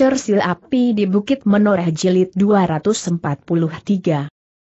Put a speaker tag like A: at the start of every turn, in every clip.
A: Cersil Api di Bukit Menoreh Jilid 243.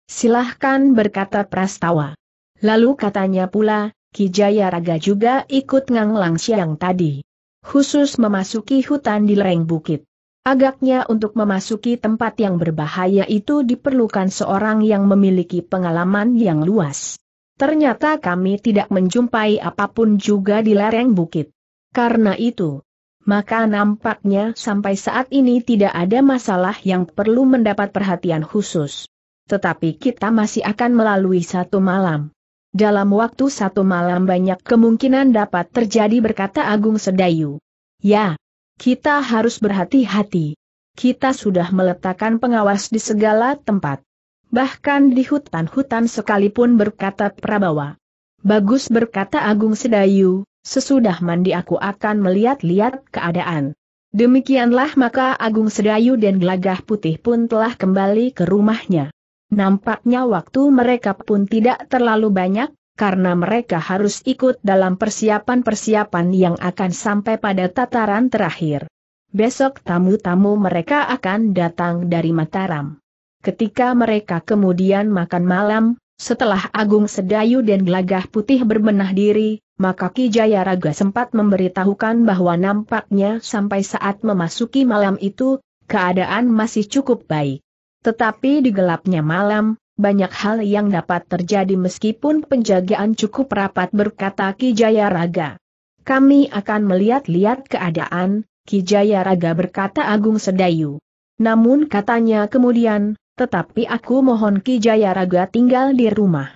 A: Silahkan berkata Prastawa. Lalu katanya pula, Kijaya Raga juga ikut nganglang siang tadi. Khusus memasuki hutan di lereng bukit. Agaknya untuk memasuki tempat yang berbahaya itu diperlukan seorang yang memiliki pengalaman yang luas. Ternyata kami tidak menjumpai apapun juga di lereng bukit. Karena itu, maka nampaknya sampai saat ini tidak ada masalah yang perlu mendapat perhatian khusus. Tetapi kita masih akan melalui satu malam. Dalam waktu satu malam banyak kemungkinan dapat terjadi berkata Agung Sedayu. Ya, kita harus berhati-hati. Kita sudah meletakkan pengawas di segala tempat. Bahkan di hutan-hutan sekalipun berkata Prabawa. Bagus berkata Agung Sedayu, sesudah mandi aku akan melihat-lihat keadaan. Demikianlah maka Agung Sedayu dan Gelagah Putih pun telah kembali ke rumahnya. Nampaknya waktu mereka pun tidak terlalu banyak, karena mereka harus ikut dalam persiapan-persiapan yang akan sampai pada tataran terakhir. Besok tamu-tamu mereka akan datang dari Mataram. Ketika mereka kemudian makan malam, setelah Agung Sedayu dan Gelagah Putih berbenah diri, maka Ki Jayaraga sempat memberitahukan bahwa nampaknya sampai saat memasuki malam itu, keadaan masih cukup baik. Tetapi di gelapnya malam, banyak hal yang dapat terjadi meskipun penjagaan cukup rapat berkata Ki Jayaraga. Kami akan melihat-lihat keadaan, Ki Jayaraga berkata Agung Sedayu. Namun katanya kemudian, tetapi aku mohon Ki Jayaraga tinggal di rumah.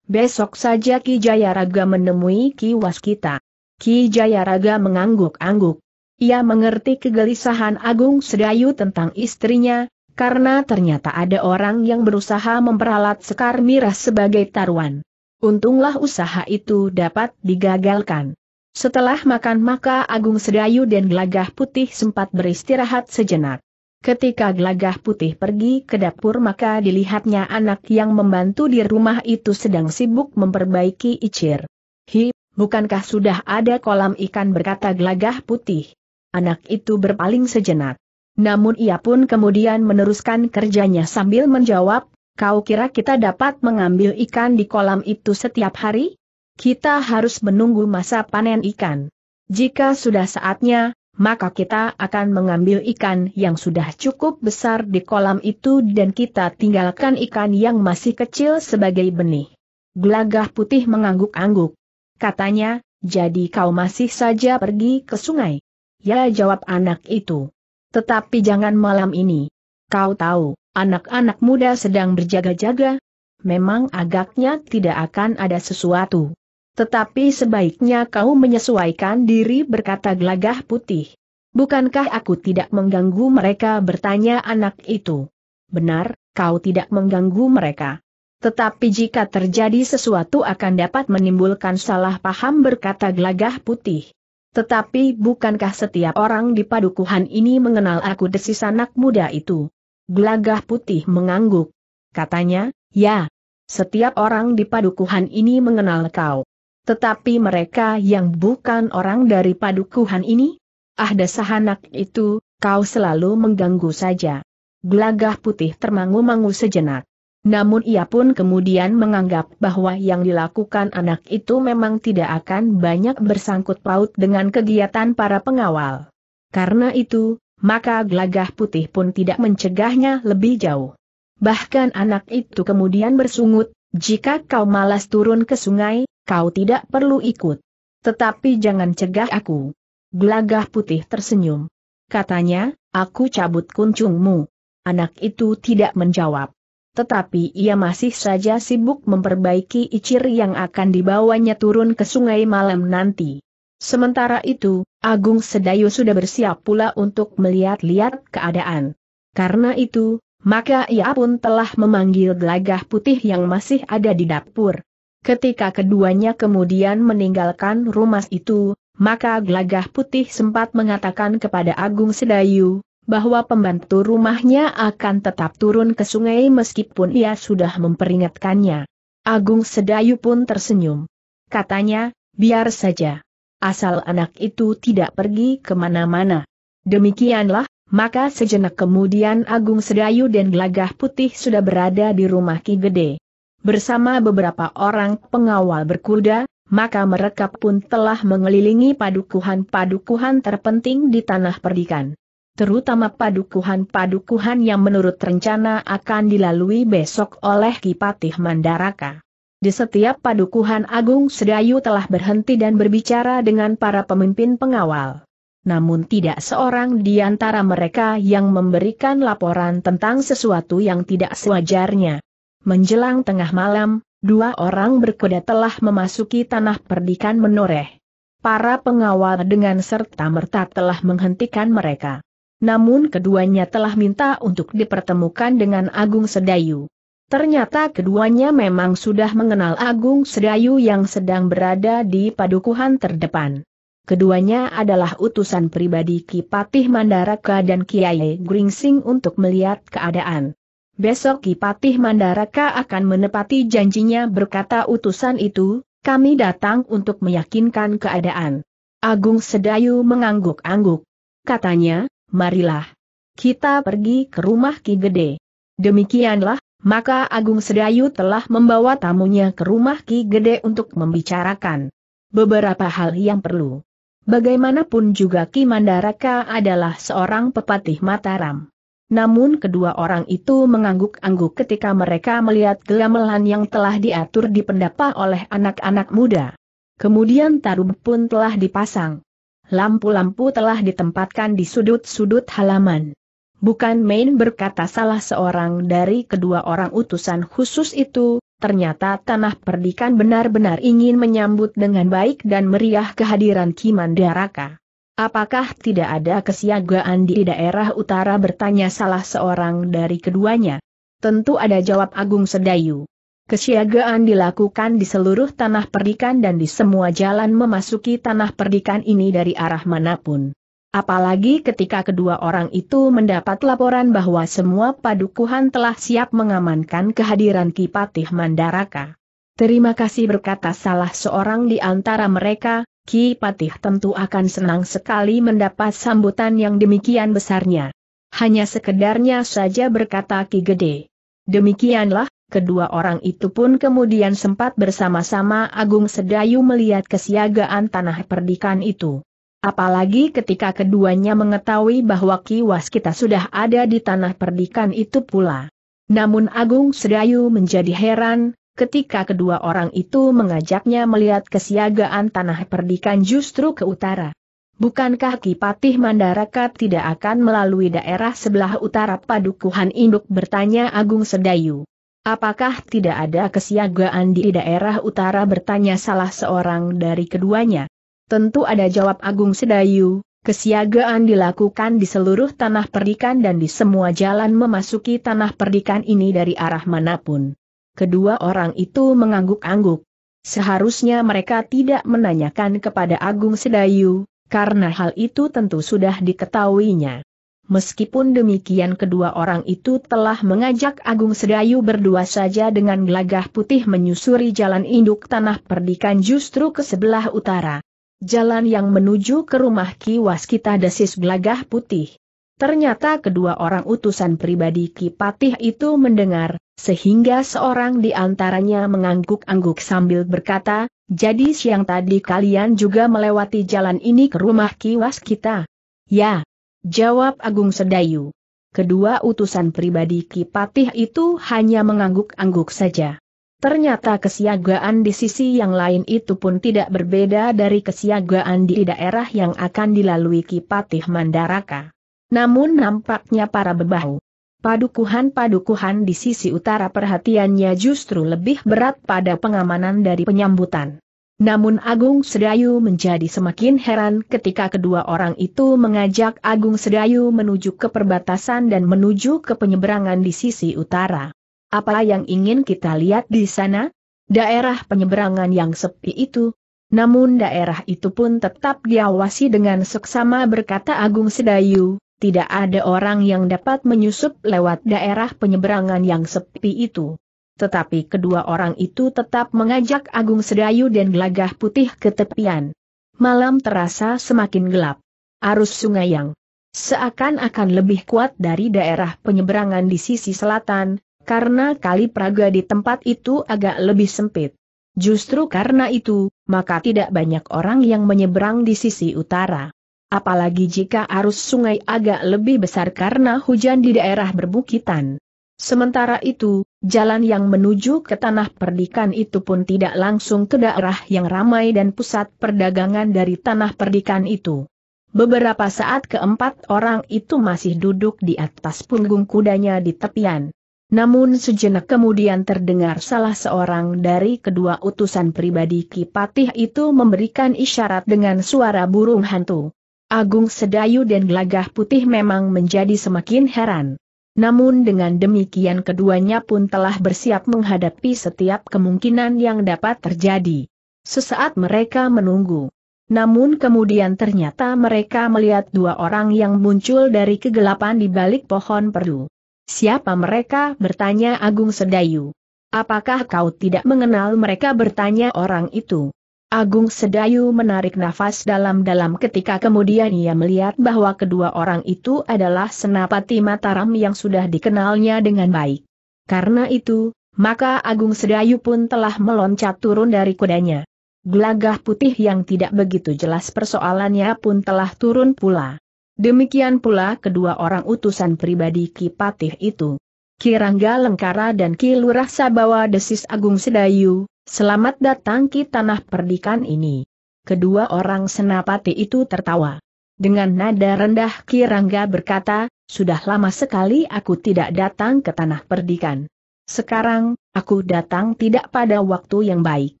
A: Besok saja Ki Jayaraga menemui Ki Waskita. Ki Jayaraga mengangguk-angguk. Ia mengerti kegelisahan Agung Sedayu tentang istrinya, karena ternyata ada orang yang berusaha memperalat Sekar Mirah sebagai taruan. Untunglah usaha itu dapat digagalkan. Setelah makan maka Agung Sedayu dan Gelagah Putih sempat beristirahat sejenak. Ketika gelagah putih pergi ke dapur maka dilihatnya anak yang membantu di rumah itu sedang sibuk memperbaiki icir. Hi, bukankah sudah ada kolam ikan berkata gelagah putih? Anak itu berpaling sejenak. Namun ia pun kemudian meneruskan kerjanya sambil menjawab, kau kira kita dapat mengambil ikan di kolam itu setiap hari? Kita harus menunggu masa panen ikan. Jika sudah saatnya, maka kita akan mengambil ikan yang sudah cukup besar di kolam itu dan kita tinggalkan ikan yang masih kecil sebagai benih. Gelagah putih mengangguk-angguk. Katanya, jadi kau masih saja pergi ke sungai? Ya jawab anak itu. Tetapi jangan malam ini. Kau tahu, anak-anak muda sedang berjaga-jaga. Memang agaknya tidak akan ada sesuatu. Tetapi sebaiknya kau menyesuaikan diri berkata gelagah putih. Bukankah aku tidak mengganggu mereka bertanya anak itu? Benar, kau tidak mengganggu mereka. Tetapi jika terjadi sesuatu akan dapat menimbulkan salah paham berkata gelagah putih. Tetapi bukankah setiap orang di padukuhan ini mengenal aku desis anak muda itu? Gelagah putih mengangguk. Katanya, ya. Setiap orang di padukuhan ini mengenal kau. Tetapi mereka yang bukan orang dari padukuhan ini? Ah dasah anak itu, kau selalu mengganggu saja. Gelagah putih termangu-mangu sejenak. Namun ia pun kemudian menganggap bahwa yang dilakukan anak itu memang tidak akan banyak bersangkut paut dengan kegiatan para pengawal. Karena itu, maka gelagah putih pun tidak mencegahnya lebih jauh. Bahkan anak itu kemudian bersungut, jika kau malas turun ke sungai, kau tidak perlu ikut. Tetapi jangan cegah aku. Gelagah putih tersenyum. Katanya, aku cabut kuncungmu. Anak itu tidak menjawab. Tetapi ia masih saja sibuk memperbaiki icir yang akan dibawanya turun ke sungai malam nanti. Sementara itu, Agung Sedayu sudah bersiap pula untuk melihat-lihat keadaan. Karena itu, maka ia pun telah memanggil gelagah putih yang masih ada di dapur. Ketika keduanya kemudian meninggalkan rumah itu, maka Glagah Putih sempat mengatakan kepada Agung Sedayu, bahwa pembantu rumahnya akan tetap turun ke sungai meskipun ia sudah memperingatkannya. Agung Sedayu pun tersenyum. Katanya, biar saja. Asal anak itu tidak pergi kemana-mana. Demikianlah, maka sejenak kemudian Agung Sedayu dan Glagah Putih sudah berada di rumah Ki Gede bersama beberapa orang pengawal berkuda, maka mereka pun telah mengelilingi padukuhan-padukuhan terpenting di tanah perdikan. Terutama padukuhan-padukuhan yang menurut rencana akan dilalui besok oleh Kipatih Mandaraka. Di setiap padukuhan Agung Sedayu telah berhenti dan berbicara dengan para pemimpin pengawal. Namun tidak seorang di antara mereka yang memberikan laporan tentang sesuatu yang tidak sewajarnya. Menjelang tengah malam, dua orang berkuda telah memasuki tanah perdikan menoreh. Para pengawal dengan serta-merta telah menghentikan mereka. Namun keduanya telah minta untuk dipertemukan dengan Agung Sedayu. Ternyata keduanya memang sudah mengenal Agung Sedayu yang sedang berada di padukuhan terdepan. Keduanya adalah utusan pribadi Kipatih Mandaraka dan Kiai Gringsing untuk melihat keadaan. Besok Kipatih Mandaraka akan menepati janjinya berkata utusan itu, kami datang untuk meyakinkan keadaan. Agung Sedayu mengangguk-angguk. Katanya, marilah. Kita pergi ke rumah Ki Gede. Demikianlah, maka Agung Sedayu telah membawa tamunya ke rumah Ki Gede untuk membicarakan beberapa hal yang perlu. Bagaimanapun juga Ki Mandaraka adalah seorang pepatih Mataram. Namun kedua orang itu mengangguk-angguk ketika mereka melihat gelamelan yang telah diatur di pendapa oleh anak-anak muda. Kemudian tarub pun telah dipasang. Lampu-lampu telah ditempatkan di sudut-sudut halaman. Bukan main berkata salah seorang dari kedua orang utusan khusus itu, ternyata tanah perdikan benar-benar ingin menyambut dengan baik dan meriah kehadiran Kimandaraka. Apakah tidak ada kesiagaan di daerah utara bertanya salah seorang dari keduanya? Tentu ada jawab Agung Sedayu. Kesiagaan dilakukan di seluruh tanah perdikan dan di semua jalan memasuki tanah perdikan ini dari arah manapun. Apalagi ketika kedua orang itu mendapat laporan bahwa semua padukuhan telah siap mengamankan kehadiran Kipatih Mandaraka. Terima kasih berkata salah seorang di antara mereka, Ki Patih tentu akan senang sekali mendapat sambutan yang demikian besarnya. Hanya sekedarnya saja berkata Ki Gede. Demikianlah, kedua orang itu pun kemudian sempat bersama-sama Agung Sedayu melihat kesiagaan tanah perdikan itu. Apalagi ketika keduanya mengetahui bahwa Ki Waskita sudah ada di tanah perdikan itu pula. Namun Agung Sedayu menjadi heran, Ketika kedua orang itu mengajaknya melihat kesiagaan tanah perdikan justru ke utara. Bukankah Kipatih Mandaraka tidak akan melalui daerah sebelah utara Padukuhan Induk bertanya Agung Sedayu. Apakah tidak ada kesiagaan di daerah utara bertanya salah seorang dari keduanya? Tentu ada jawab Agung Sedayu, kesiagaan dilakukan di seluruh tanah perdikan dan di semua jalan memasuki tanah perdikan ini dari arah manapun kedua orang itu mengangguk-angguk. Seharusnya mereka tidak menanyakan kepada Agung Sedayu, karena hal itu tentu sudah diketahuinya. Meskipun demikian kedua orang itu telah mengajak Agung Sedayu berdua saja dengan gelagah putih menyusuri jalan induk tanah perdikan justru ke sebelah utara. Jalan yang menuju ke rumah Ki Waskita desis gelagah putih. Ternyata kedua orang utusan pribadi Kipatih itu mendengar, sehingga seorang di antaranya mengangguk-angguk sambil berkata, jadi siang tadi kalian juga melewati jalan ini ke rumah kiwas kita. Ya. Jawab Agung Sedayu. Kedua utusan pribadi Kipatih itu hanya mengangguk-angguk saja. Ternyata kesiagaan di sisi yang lain itu pun tidak berbeda dari kesiagaan di daerah yang akan dilalui Kipatih Mandaraka. Namun nampaknya para bebahu. Padukuhan-padukuhan di sisi utara perhatiannya justru lebih berat pada pengamanan dari penyambutan. Namun Agung Sedayu menjadi semakin heran ketika kedua orang itu mengajak Agung Sedayu menuju ke perbatasan dan menuju ke penyeberangan di sisi utara. Apa yang ingin kita lihat di sana? Daerah penyeberangan yang sepi itu. Namun daerah itu pun tetap diawasi dengan seksama berkata Agung Sedayu, tidak ada orang yang dapat menyusup lewat daerah penyeberangan yang sepi itu. Tetapi kedua orang itu tetap mengajak Agung Sedayu dan Gelagah Putih ke tepian. Malam terasa semakin gelap. Arus sungai yang seakan-akan lebih kuat dari daerah penyeberangan di sisi selatan, karena kali Praga di tempat itu agak lebih sempit. Justru karena itu, maka tidak banyak orang yang menyeberang di sisi utara. Apalagi jika arus sungai agak lebih besar karena hujan di daerah berbukitan. Sementara itu, jalan yang menuju ke tanah perdikan itu pun tidak langsung ke daerah yang ramai dan pusat perdagangan dari tanah perdikan itu. Beberapa saat keempat orang itu masih duduk di atas punggung kudanya di tepian. Namun sejenak kemudian terdengar salah seorang dari kedua utusan pribadi Kipatih itu memberikan isyarat dengan suara burung hantu. Agung Sedayu dan Glagah Putih memang menjadi semakin heran. Namun dengan demikian keduanya pun telah bersiap menghadapi setiap kemungkinan yang dapat terjadi. Sesaat mereka menunggu. Namun kemudian ternyata mereka melihat dua orang yang muncul dari kegelapan di balik pohon perdu. Siapa mereka? bertanya Agung Sedayu. Apakah kau tidak mengenal mereka bertanya orang itu. Agung Sedayu menarik nafas dalam-dalam ketika kemudian ia melihat bahwa kedua orang itu adalah senapati Mataram yang sudah dikenalnya dengan baik. Karena itu, maka Agung Sedayu pun telah meloncat turun dari kudanya. Gelagah putih yang tidak begitu jelas persoalannya pun telah turun pula. Demikian pula kedua orang utusan pribadi Ki itu. Kirangga Lengkara dan Ki Lurah Sabawa Desis Agung Sedayu, Selamat datang ke tanah perdikan ini. Kedua orang senapati itu tertawa. Dengan nada rendah Kirangga berkata, sudah lama sekali aku tidak datang ke tanah perdikan. Sekarang, aku datang tidak pada waktu yang baik.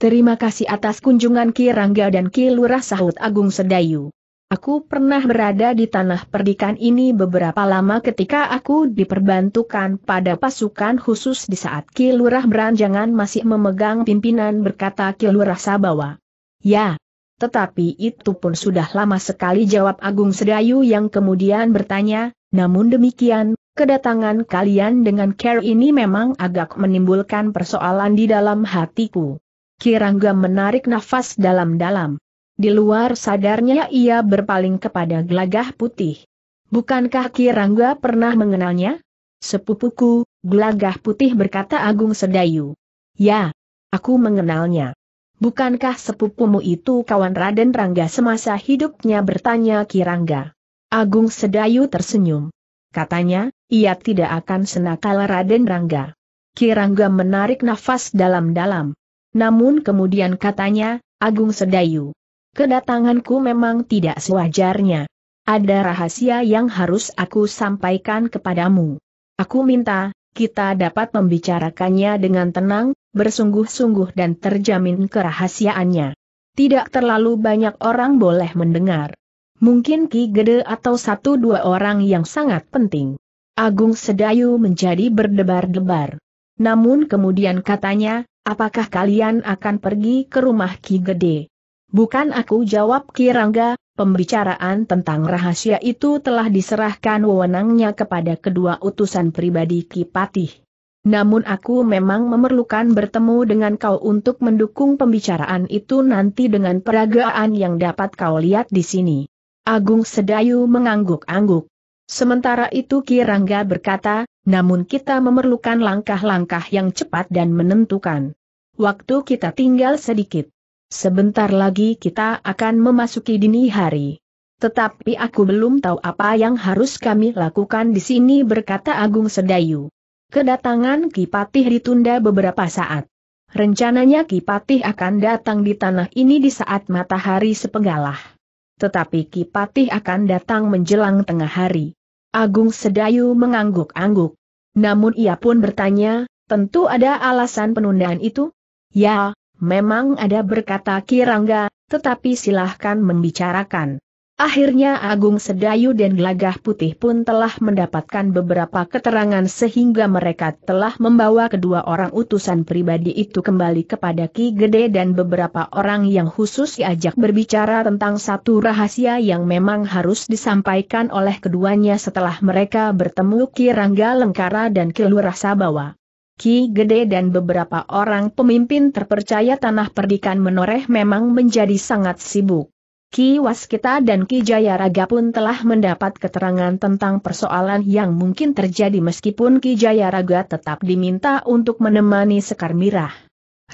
A: Terima kasih atas kunjungan Kirangga dan Kilurah Sahut Agung Sedayu. Aku pernah berada di tanah perdikan ini beberapa lama ketika aku diperbantukan pada pasukan khusus di saat Kilurah Beranjangan masih memegang pimpinan berkata Kilurah Sabawa. Ya, tetapi itu pun sudah lama sekali jawab Agung Sedayu yang kemudian bertanya, namun demikian, kedatangan kalian dengan care ini memang agak menimbulkan persoalan di dalam hatiku. Kirangga menarik nafas dalam-dalam. Di luar sadarnya ia berpaling kepada gelagah putih. Bukankah Kirangga pernah mengenalnya? Sepupuku, gelagah putih berkata Agung Sedayu. Ya, aku mengenalnya. Bukankah sepupumu itu kawan Raden Rangga semasa hidupnya bertanya Kirangga? Agung Sedayu tersenyum. Katanya, ia tidak akan senakal Raden Rangga. Kirangga menarik nafas dalam-dalam. Namun kemudian katanya, Agung Sedayu, Kedatanganku memang tidak sewajarnya. Ada rahasia yang harus aku sampaikan kepadamu. Aku minta, kita dapat membicarakannya dengan tenang, bersungguh-sungguh dan terjamin kerahasiaannya. Tidak terlalu banyak orang boleh mendengar. Mungkin Ki Gede atau satu dua orang yang sangat penting. Agung Sedayu menjadi berdebar-debar. Namun kemudian katanya, apakah kalian akan pergi ke rumah Ki Gede? Bukan aku jawab Kirangga, pembicaraan tentang rahasia itu telah diserahkan wewenangnya kepada kedua utusan pribadi Kipatih. Namun aku memang memerlukan bertemu dengan kau untuk mendukung pembicaraan itu nanti dengan peragaan yang dapat kau lihat di sini. Agung Sedayu mengangguk-angguk. Sementara itu Kirangga berkata, namun kita memerlukan langkah-langkah yang cepat dan menentukan. Waktu kita tinggal sedikit. Sebentar lagi kita akan memasuki dini hari. Tetapi aku belum tahu apa yang harus kami lakukan di sini berkata Agung Sedayu. Kedatangan Kipatih ditunda beberapa saat. Rencananya Kipatih akan datang di tanah ini di saat matahari sepenggalah. Tetapi Kipatih akan datang menjelang tengah hari. Agung Sedayu mengangguk-angguk. Namun ia pun bertanya, tentu ada alasan penundaan itu? Ya, Memang ada berkata Kirangga, tetapi silahkan membicarakan. Akhirnya Agung Sedayu dan Gelagah Putih pun telah mendapatkan beberapa keterangan sehingga mereka telah membawa kedua orang utusan pribadi itu kembali kepada Ki Gede dan beberapa orang yang khusus diajak berbicara tentang satu rahasia yang memang harus disampaikan oleh keduanya setelah mereka bertemu Ki Rangga Lengkara dan Rasa Sabawa. Ki Gede dan beberapa orang pemimpin terpercaya tanah perdikan menoreh memang menjadi sangat sibuk. Ki Waskita dan Ki Jayaraga pun telah mendapat keterangan tentang persoalan yang mungkin terjadi meskipun Ki Jayaraga tetap diminta untuk menemani Sekar Mirah.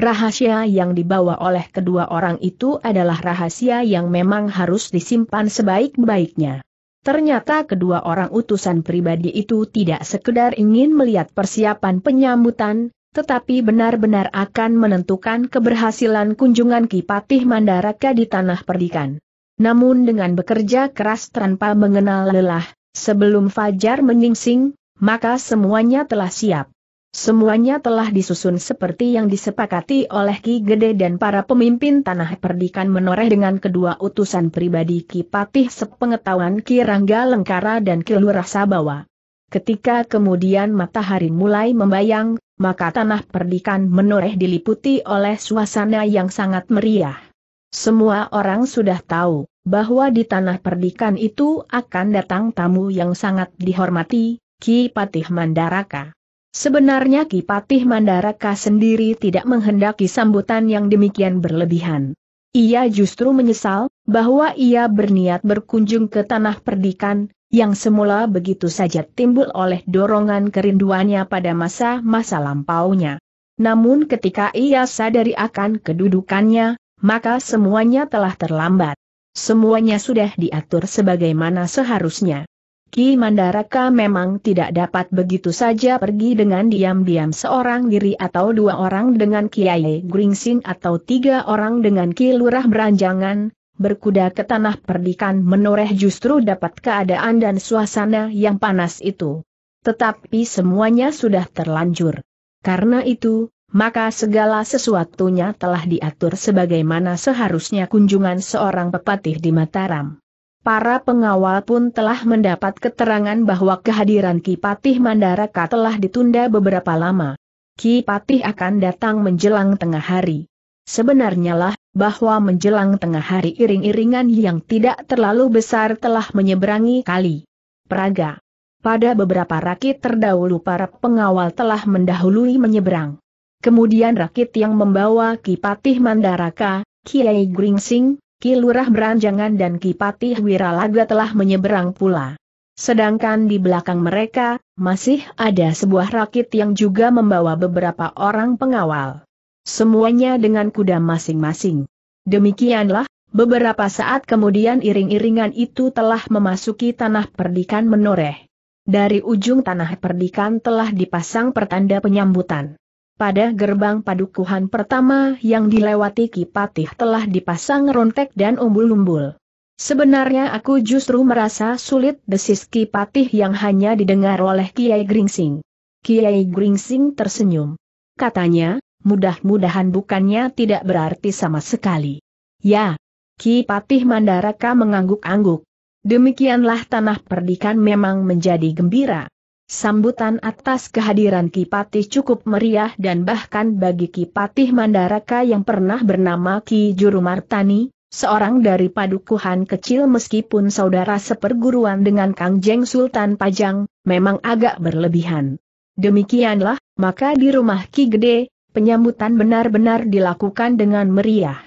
A: Rahasia yang dibawa oleh kedua orang itu adalah rahasia yang memang harus disimpan sebaik-baiknya. Ternyata kedua orang utusan pribadi itu tidak sekedar ingin melihat persiapan penyambutan, tetapi benar-benar akan menentukan keberhasilan kunjungan Kipatih Mandaraka di Tanah Perdikan. Namun dengan bekerja keras tanpa mengenal lelah, sebelum Fajar menyingsing, maka semuanya telah siap. Semuanya telah disusun seperti yang disepakati oleh Ki Gede dan para pemimpin tanah perdikan menoreh dengan kedua utusan pribadi Ki Patih sepengetahuan Ki Rangga Lengkara dan Ki Lurah Sabawa. Ketika kemudian matahari mulai membayang, maka tanah perdikan menoreh diliputi oleh suasana yang sangat meriah. Semua orang sudah tahu bahwa di tanah perdikan itu akan datang tamu yang sangat dihormati, Ki Patih Mandaraka. Sebenarnya Kipatih Mandaraka sendiri tidak menghendaki sambutan yang demikian berlebihan. Ia justru menyesal, bahwa ia berniat berkunjung ke tanah perdikan, yang semula begitu saja timbul oleh dorongan kerinduannya pada masa-masa lampaunya. Namun ketika ia sadari akan kedudukannya, maka semuanya telah terlambat. Semuanya sudah diatur sebagaimana seharusnya. Ki Mandaraka memang tidak dapat begitu saja pergi dengan diam-diam seorang diri atau dua orang dengan Kiai Gringsing atau tiga orang dengan Ki Lurah Beranjangan, berkuda ke tanah perdikan menoreh justru dapat keadaan dan suasana yang panas itu. Tetapi semuanya sudah terlanjur. Karena itu, maka segala sesuatunya telah diatur sebagaimana seharusnya kunjungan seorang pepatih di Mataram. Para pengawal pun telah mendapat keterangan bahwa kehadiran Kipatih Mandaraka telah ditunda beberapa lama. Kipatih akan datang menjelang tengah hari. Sebenarnya lah, bahwa menjelang tengah hari iring-iringan yang tidak terlalu besar telah menyeberangi kali. Praga. Pada beberapa rakit terdahulu para pengawal telah mendahului menyeberang. Kemudian rakit yang membawa Kipatih Mandaraka, Kiai Gringsing, Ki Lurah Beranjangan dan Ki Patih Wiralaga telah menyeberang pula. Sedangkan di belakang mereka, masih ada sebuah rakit yang juga membawa beberapa orang pengawal. Semuanya dengan kuda masing-masing. Demikianlah, beberapa saat kemudian iring-iringan itu telah memasuki tanah perdikan menoreh. Dari ujung tanah perdikan telah dipasang pertanda penyambutan. Pada gerbang padukuhan pertama yang dilewati Ki Patih telah dipasang rontek dan umbul-umbul. Sebenarnya aku justru merasa sulit desis Ki Patih yang hanya didengar oleh Kiai Gringsing. Kiai Gringsing tersenyum. Katanya, mudah-mudahan bukannya tidak berarti sama sekali. Ya, Ki Patih Mandaraka mengangguk-angguk. Demikianlah tanah perdikan memang menjadi gembira. Sambutan atas kehadiran Kipatih cukup meriah dan bahkan bagi Kipatih Mandaraka yang pernah bernama Ki Juru Martani, seorang dari padukuhan kecil meskipun saudara seperguruan dengan Kang Jeng Sultan Pajang, memang agak berlebihan. Demikianlah, maka di rumah Ki Gede, penyambutan benar-benar dilakukan dengan meriah.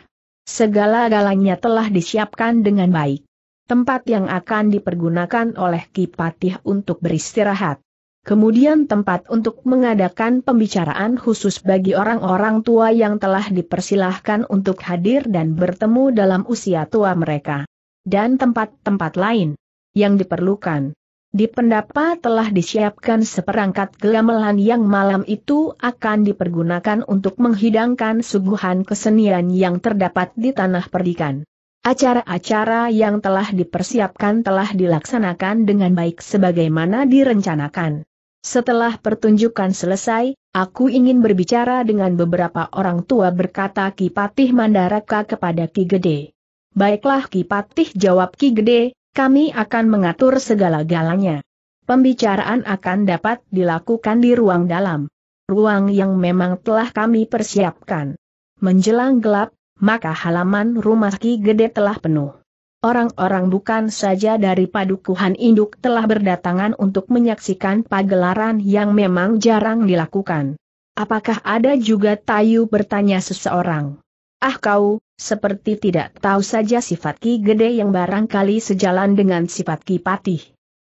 A: Segala-galanya telah disiapkan dengan baik. Tempat yang akan dipergunakan oleh kipatih untuk beristirahat. Kemudian tempat untuk mengadakan pembicaraan khusus bagi orang-orang tua yang telah dipersilahkan untuk hadir dan bertemu dalam usia tua mereka. Dan tempat-tempat lain yang diperlukan. Di pendapa telah disiapkan seperangkat gamelan yang malam itu akan dipergunakan untuk menghidangkan suguhan kesenian yang terdapat di tanah perdikan. Acara-acara yang telah dipersiapkan telah dilaksanakan dengan baik sebagaimana direncanakan. Setelah pertunjukan selesai, aku ingin berbicara dengan beberapa orang tua berkata Ki Patih Mandaraka kepada Ki Gede. Baiklah Ki Patih jawab Ki Gede, kami akan mengatur segala-galanya. Pembicaraan akan dapat dilakukan di ruang dalam. Ruang yang memang telah kami persiapkan. Menjelang gelap, maka halaman rumah Ki Gede telah penuh. Orang-orang bukan saja dari padukuhan induk telah berdatangan untuk menyaksikan pagelaran yang memang jarang dilakukan. Apakah ada juga Tayu bertanya seseorang? Ah kau, seperti tidak tahu saja sifat Ki Gede yang barangkali sejalan dengan sifat Ki Patih.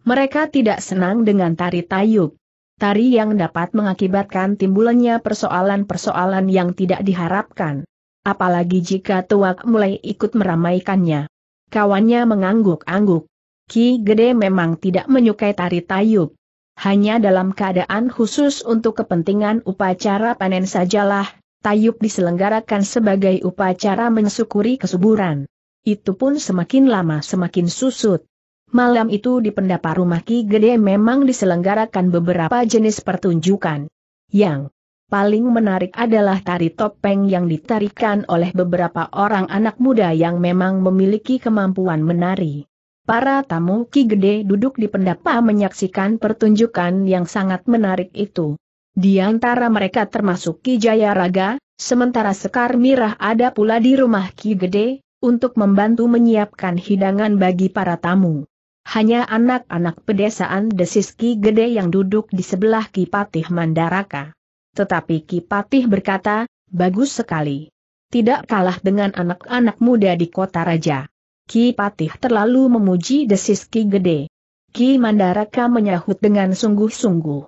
A: Mereka tidak senang dengan tari Tayub. Tari yang dapat mengakibatkan timbulannya persoalan-persoalan yang tidak diharapkan. Apalagi jika tuak mulai ikut meramaikannya. Kawannya mengangguk-angguk. Ki Gede memang tidak menyukai tari tayub. Hanya dalam keadaan khusus untuk kepentingan upacara panen sajalah, tayub diselenggarakan sebagai upacara mensyukuri kesuburan. Itu pun semakin lama semakin susut. Malam itu di pendapa rumah Ki Gede memang diselenggarakan beberapa jenis pertunjukan. Yang Paling menarik adalah tari topeng yang ditarikan oleh beberapa orang anak muda yang memang memiliki kemampuan menari. Para tamu Ki Gede duduk di pendapa menyaksikan pertunjukan yang sangat menarik itu. Di antara mereka termasuk Ki Jaya Raga, sementara Sekar Mirah ada pula di rumah Ki Gede, untuk membantu menyiapkan hidangan bagi para tamu. Hanya anak-anak pedesaan desis Ki Gede yang duduk di sebelah Ki Patih Mandaraka. Tetapi Ki Patih berkata, bagus sekali. Tidak kalah dengan anak-anak muda di kota raja. Ki Patih terlalu memuji desis Ki Gede. Ki Mandaraka menyahut dengan sungguh-sungguh.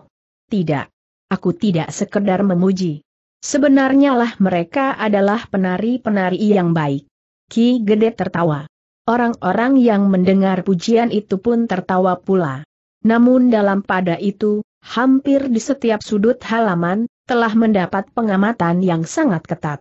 A: Tidak. Aku tidak sekedar memuji. Sebenarnya lah mereka adalah penari-penari yang baik. Ki Gede tertawa. Orang-orang yang mendengar pujian itu pun tertawa pula. Namun dalam pada itu, hampir di setiap sudut halaman, telah mendapat pengamatan yang sangat ketat.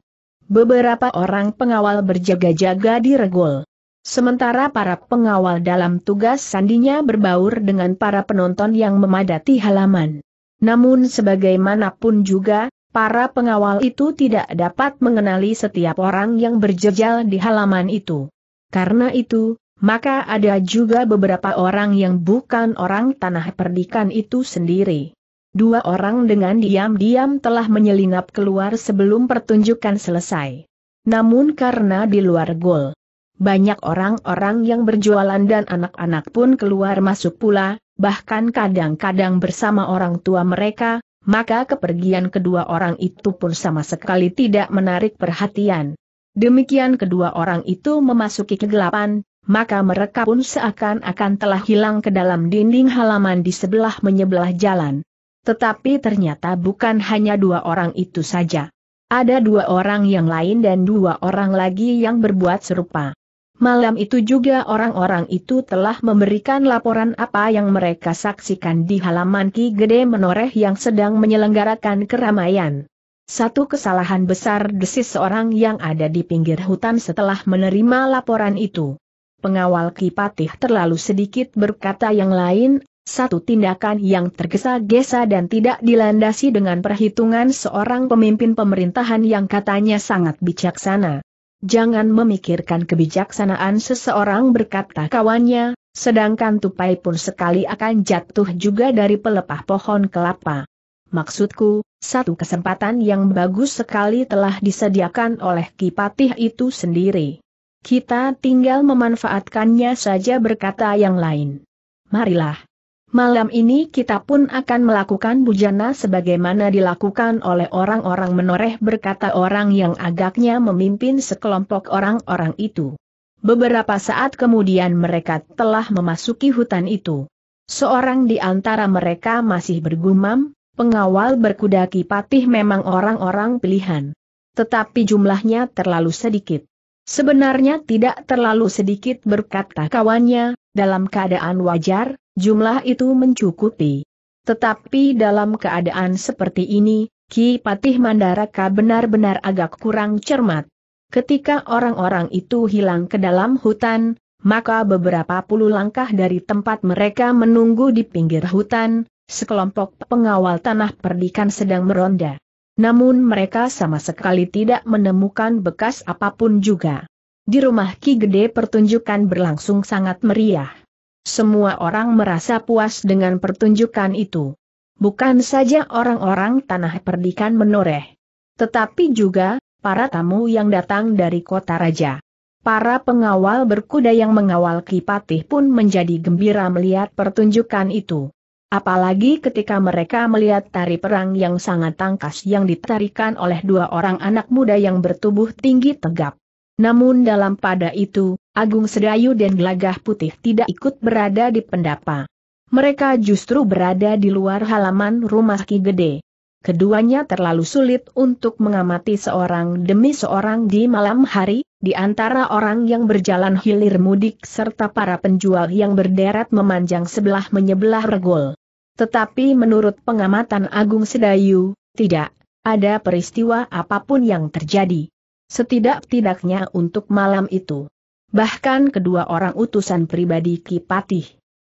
A: Beberapa orang pengawal berjaga-jaga di regol. Sementara para pengawal dalam tugas sandinya berbaur dengan para penonton yang memadati halaman. Namun sebagaimanapun juga, para pengawal itu tidak dapat mengenali setiap orang yang berjejal di halaman itu. Karena itu, maka ada juga beberapa orang yang bukan orang tanah perdikan itu sendiri. Dua orang dengan diam-diam telah menyelinap keluar sebelum pertunjukan selesai. Namun karena di luar gol, banyak orang-orang yang berjualan dan anak-anak pun keluar masuk pula, bahkan kadang-kadang bersama orang tua mereka, maka kepergian kedua orang itu pun sama sekali tidak menarik perhatian. Demikian kedua orang itu memasuki kegelapan, maka mereka pun seakan-akan telah hilang ke dalam dinding halaman di sebelah menyebelah jalan. Tetapi ternyata bukan hanya dua orang itu saja. Ada dua orang yang lain dan dua orang lagi yang berbuat serupa. Malam itu juga orang-orang itu telah memberikan laporan apa yang mereka saksikan di halaman Ki Gede Menoreh yang sedang menyelenggarakan keramaian. Satu kesalahan besar desis seorang yang ada di pinggir hutan setelah menerima laporan itu. Pengawal Ki Patih terlalu sedikit berkata yang lain, satu tindakan yang tergesa-gesa dan tidak dilandasi dengan perhitungan seorang pemimpin pemerintahan yang katanya sangat bijaksana. Jangan memikirkan kebijaksanaan seseorang berkata kawannya, sedangkan tupai pun sekali akan jatuh juga dari pelepah pohon kelapa. Maksudku, satu kesempatan yang bagus sekali telah disediakan oleh Kipatih itu sendiri. Kita tinggal memanfaatkannya saja berkata yang lain. Marilah. Malam ini kita pun akan melakukan bujana sebagaimana dilakukan oleh orang-orang menoreh berkata orang yang agaknya memimpin sekelompok orang-orang itu. Beberapa saat kemudian mereka telah memasuki hutan itu. Seorang di antara mereka masih bergumam, pengawal berkuda Kipatih memang orang-orang pilihan. Tetapi jumlahnya terlalu sedikit. Sebenarnya tidak terlalu sedikit berkata kawannya, dalam keadaan wajar, Jumlah itu mencukupi. Tetapi dalam keadaan seperti ini, Ki Patih Mandaraka benar-benar agak kurang cermat. Ketika orang-orang itu hilang ke dalam hutan, maka beberapa puluh langkah dari tempat mereka menunggu di pinggir hutan, sekelompok pengawal tanah perdikan sedang meronda. Namun mereka sama sekali tidak menemukan bekas apapun juga. Di rumah Ki Gede pertunjukan berlangsung sangat meriah. Semua orang merasa puas dengan pertunjukan itu. Bukan saja orang-orang tanah perdikan menoreh. Tetapi juga, para tamu yang datang dari kota raja. Para pengawal berkuda yang mengawal Kipatih pun menjadi gembira melihat pertunjukan itu. Apalagi ketika mereka melihat tari perang yang sangat tangkas yang ditarikan oleh dua orang anak muda yang bertubuh tinggi tegap. Namun dalam pada itu, Agung Sedayu dan Gelagah Putih tidak ikut berada di pendapa. Mereka justru berada di luar halaman rumah Ki Gede. Keduanya terlalu sulit untuk mengamati seorang demi seorang di malam hari, di antara orang yang berjalan hilir mudik serta para penjual yang berderet memanjang sebelah menyebelah regol. Tetapi menurut pengamatan Agung Sedayu, tidak ada peristiwa apapun yang terjadi setidak-tidaknya untuk malam itu. Bahkan kedua orang utusan pribadi Kipatih.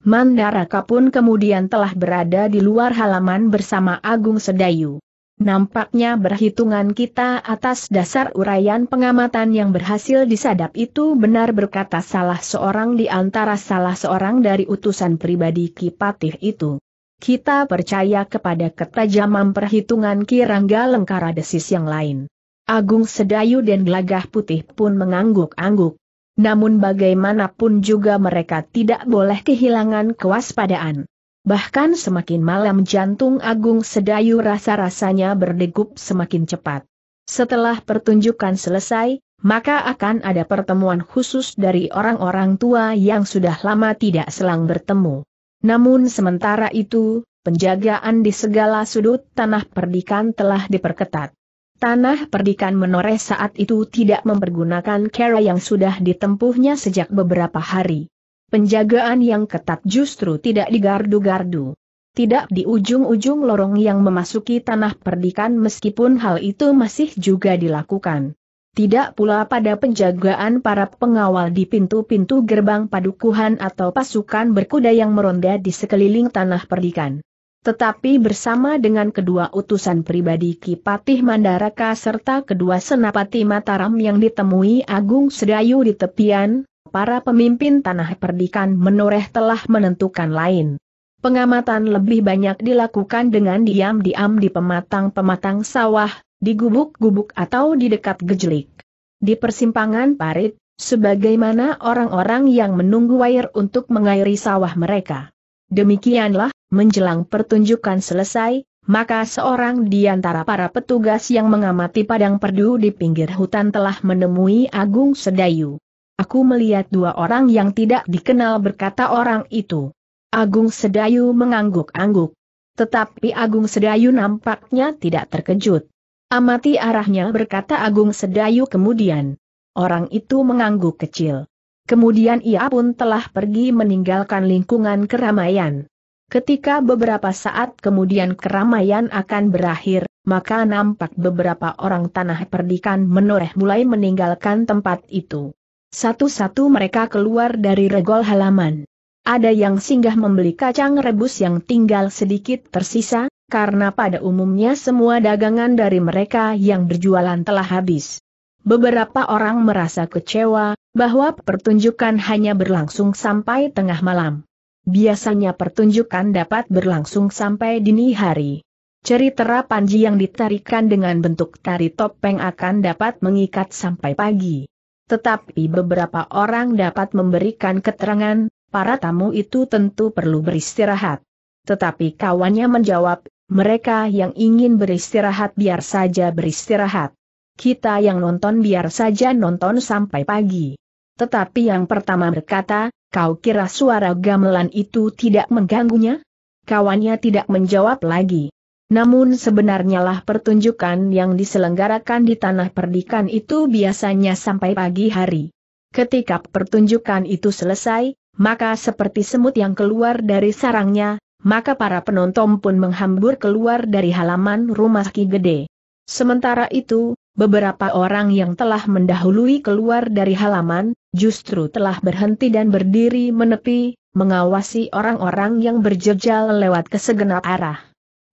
A: Mandaraka pun kemudian telah berada di luar halaman bersama Agung Sedayu. Nampaknya berhitungan kita atas dasar uraian pengamatan yang berhasil disadap itu benar berkata salah seorang di antara salah seorang dari utusan pribadi Kipatih itu. Kita percaya kepada ketajaman perhitungan Kirangga Lengkara Desis yang lain. Agung Sedayu dan Gelagah Putih pun mengangguk-angguk. Namun bagaimanapun juga mereka tidak boleh kehilangan kewaspadaan. Bahkan semakin malam jantung Agung Sedayu rasa-rasanya berdegup semakin cepat. Setelah pertunjukan selesai, maka akan ada pertemuan khusus dari orang-orang tua yang sudah lama tidak selang bertemu. Namun sementara itu, penjagaan di segala sudut tanah perdikan telah diperketat. Tanah perdikan menoreh saat itu tidak mempergunakan cara yang sudah ditempuhnya sejak beberapa hari. Penjagaan yang ketat justru tidak digardu-gardu. Tidak di ujung-ujung lorong yang memasuki tanah perdikan meskipun hal itu masih juga dilakukan. Tidak pula pada penjagaan para pengawal di pintu-pintu gerbang padukuhan atau pasukan berkuda yang meronda di sekeliling tanah perdikan. Tetapi bersama dengan kedua utusan pribadi Kipatih Mandaraka serta kedua senapati Mataram yang ditemui Agung Sedayu di tepian, para pemimpin tanah perdikan menoreh telah menentukan lain. Pengamatan lebih banyak dilakukan dengan diam-diam di pematang-pematang sawah, di gubuk-gubuk atau di dekat gejlik. Di persimpangan parit, sebagaimana orang-orang yang menunggu air untuk mengairi sawah mereka. Demikianlah, menjelang pertunjukan selesai, maka seorang di antara para petugas yang mengamati padang perdu di pinggir hutan telah menemui Agung Sedayu. Aku melihat dua orang yang tidak dikenal berkata orang itu. Agung Sedayu mengangguk-angguk. Tetapi Agung Sedayu nampaknya tidak terkejut. Amati arahnya berkata Agung Sedayu kemudian. Orang itu mengangguk kecil. Kemudian ia pun telah pergi meninggalkan lingkungan keramaian. Ketika beberapa saat kemudian keramaian akan berakhir, maka nampak beberapa orang tanah perdikan menoreh mulai meninggalkan tempat itu. Satu-satu mereka keluar dari regol halaman. Ada yang singgah membeli kacang rebus yang tinggal sedikit tersisa, karena pada umumnya semua dagangan dari mereka yang berjualan telah habis. Beberapa orang merasa kecewa, bahwa pertunjukan hanya berlangsung sampai tengah malam. Biasanya pertunjukan dapat berlangsung sampai dini hari. Cerita Panji yang ditarikan dengan bentuk tari topeng akan dapat mengikat sampai pagi. Tetapi beberapa orang dapat memberikan keterangan, para tamu itu tentu perlu beristirahat. Tetapi kawannya menjawab, mereka yang ingin beristirahat biar saja beristirahat kita yang nonton biar saja nonton sampai pagi. Tetapi yang pertama berkata, kau kira suara gamelan itu tidak mengganggunya? Kawannya tidak menjawab lagi. Namun sebenarnya lah pertunjukan yang diselenggarakan di tanah perdikan itu biasanya sampai pagi hari. Ketika pertunjukan itu selesai, maka seperti semut yang keluar dari sarangnya, maka para penonton pun menghambur keluar dari halaman rumah Ki Gede. Sementara itu, Beberapa orang yang telah mendahului keluar dari halaman, justru telah berhenti dan berdiri menepi, mengawasi orang-orang yang berjejal lewat ke segenap arah.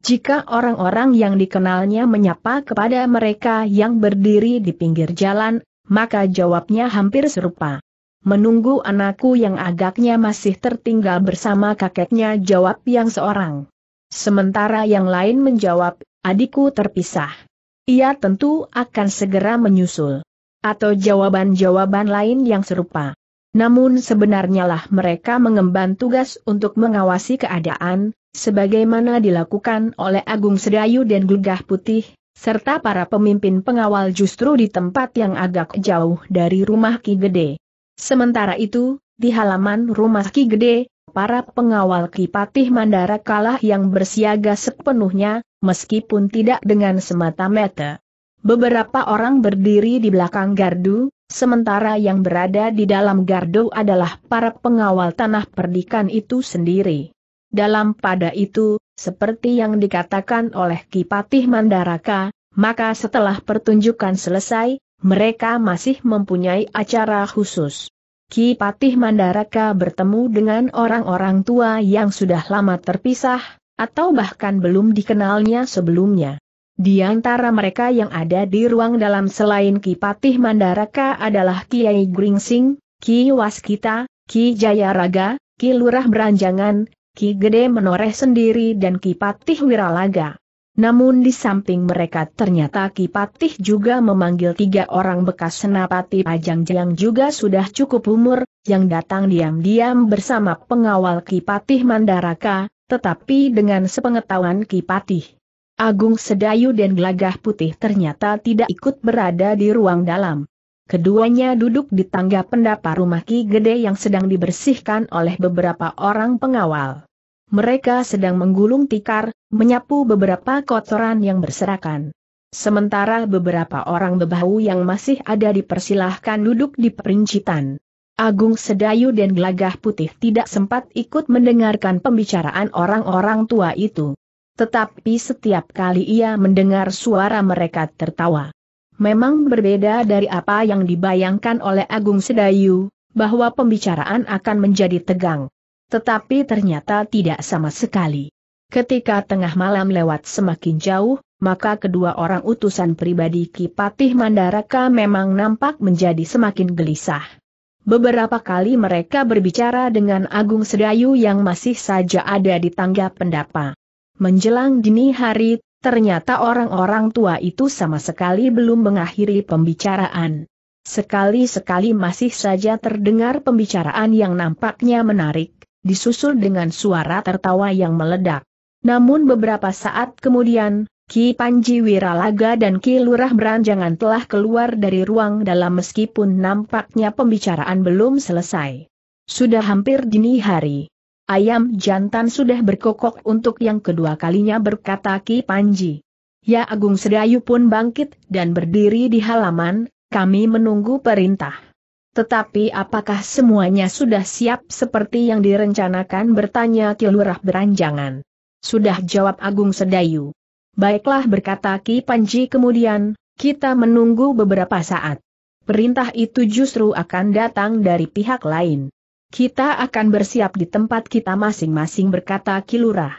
A: Jika orang-orang yang dikenalnya menyapa kepada mereka yang berdiri di pinggir jalan, maka jawabnya hampir serupa. Menunggu anakku yang agaknya masih tertinggal bersama kakeknya jawab yang seorang. Sementara yang lain menjawab, adikku terpisah ia tentu akan segera menyusul. Atau jawaban-jawaban lain yang serupa. Namun sebenarnya lah mereka mengemban tugas untuk mengawasi keadaan, sebagaimana dilakukan oleh Agung Sedayu dan Gelgah Putih, serta para pemimpin pengawal justru di tempat yang agak jauh dari rumah Ki Gede. Sementara itu, di halaman rumah Ki Gede, para pengawal Ki Patih Mandara Kalah yang bersiaga sepenuhnya, meskipun tidak dengan semata mata. Beberapa orang berdiri di belakang gardu, sementara yang berada di dalam gardu adalah para pengawal tanah perdikan itu sendiri. Dalam pada itu, seperti yang dikatakan oleh Kipatih Mandaraka, maka setelah pertunjukan selesai, mereka masih mempunyai acara khusus. Kipatih Mandaraka bertemu dengan orang-orang tua yang sudah lama terpisah, atau bahkan belum dikenalnya sebelumnya. Di antara mereka yang ada di ruang dalam selain Ki Patih Mandaraka adalah Kiai Gringsing, Ki Waskita, Ki Jayaraga, Ki Lurah Beranjangan, Ki Gede Menoreh sendiri dan Ki Patih Wiralaga. Namun di samping mereka ternyata Ki Patih juga memanggil tiga orang bekas senapati pajang yang juga sudah cukup umur, yang datang diam-diam bersama pengawal Ki Patih Mandaraka, tetapi dengan sepengetahuan Kipatih. Agung Sedayu dan Gelagah Putih ternyata tidak ikut berada di ruang dalam. Keduanya duduk di tangga pendapa rumah Ki Gede yang sedang dibersihkan oleh beberapa orang pengawal. Mereka sedang menggulung tikar, menyapu beberapa kotoran yang berserakan. Sementara beberapa orang bebahu yang masih ada dipersilahkan duduk di perincitan. Agung Sedayu dan Gelagah Putih tidak sempat ikut mendengarkan pembicaraan orang-orang tua itu. Tetapi setiap kali ia mendengar suara mereka tertawa. Memang berbeda dari apa yang dibayangkan oleh Agung Sedayu, bahwa pembicaraan akan menjadi tegang. Tetapi ternyata tidak sama sekali. Ketika tengah malam lewat semakin jauh, maka kedua orang utusan pribadi Kipatih Mandaraka memang nampak menjadi semakin gelisah. Beberapa kali mereka berbicara dengan Agung Sedayu yang masih saja ada di tangga pendapa. Menjelang dini hari, ternyata orang-orang tua itu sama sekali belum mengakhiri pembicaraan. Sekali-sekali masih saja terdengar pembicaraan yang nampaknya menarik, disusul dengan suara tertawa yang meledak. Namun beberapa saat kemudian, Ki Panji Wiralaga dan Ki Lurah Beranjangan telah keluar dari ruang dalam meskipun nampaknya pembicaraan belum selesai. Sudah hampir dini hari. Ayam jantan sudah berkokok untuk yang kedua kalinya berkata Ki Panji. Ya Agung Sedayu pun bangkit dan berdiri di halaman, kami menunggu perintah. Tetapi apakah semuanya sudah siap seperti yang direncanakan bertanya Ki Lurah Beranjangan. Sudah jawab Agung Sedayu. Baiklah berkata Ki Panji kemudian, kita menunggu beberapa saat. Perintah itu justru akan datang dari pihak lain. Kita akan bersiap di tempat kita masing-masing berkata Ki Lurah.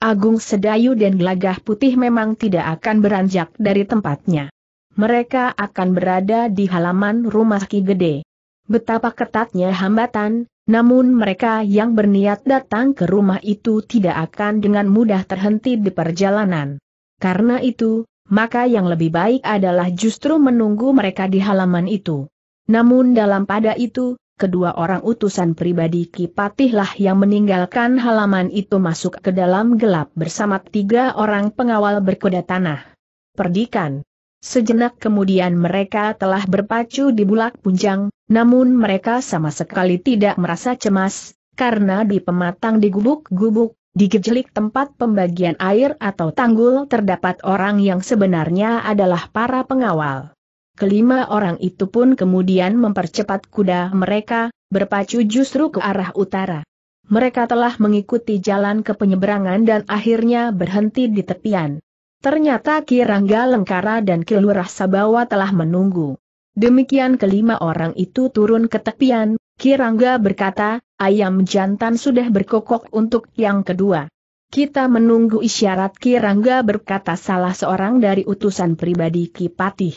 A: Agung Sedayu dan Gelagah Putih memang tidak akan beranjak dari tempatnya. Mereka akan berada di halaman rumah Ki Gede. Betapa ketatnya hambatan, namun mereka yang berniat datang ke rumah itu tidak akan dengan mudah terhenti di perjalanan. Karena itu, maka yang lebih baik adalah justru menunggu mereka di halaman itu. Namun dalam pada itu, kedua orang utusan pribadi Kipatihlah yang meninggalkan halaman itu masuk ke dalam gelap bersama tiga orang pengawal berkuda tanah. Perdikan. Sejenak kemudian mereka telah berpacu di bulak punjang, namun mereka sama sekali tidak merasa cemas, karena di pematang di gubuk-gubuk, di gejelik tempat pembagian air atau tanggul terdapat orang yang sebenarnya adalah para pengawal. Kelima orang itu pun kemudian mempercepat kuda mereka, berpacu justru ke arah utara. Mereka telah mengikuti jalan ke penyeberangan dan akhirnya berhenti di tepian. Ternyata Kirangga Lengkara dan Kilurah Sabawa telah menunggu. Demikian kelima orang itu turun ke tepian, Kirangga berkata, ayam jantan sudah berkokok untuk yang kedua. Kita menunggu isyarat Kirangga berkata salah seorang dari utusan pribadi Kipatih.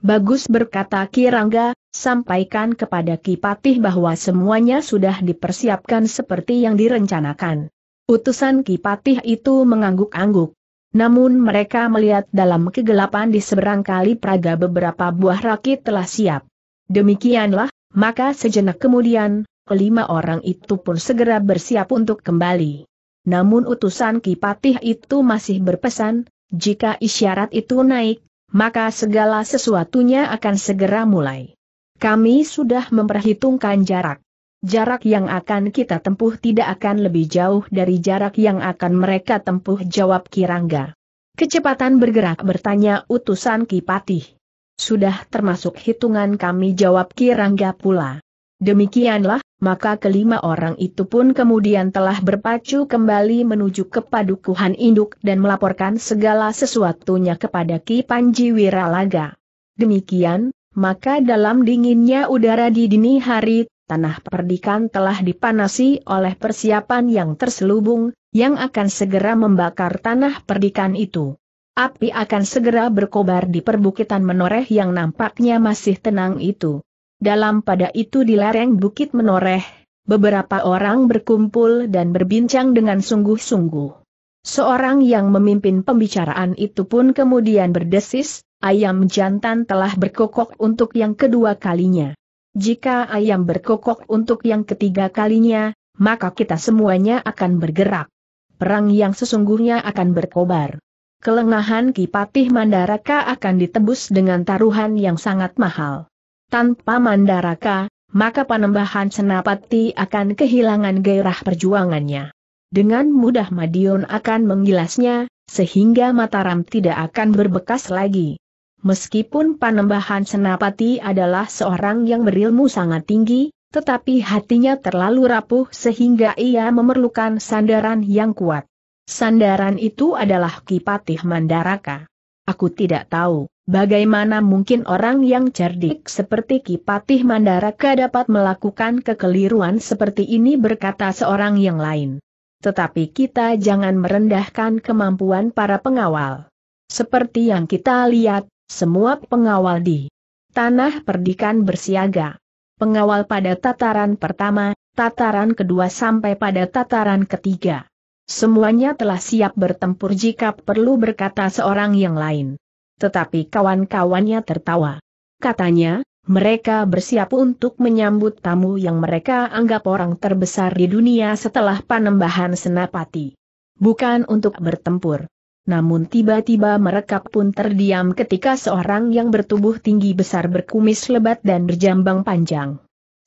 A: Bagus berkata Kirangga, sampaikan kepada Kipatih bahwa semuanya sudah dipersiapkan seperti yang direncanakan. Utusan Kipatih itu mengangguk-angguk. Namun mereka melihat dalam kegelapan di seberang kali Praga beberapa buah rakit telah siap. Demikianlah maka sejenak kemudian, kelima orang itu pun segera bersiap untuk kembali. Namun utusan Kipatih itu masih berpesan, jika isyarat itu naik, maka segala sesuatunya akan segera mulai. Kami sudah memperhitungkan jarak. Jarak yang akan kita tempuh tidak akan lebih jauh dari jarak yang akan mereka tempuh jawab Kirangga. Kecepatan bergerak bertanya utusan Kipatih. Sudah termasuk hitungan kami jawab Kirangga pula. Demikianlah, maka kelima orang itu pun kemudian telah berpacu kembali menuju ke padukuhan induk dan melaporkan segala sesuatunya kepada Ki Panji Wiralaga. Demikian, maka dalam dinginnya udara di dini hari, tanah perdikan telah dipanasi oleh persiapan yang terselubung, yang akan segera membakar tanah perdikan itu api akan segera berkobar di perbukitan menoreh yang nampaknya masih tenang itu. Dalam pada itu di lereng bukit menoreh, beberapa orang berkumpul dan berbincang dengan sungguh-sungguh. Seorang yang memimpin pembicaraan itu pun kemudian berdesis, ayam jantan telah berkokok untuk yang kedua kalinya. Jika ayam berkokok untuk yang ketiga kalinya, maka kita semuanya akan bergerak. Perang yang sesungguhnya akan berkobar kelengahan Kipatih Mandaraka akan ditebus dengan taruhan yang sangat mahal. Tanpa Mandaraka, maka panembahan Senapati akan kehilangan gairah perjuangannya. Dengan mudah Madiun akan menggilasnya, sehingga Mataram tidak akan berbekas lagi. Meskipun Panembahan Senapati adalah seorang yang berilmu sangat tinggi, tetapi hatinya terlalu rapuh sehingga ia memerlukan sandaran yang kuat. Sandaran itu adalah Kipatih Mandaraka. Aku tidak tahu, bagaimana mungkin orang yang cerdik seperti Kipatih Mandaraka dapat melakukan kekeliruan seperti ini berkata seorang yang lain. Tetapi kita jangan merendahkan kemampuan para pengawal. Seperti yang kita lihat, semua pengawal di tanah perdikan bersiaga. Pengawal pada tataran pertama, tataran kedua sampai pada tataran ketiga. Semuanya telah siap bertempur jika perlu berkata seorang yang lain. Tetapi kawan-kawannya tertawa. Katanya, mereka bersiap untuk menyambut tamu yang mereka anggap orang terbesar di dunia setelah panembahan senapati. Bukan untuk bertempur. Namun tiba-tiba mereka pun terdiam ketika seorang yang bertubuh tinggi besar berkumis lebat dan berjambang panjang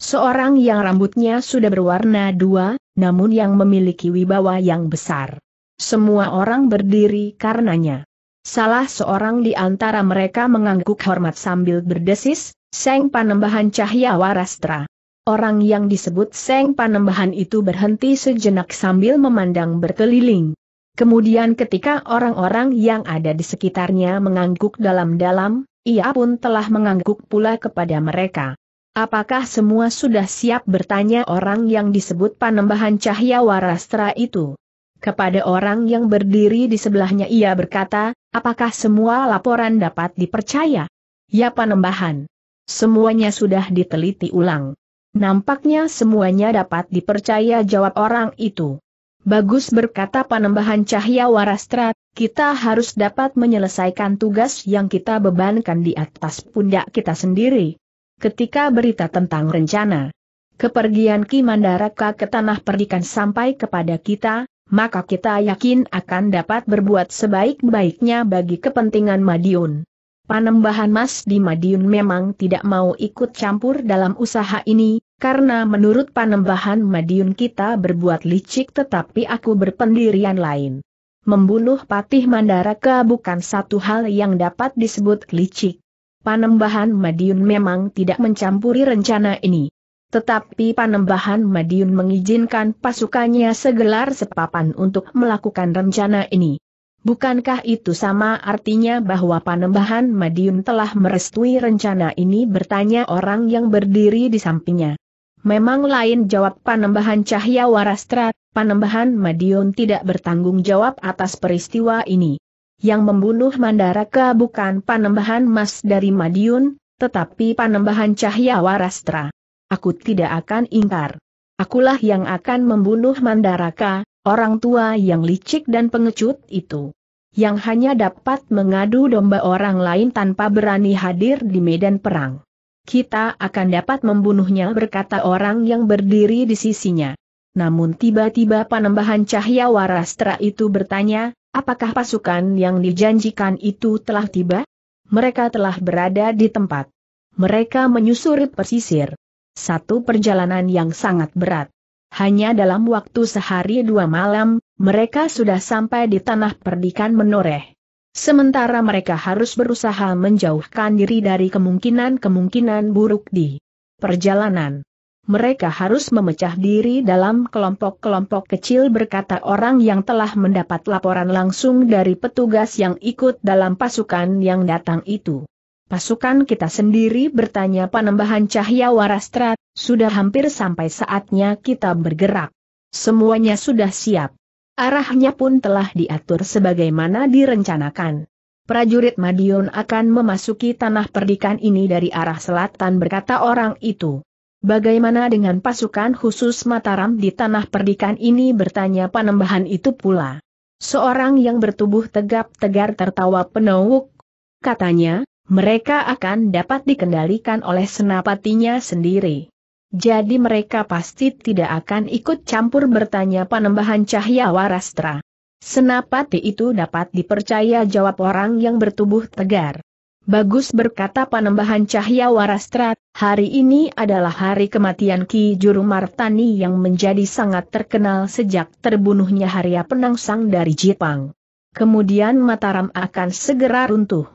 A: Seorang yang rambutnya sudah berwarna dua, namun yang memiliki wibawa yang besar. Semua orang berdiri karenanya. Salah seorang di antara mereka mengangguk hormat sambil berdesis, Seng Panembahan Cahya Warastra. Orang yang disebut Seng Panembahan itu berhenti sejenak sambil memandang berkeliling. Kemudian ketika orang-orang yang ada di sekitarnya mengangguk dalam-dalam, ia pun telah mengangguk pula kepada mereka. Apakah semua sudah siap bertanya orang yang disebut panembahan Cahya warastra itu? Kepada orang yang berdiri di sebelahnya ia berkata, apakah semua laporan dapat dipercaya? Ya panembahan. Semuanya sudah diteliti ulang. Nampaknya semuanya dapat dipercaya jawab orang itu. Bagus berkata panembahan Cahya warastra, kita harus dapat menyelesaikan tugas yang kita bebankan di atas pundak kita sendiri ketika berita tentang rencana kepergian Ki Mandaraka ke tanah perdikan sampai kepada kita, maka kita yakin akan dapat berbuat sebaik-baiknya bagi kepentingan Madiun. Panembahan Mas di Madiun memang tidak mau ikut campur dalam usaha ini, karena menurut panembahan Madiun kita berbuat licik tetapi aku berpendirian lain. Membunuh Patih Mandaraka bukan satu hal yang dapat disebut licik. Panembahan Madiun memang tidak mencampuri rencana ini. Tetapi Panembahan Madiun mengizinkan pasukannya segelar sepapan untuk melakukan rencana ini. Bukankah itu sama artinya bahwa Panembahan Madiun telah merestui rencana ini bertanya orang yang berdiri di sampingnya. Memang lain jawab Panembahan Cahya Warastra, Panembahan Madiun tidak bertanggung jawab atas peristiwa ini yang membunuh Mandaraka bukan panembahan emas dari Madiun, tetapi panembahan cahaya warastra. Aku tidak akan ingkar. Akulah yang akan membunuh Mandaraka, orang tua yang licik dan pengecut itu. Yang hanya dapat mengadu domba orang lain tanpa berani hadir di medan perang. Kita akan dapat membunuhnya berkata orang yang berdiri di sisinya. Namun tiba-tiba panembahan cahaya warastra itu bertanya, Apakah pasukan yang dijanjikan itu telah tiba? Mereka telah berada di tempat. Mereka menyusuri pesisir. Satu perjalanan yang sangat berat. Hanya dalam waktu sehari dua malam, mereka sudah sampai di tanah perdikan menoreh. Sementara mereka harus berusaha menjauhkan diri dari kemungkinan-kemungkinan buruk di perjalanan mereka harus memecah diri dalam kelompok-kelompok kecil berkata orang yang telah mendapat laporan langsung dari petugas yang ikut dalam pasukan yang datang itu. Pasukan kita sendiri bertanya panembahan cahya warastrat, sudah hampir sampai saatnya kita bergerak. Semuanya sudah siap. Arahnya pun telah diatur sebagaimana direncanakan. Prajurit Madiun akan memasuki tanah perdikan ini dari arah selatan berkata orang itu. Bagaimana dengan pasukan khusus Mataram di tanah perdikan ini bertanya panembahan itu pula. Seorang yang bertubuh tegap-tegar tertawa penawuk. Katanya, mereka akan dapat dikendalikan oleh senapatinya sendiri. Jadi mereka pasti tidak akan ikut campur bertanya panembahan Cahya Warastra. Senapati itu dapat dipercaya jawab orang yang bertubuh tegar. Bagus berkata panembahan cahya warastrat, hari ini adalah hari kematian Ki Juru Martani yang menjadi sangat terkenal sejak terbunuhnya Harya Penangsang dari Jepang. Kemudian Mataram akan segera runtuh.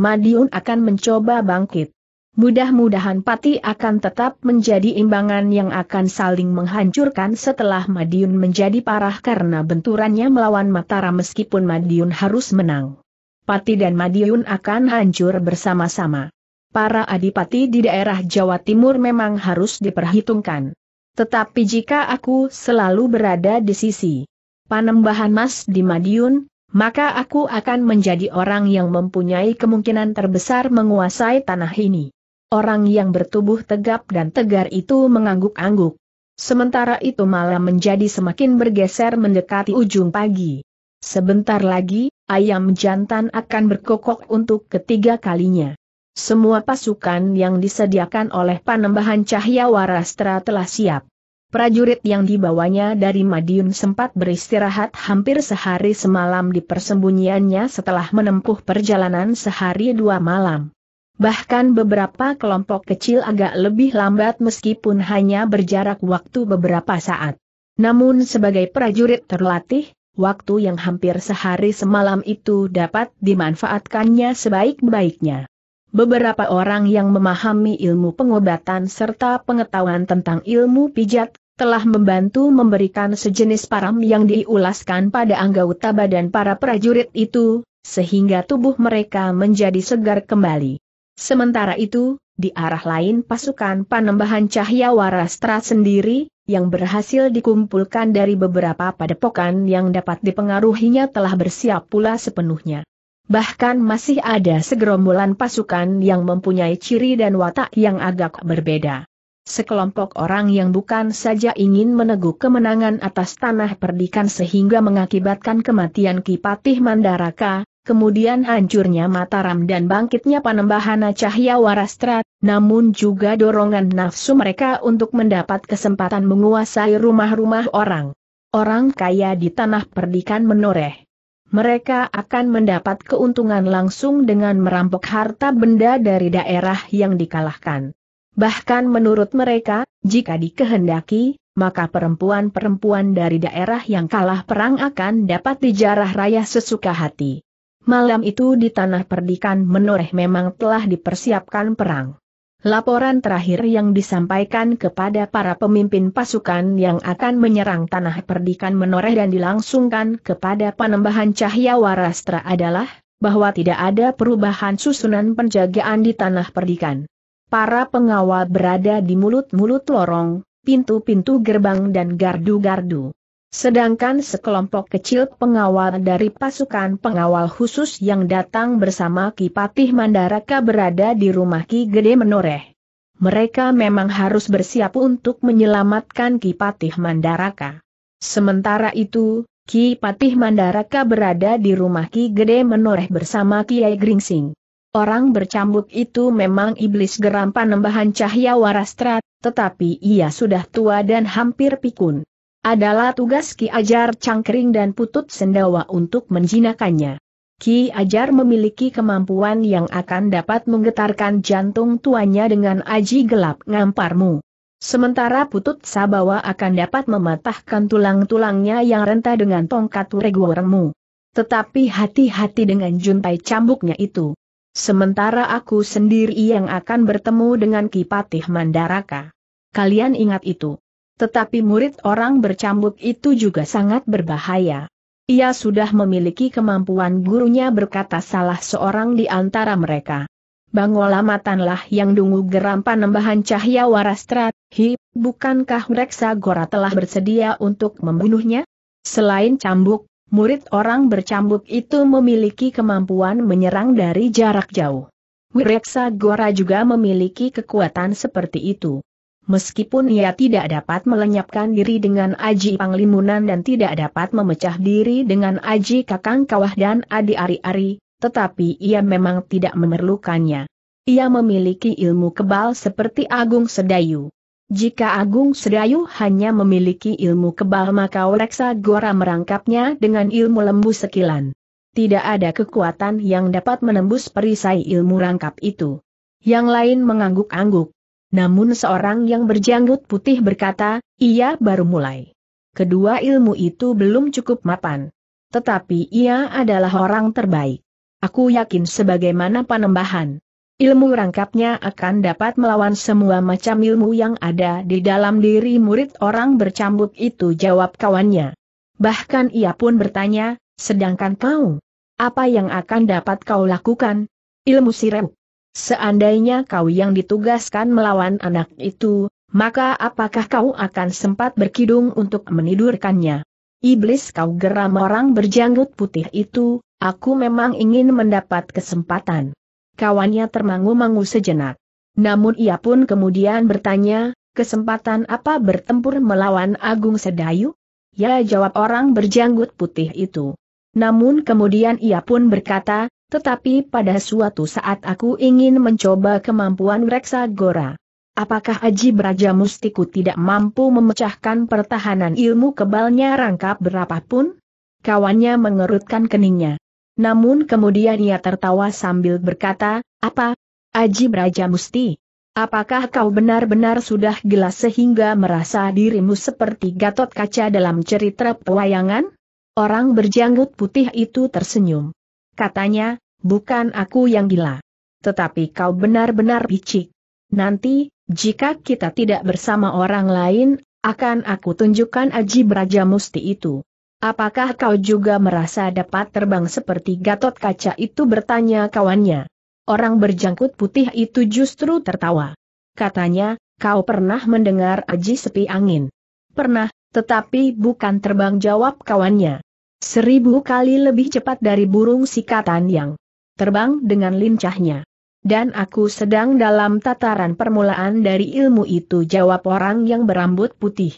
A: Madiun akan mencoba bangkit. Mudah-mudahan Pati akan tetap menjadi imbangan yang akan saling menghancurkan setelah Madiun menjadi parah karena benturannya melawan Mataram meskipun Madiun harus menang. Pati dan Madiun akan hancur bersama-sama. Para adipati di daerah Jawa Timur memang harus diperhitungkan. Tetapi jika aku selalu berada di sisi panembahan mas di Madiun, maka aku akan menjadi orang yang mempunyai kemungkinan terbesar menguasai tanah ini. Orang yang bertubuh tegap dan tegar itu mengangguk-angguk. Sementara itu malam menjadi semakin bergeser mendekati ujung pagi. Sebentar lagi, ayam jantan akan berkokok untuk ketiga kalinya. Semua pasukan yang disediakan oleh panembahan Cahya Warastra telah siap. Prajurit yang dibawanya dari Madiun sempat beristirahat hampir sehari semalam di persembunyiannya setelah menempuh perjalanan sehari dua malam. Bahkan beberapa kelompok kecil agak lebih lambat meskipun hanya berjarak waktu beberapa saat. Namun sebagai prajurit terlatih, waktu yang hampir sehari semalam itu dapat dimanfaatkannya sebaik-baiknya. Beberapa orang yang memahami ilmu pengobatan serta pengetahuan tentang ilmu pijat telah membantu memberikan sejenis param yang diulaskan pada anggota badan para prajurit itu, sehingga tubuh mereka menjadi segar kembali. Sementara itu, di arah lain pasukan panembahan cahaya warastra sendiri, yang berhasil dikumpulkan dari beberapa padepokan yang dapat dipengaruhinya telah bersiap pula sepenuhnya. Bahkan masih ada segerombolan pasukan yang mempunyai ciri dan watak yang agak berbeda. Sekelompok orang yang bukan saja ingin meneguk kemenangan atas tanah perdikan sehingga mengakibatkan kematian Kipatih Mandaraka, kemudian hancurnya Mataram dan bangkitnya Panembahana Cahya Warastra, namun juga dorongan nafsu mereka untuk mendapat kesempatan menguasai rumah-rumah orang. Orang kaya di tanah perdikan menoreh. Mereka akan mendapat keuntungan langsung dengan merampok harta benda dari daerah yang dikalahkan. Bahkan menurut mereka, jika dikehendaki, maka perempuan-perempuan dari daerah yang kalah perang akan dapat dijarah raya sesuka hati malam itu di tanah perdikan menoreh memang telah dipersiapkan perang. Laporan terakhir yang disampaikan kepada para pemimpin pasukan yang akan menyerang tanah perdikan menoreh dan dilangsungkan kepada panembahan cahaya warastra adalah, bahwa tidak ada perubahan susunan penjagaan di tanah perdikan. Para pengawal berada di mulut-mulut lorong, pintu-pintu gerbang dan gardu-gardu. Sedangkan sekelompok kecil pengawal dari pasukan pengawal khusus yang datang bersama Ki Patih Mandaraka berada di rumah Ki Gede Menoreh. Mereka memang harus bersiap untuk menyelamatkan Ki Patih Mandaraka. Sementara itu, Ki Patih Mandaraka berada di rumah Ki Gede Menoreh bersama Kiai Gringsing. Orang bercambuk itu memang iblis geram panembahan cahya warastra, tetapi ia sudah tua dan hampir pikun adalah tugas Ki Ajar Cangkring dan Putut Sendawa untuk menjinakannya. Ki Ajar memiliki kemampuan yang akan dapat menggetarkan jantung tuannya dengan aji gelap ngamparmu. Sementara Putut Sabawa akan dapat mematahkan tulang-tulangnya yang rentah dengan tongkat regorengmu. Tetapi hati-hati dengan juntai cambuknya itu. Sementara aku sendiri yang akan bertemu dengan Ki Patih Mandaraka. Kalian ingat itu. Tetapi murid orang bercambuk itu juga sangat berbahaya. Ia sudah memiliki kemampuan gurunya berkata salah seorang di antara mereka. Bangolamatanlah yang dungu geram panembahan cahaya warastra, hi, bukankah Reksa Gora telah bersedia untuk membunuhnya? Selain cambuk, murid orang bercambuk itu memiliki kemampuan menyerang dari jarak jauh. Wireksa Gora juga memiliki kekuatan seperti itu. Meskipun ia tidak dapat melenyapkan diri dengan Aji Panglimunan dan tidak dapat memecah diri dengan Aji Kakang Kawah dan Adi Ari-Ari, tetapi ia memang tidak memerlukannya. Ia memiliki ilmu kebal seperti Agung Sedayu. Jika Agung Sedayu hanya memiliki ilmu kebal maka Oreksa Gora merangkapnya dengan ilmu lembu sekilan. Tidak ada kekuatan yang dapat menembus perisai ilmu rangkap itu. Yang lain mengangguk-angguk. Namun seorang yang berjanggut putih berkata, ia baru mulai. Kedua ilmu itu belum cukup mapan. Tetapi ia adalah orang terbaik. Aku yakin sebagaimana panembahan. Ilmu rangkapnya akan dapat melawan semua macam ilmu yang ada di dalam diri murid orang bercambuk itu jawab kawannya. Bahkan ia pun bertanya, sedangkan kau, apa yang akan dapat kau lakukan? Ilmu sirem. Seandainya kau yang ditugaskan melawan anak itu, maka apakah kau akan sempat berkidung untuk menidurkannya? Iblis kau geram orang berjanggut putih itu, aku memang ingin mendapat kesempatan. Kawannya termangu-mangu sejenak. Namun ia pun kemudian bertanya, kesempatan apa bertempur melawan Agung Sedayu? Ya jawab orang berjanggut putih itu. Namun kemudian ia pun berkata, tetapi pada suatu saat aku ingin mencoba kemampuan Reksa Gora. Apakah Aji Braja Mustiku tidak mampu memecahkan pertahanan ilmu kebalnya rangkap berapapun? Kawannya mengerutkan keningnya. Namun kemudian ia tertawa sambil berkata, apa? Aji Braja Musti. Apakah kau benar-benar sudah gelas sehingga merasa dirimu seperti gatot kaca dalam cerita pewayangan? Orang berjanggut putih itu tersenyum. Katanya, bukan aku yang gila. Tetapi kau benar-benar picik. Nanti, jika kita tidak bersama orang lain, akan aku tunjukkan Aji Braja Musti itu. Apakah kau juga merasa dapat terbang seperti Gatot Kaca itu bertanya kawannya. Orang berjangkut putih itu justru tertawa. Katanya, kau pernah mendengar Aji sepi angin? Pernah, tetapi bukan terbang jawab kawannya. Seribu kali lebih cepat dari burung sikatan yang terbang dengan lincahnya. Dan aku sedang dalam tataran permulaan dari ilmu itu jawab orang yang berambut putih.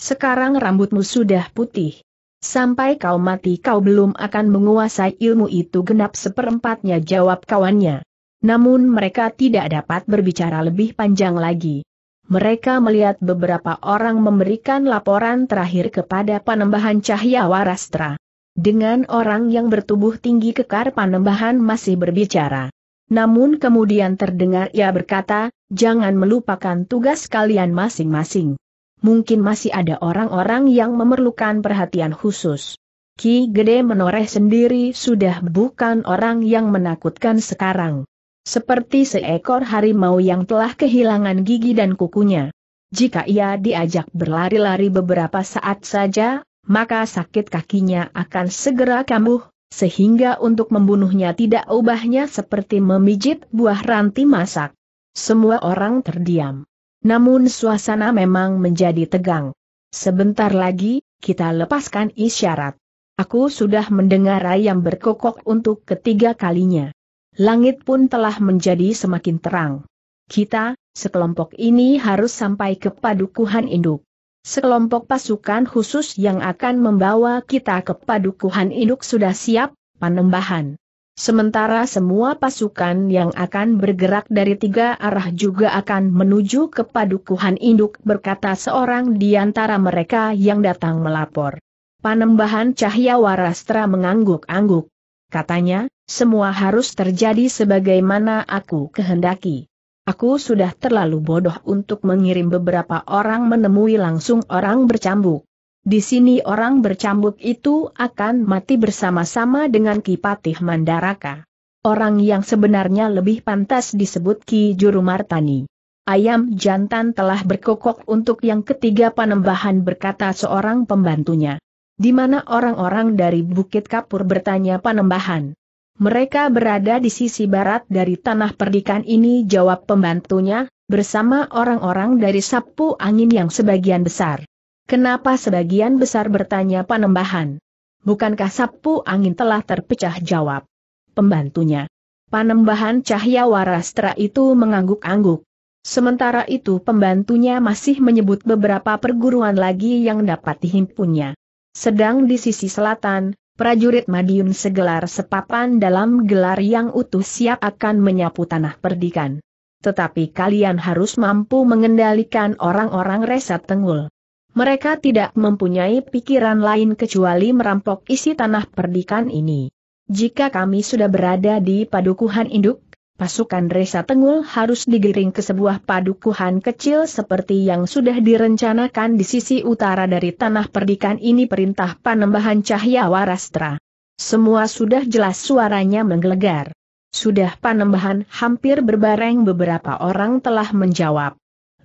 A: Sekarang rambutmu sudah putih. Sampai kau mati kau belum akan menguasai ilmu itu genap seperempatnya jawab kawannya. Namun mereka tidak dapat berbicara lebih panjang lagi mereka melihat beberapa orang memberikan laporan terakhir kepada Panembahan Cahya Warastra. Dengan orang yang bertubuh tinggi kekar Panembahan masih berbicara. Namun kemudian terdengar ia berkata, jangan melupakan tugas kalian masing-masing. Mungkin masih ada orang-orang yang memerlukan perhatian khusus. Ki Gede menoreh sendiri sudah bukan orang yang menakutkan sekarang. Seperti seekor harimau yang telah kehilangan gigi dan kukunya. Jika ia diajak berlari-lari beberapa saat saja, maka sakit kakinya akan segera kambuh, sehingga untuk membunuhnya tidak ubahnya seperti memijit buah ranti masak. Semua orang terdiam. Namun suasana memang menjadi tegang. Sebentar lagi, kita lepaskan isyarat. Aku sudah mendengar ayam berkokok untuk ketiga kalinya langit pun telah menjadi semakin terang. Kita, sekelompok ini harus sampai ke padukuhan induk. Sekelompok pasukan khusus yang akan membawa kita ke padukuhan induk sudah siap, panembahan. Sementara semua pasukan yang akan bergerak dari tiga arah juga akan menuju ke padukuhan induk berkata seorang di antara mereka yang datang melapor. Panembahan Cahya Warastra mengangguk-angguk. Katanya, semua harus terjadi sebagaimana aku kehendaki. Aku sudah terlalu bodoh untuk mengirim beberapa orang menemui langsung orang bercambuk. Di sini orang bercambuk itu akan mati bersama-sama dengan Kipatih Mandaraka. Orang yang sebenarnya lebih pantas disebut Ki Juru Martani. Ayam jantan telah berkokok untuk yang ketiga panembahan berkata seorang pembantunya. Di mana orang-orang dari Bukit Kapur bertanya panembahan. Mereka berada di sisi barat dari tanah perdikan ini jawab pembantunya, bersama orang-orang dari sapu angin yang sebagian besar. Kenapa sebagian besar bertanya panembahan? Bukankah sapu angin telah terpecah jawab? Pembantunya. Panembahan cahaya warastra itu mengangguk-angguk. Sementara itu pembantunya masih menyebut beberapa perguruan lagi yang dapat dihimpunnya. Sedang di sisi selatan, prajurit Madiun segelar sepapan dalam gelar yang utuh siap akan menyapu tanah perdikan. Tetapi kalian harus mampu mengendalikan orang-orang Resa Tengul. Mereka tidak mempunyai pikiran lain kecuali merampok isi tanah perdikan ini. Jika kami sudah berada di padukuhan induk, pasukan Resa Tengul harus digiring ke sebuah padukuhan kecil seperti yang sudah direncanakan di sisi utara dari tanah perdikan ini perintah panembahan Cahya Warastra. Semua sudah jelas suaranya menggelegar. Sudah panembahan hampir berbareng beberapa orang telah menjawab.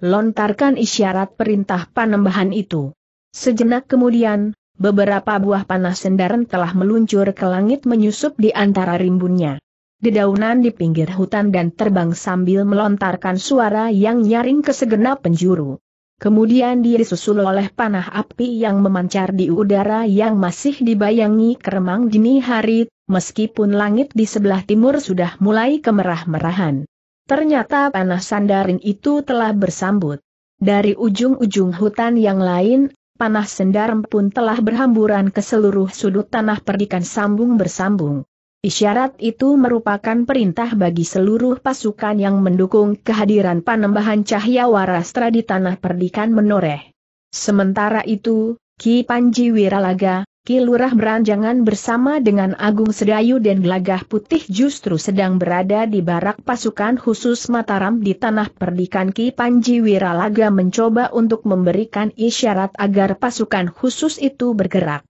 A: Lontarkan isyarat perintah panembahan itu. Sejenak kemudian, beberapa buah panah sendaran telah meluncur ke langit menyusup di antara rimbunnya dedaunan di pinggir hutan dan terbang sambil melontarkan suara yang nyaring ke segenap penjuru. Kemudian dia disusul oleh panah api yang memancar di udara yang masih dibayangi keremang dini hari, meskipun langit di sebelah timur sudah mulai kemerah-merahan. Ternyata panah sandarin itu telah bersambut. Dari ujung-ujung hutan yang lain, panah sendarm pun telah berhamburan ke seluruh sudut tanah perdikan sambung bersambung. Isyarat itu merupakan perintah bagi seluruh pasukan yang mendukung kehadiran panembahan cahaya warastra di tanah perdikan menoreh. Sementara itu, Ki Panji Wiralaga, Ki Lurah Beranjangan bersama dengan Agung Sedayu dan Gelagah Putih justru sedang berada di barak pasukan khusus Mataram di tanah perdikan Ki Panji Wiralaga mencoba untuk memberikan isyarat agar pasukan khusus itu bergerak.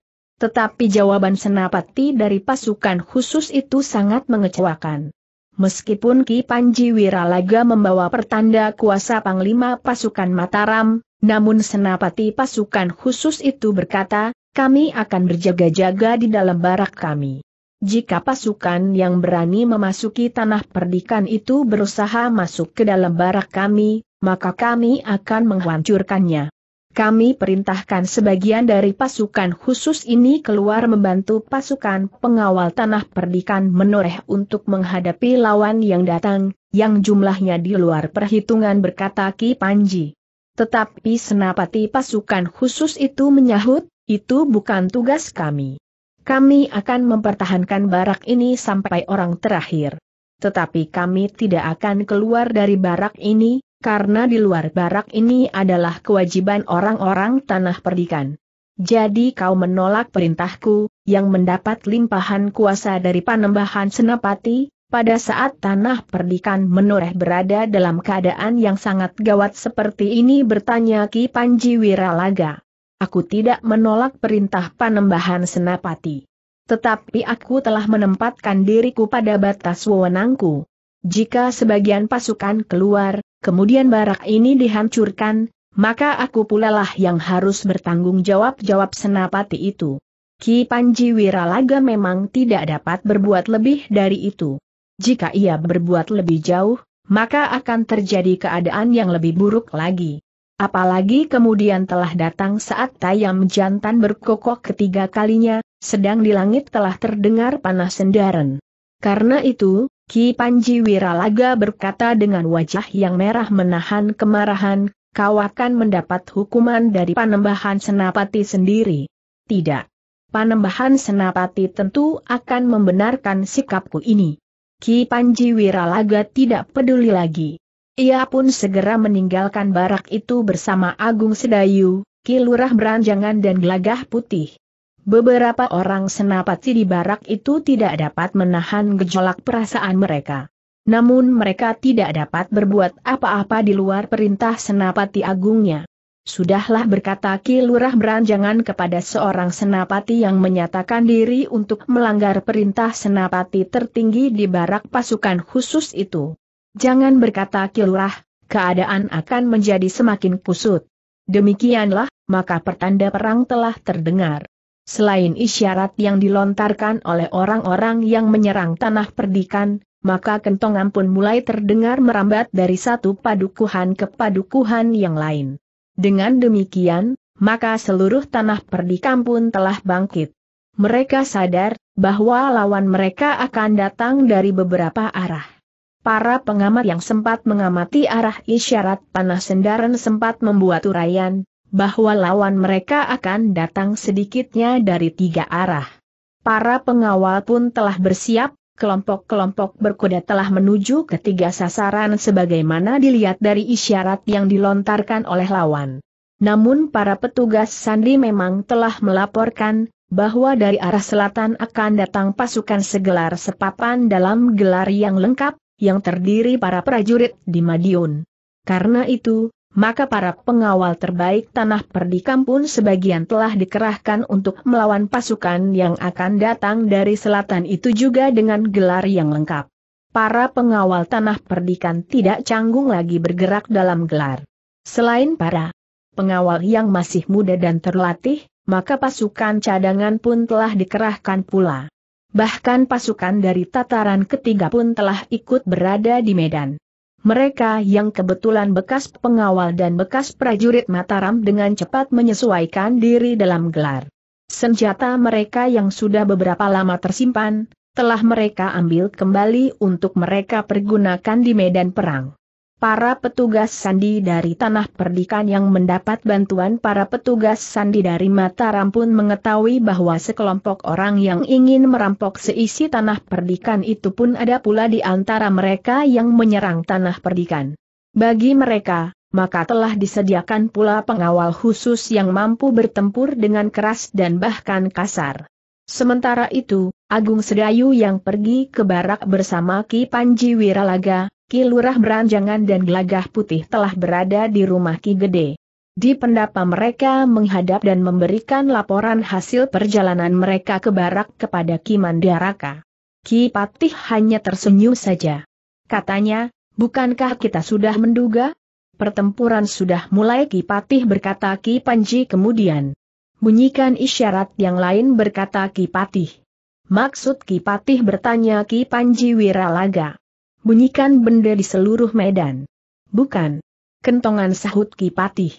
A: Tetapi jawaban senapati dari pasukan khusus itu sangat mengecewakan. Meskipun Ki Panji Wiralaga membawa pertanda kuasa Panglima pasukan Mataram, namun senapati pasukan khusus itu berkata, kami akan berjaga-jaga di dalam barak kami. Jika pasukan yang berani memasuki tanah perdikan itu berusaha masuk ke dalam barak kami, maka kami akan menghancurkannya kami perintahkan sebagian dari pasukan khusus ini keluar membantu pasukan pengawal tanah perdikan menoreh untuk menghadapi lawan yang datang, yang jumlahnya di luar perhitungan berkata Ki Panji. Tetapi senapati pasukan khusus itu menyahut, itu bukan tugas kami. Kami akan mempertahankan barak ini sampai orang terakhir. Tetapi kami tidak akan keluar dari barak ini, karena di luar barak ini adalah kewajiban orang-orang tanah perdikan. Jadi kau menolak perintahku, yang mendapat limpahan kuasa dari panembahan senapati, pada saat tanah perdikan menoreh berada dalam keadaan yang sangat gawat seperti ini bertanya Ki Panji Wiralaga. Aku tidak menolak perintah panembahan senapati. Tetapi aku telah menempatkan diriku pada batas wewenangku. Jika sebagian pasukan keluar, kemudian barak ini dihancurkan, maka aku pula lah yang harus bertanggung jawab-jawab senapati itu. Ki Panji Wiralaga memang tidak dapat berbuat lebih dari itu. Jika ia berbuat lebih jauh, maka akan terjadi keadaan yang lebih buruk lagi. Apalagi kemudian telah datang saat tayam jantan berkokok ketiga kalinya, sedang di langit telah terdengar panas sendaren. Karena itu, Ki Panji Wiralaga berkata dengan wajah yang merah menahan kemarahan, kau akan mendapat hukuman dari panembahan senapati sendiri. Tidak. Panembahan senapati tentu akan membenarkan sikapku ini. Ki Panji Wiralaga tidak peduli lagi. Ia pun segera meninggalkan barak itu bersama Agung Sedayu, Ki Lurah Beranjangan dan Gelagah Putih. Beberapa orang senapati di barak itu tidak dapat menahan gejolak perasaan mereka. Namun mereka tidak dapat berbuat apa-apa di luar perintah senapati agungnya. Sudahlah berkata Ki Lurah beranjangan kepada seorang senapati yang menyatakan diri untuk melanggar perintah senapati tertinggi di barak pasukan khusus itu. Jangan berkata Ki Lurah, keadaan akan menjadi semakin kusut. Demikianlah, maka pertanda perang telah terdengar. Selain isyarat yang dilontarkan oleh orang-orang yang menyerang tanah perdikan, maka kentongan pun mulai terdengar merambat dari satu padukuhan ke padukuhan yang lain. Dengan demikian, maka seluruh tanah perdikan pun telah bangkit. Mereka sadar bahwa lawan mereka akan datang dari beberapa arah. Para pengamat yang sempat mengamati arah isyarat panah sendaran sempat membuat uraian bahwa lawan mereka akan datang sedikitnya dari tiga arah. Para pengawal pun telah bersiap, kelompok-kelompok berkuda telah menuju ke tiga sasaran sebagaimana dilihat dari isyarat yang dilontarkan oleh lawan. Namun para petugas Sandi memang telah melaporkan, bahwa dari arah selatan akan datang pasukan segelar sepapan dalam gelar yang lengkap, yang terdiri para prajurit di Madiun. Karena itu, maka para pengawal terbaik tanah perdikam pun sebagian telah dikerahkan untuk melawan pasukan yang akan datang dari selatan itu juga dengan gelar yang lengkap. Para pengawal tanah perdikan tidak canggung lagi bergerak dalam gelar. Selain para pengawal yang masih muda dan terlatih, maka pasukan cadangan pun telah dikerahkan pula. Bahkan pasukan dari tataran ketiga pun telah ikut berada di medan. Mereka yang kebetulan bekas pengawal dan bekas prajurit Mataram dengan cepat menyesuaikan diri dalam gelar. Senjata mereka yang sudah beberapa lama tersimpan, telah mereka ambil kembali untuk mereka pergunakan di medan perang para petugas sandi dari tanah perdikan yang mendapat bantuan para petugas sandi dari Mataram pun mengetahui bahwa sekelompok orang yang ingin merampok seisi tanah perdikan itu pun ada pula di antara mereka yang menyerang tanah perdikan. Bagi mereka, maka telah disediakan pula pengawal khusus yang mampu bertempur dengan keras dan bahkan kasar. Sementara itu, Agung Sedayu yang pergi ke barak bersama Ki Panji Wiralaga, Ki Lurah Beranjangan dan Gelagah Putih telah berada di rumah Ki Gede. Di pendapa mereka menghadap dan memberikan laporan hasil perjalanan mereka ke barak kepada Ki Mandaraka. Ki Patih hanya tersenyum saja. Katanya, bukankah kita sudah menduga? Pertempuran sudah mulai Ki Patih berkata Ki Panji kemudian. Bunyikan isyarat yang lain berkata Ki Patih. Maksud Ki Patih bertanya Ki Panji Wiralaga. Bunyikan benda di seluruh medan. Bukan. Kentongan sahut Ki Patih.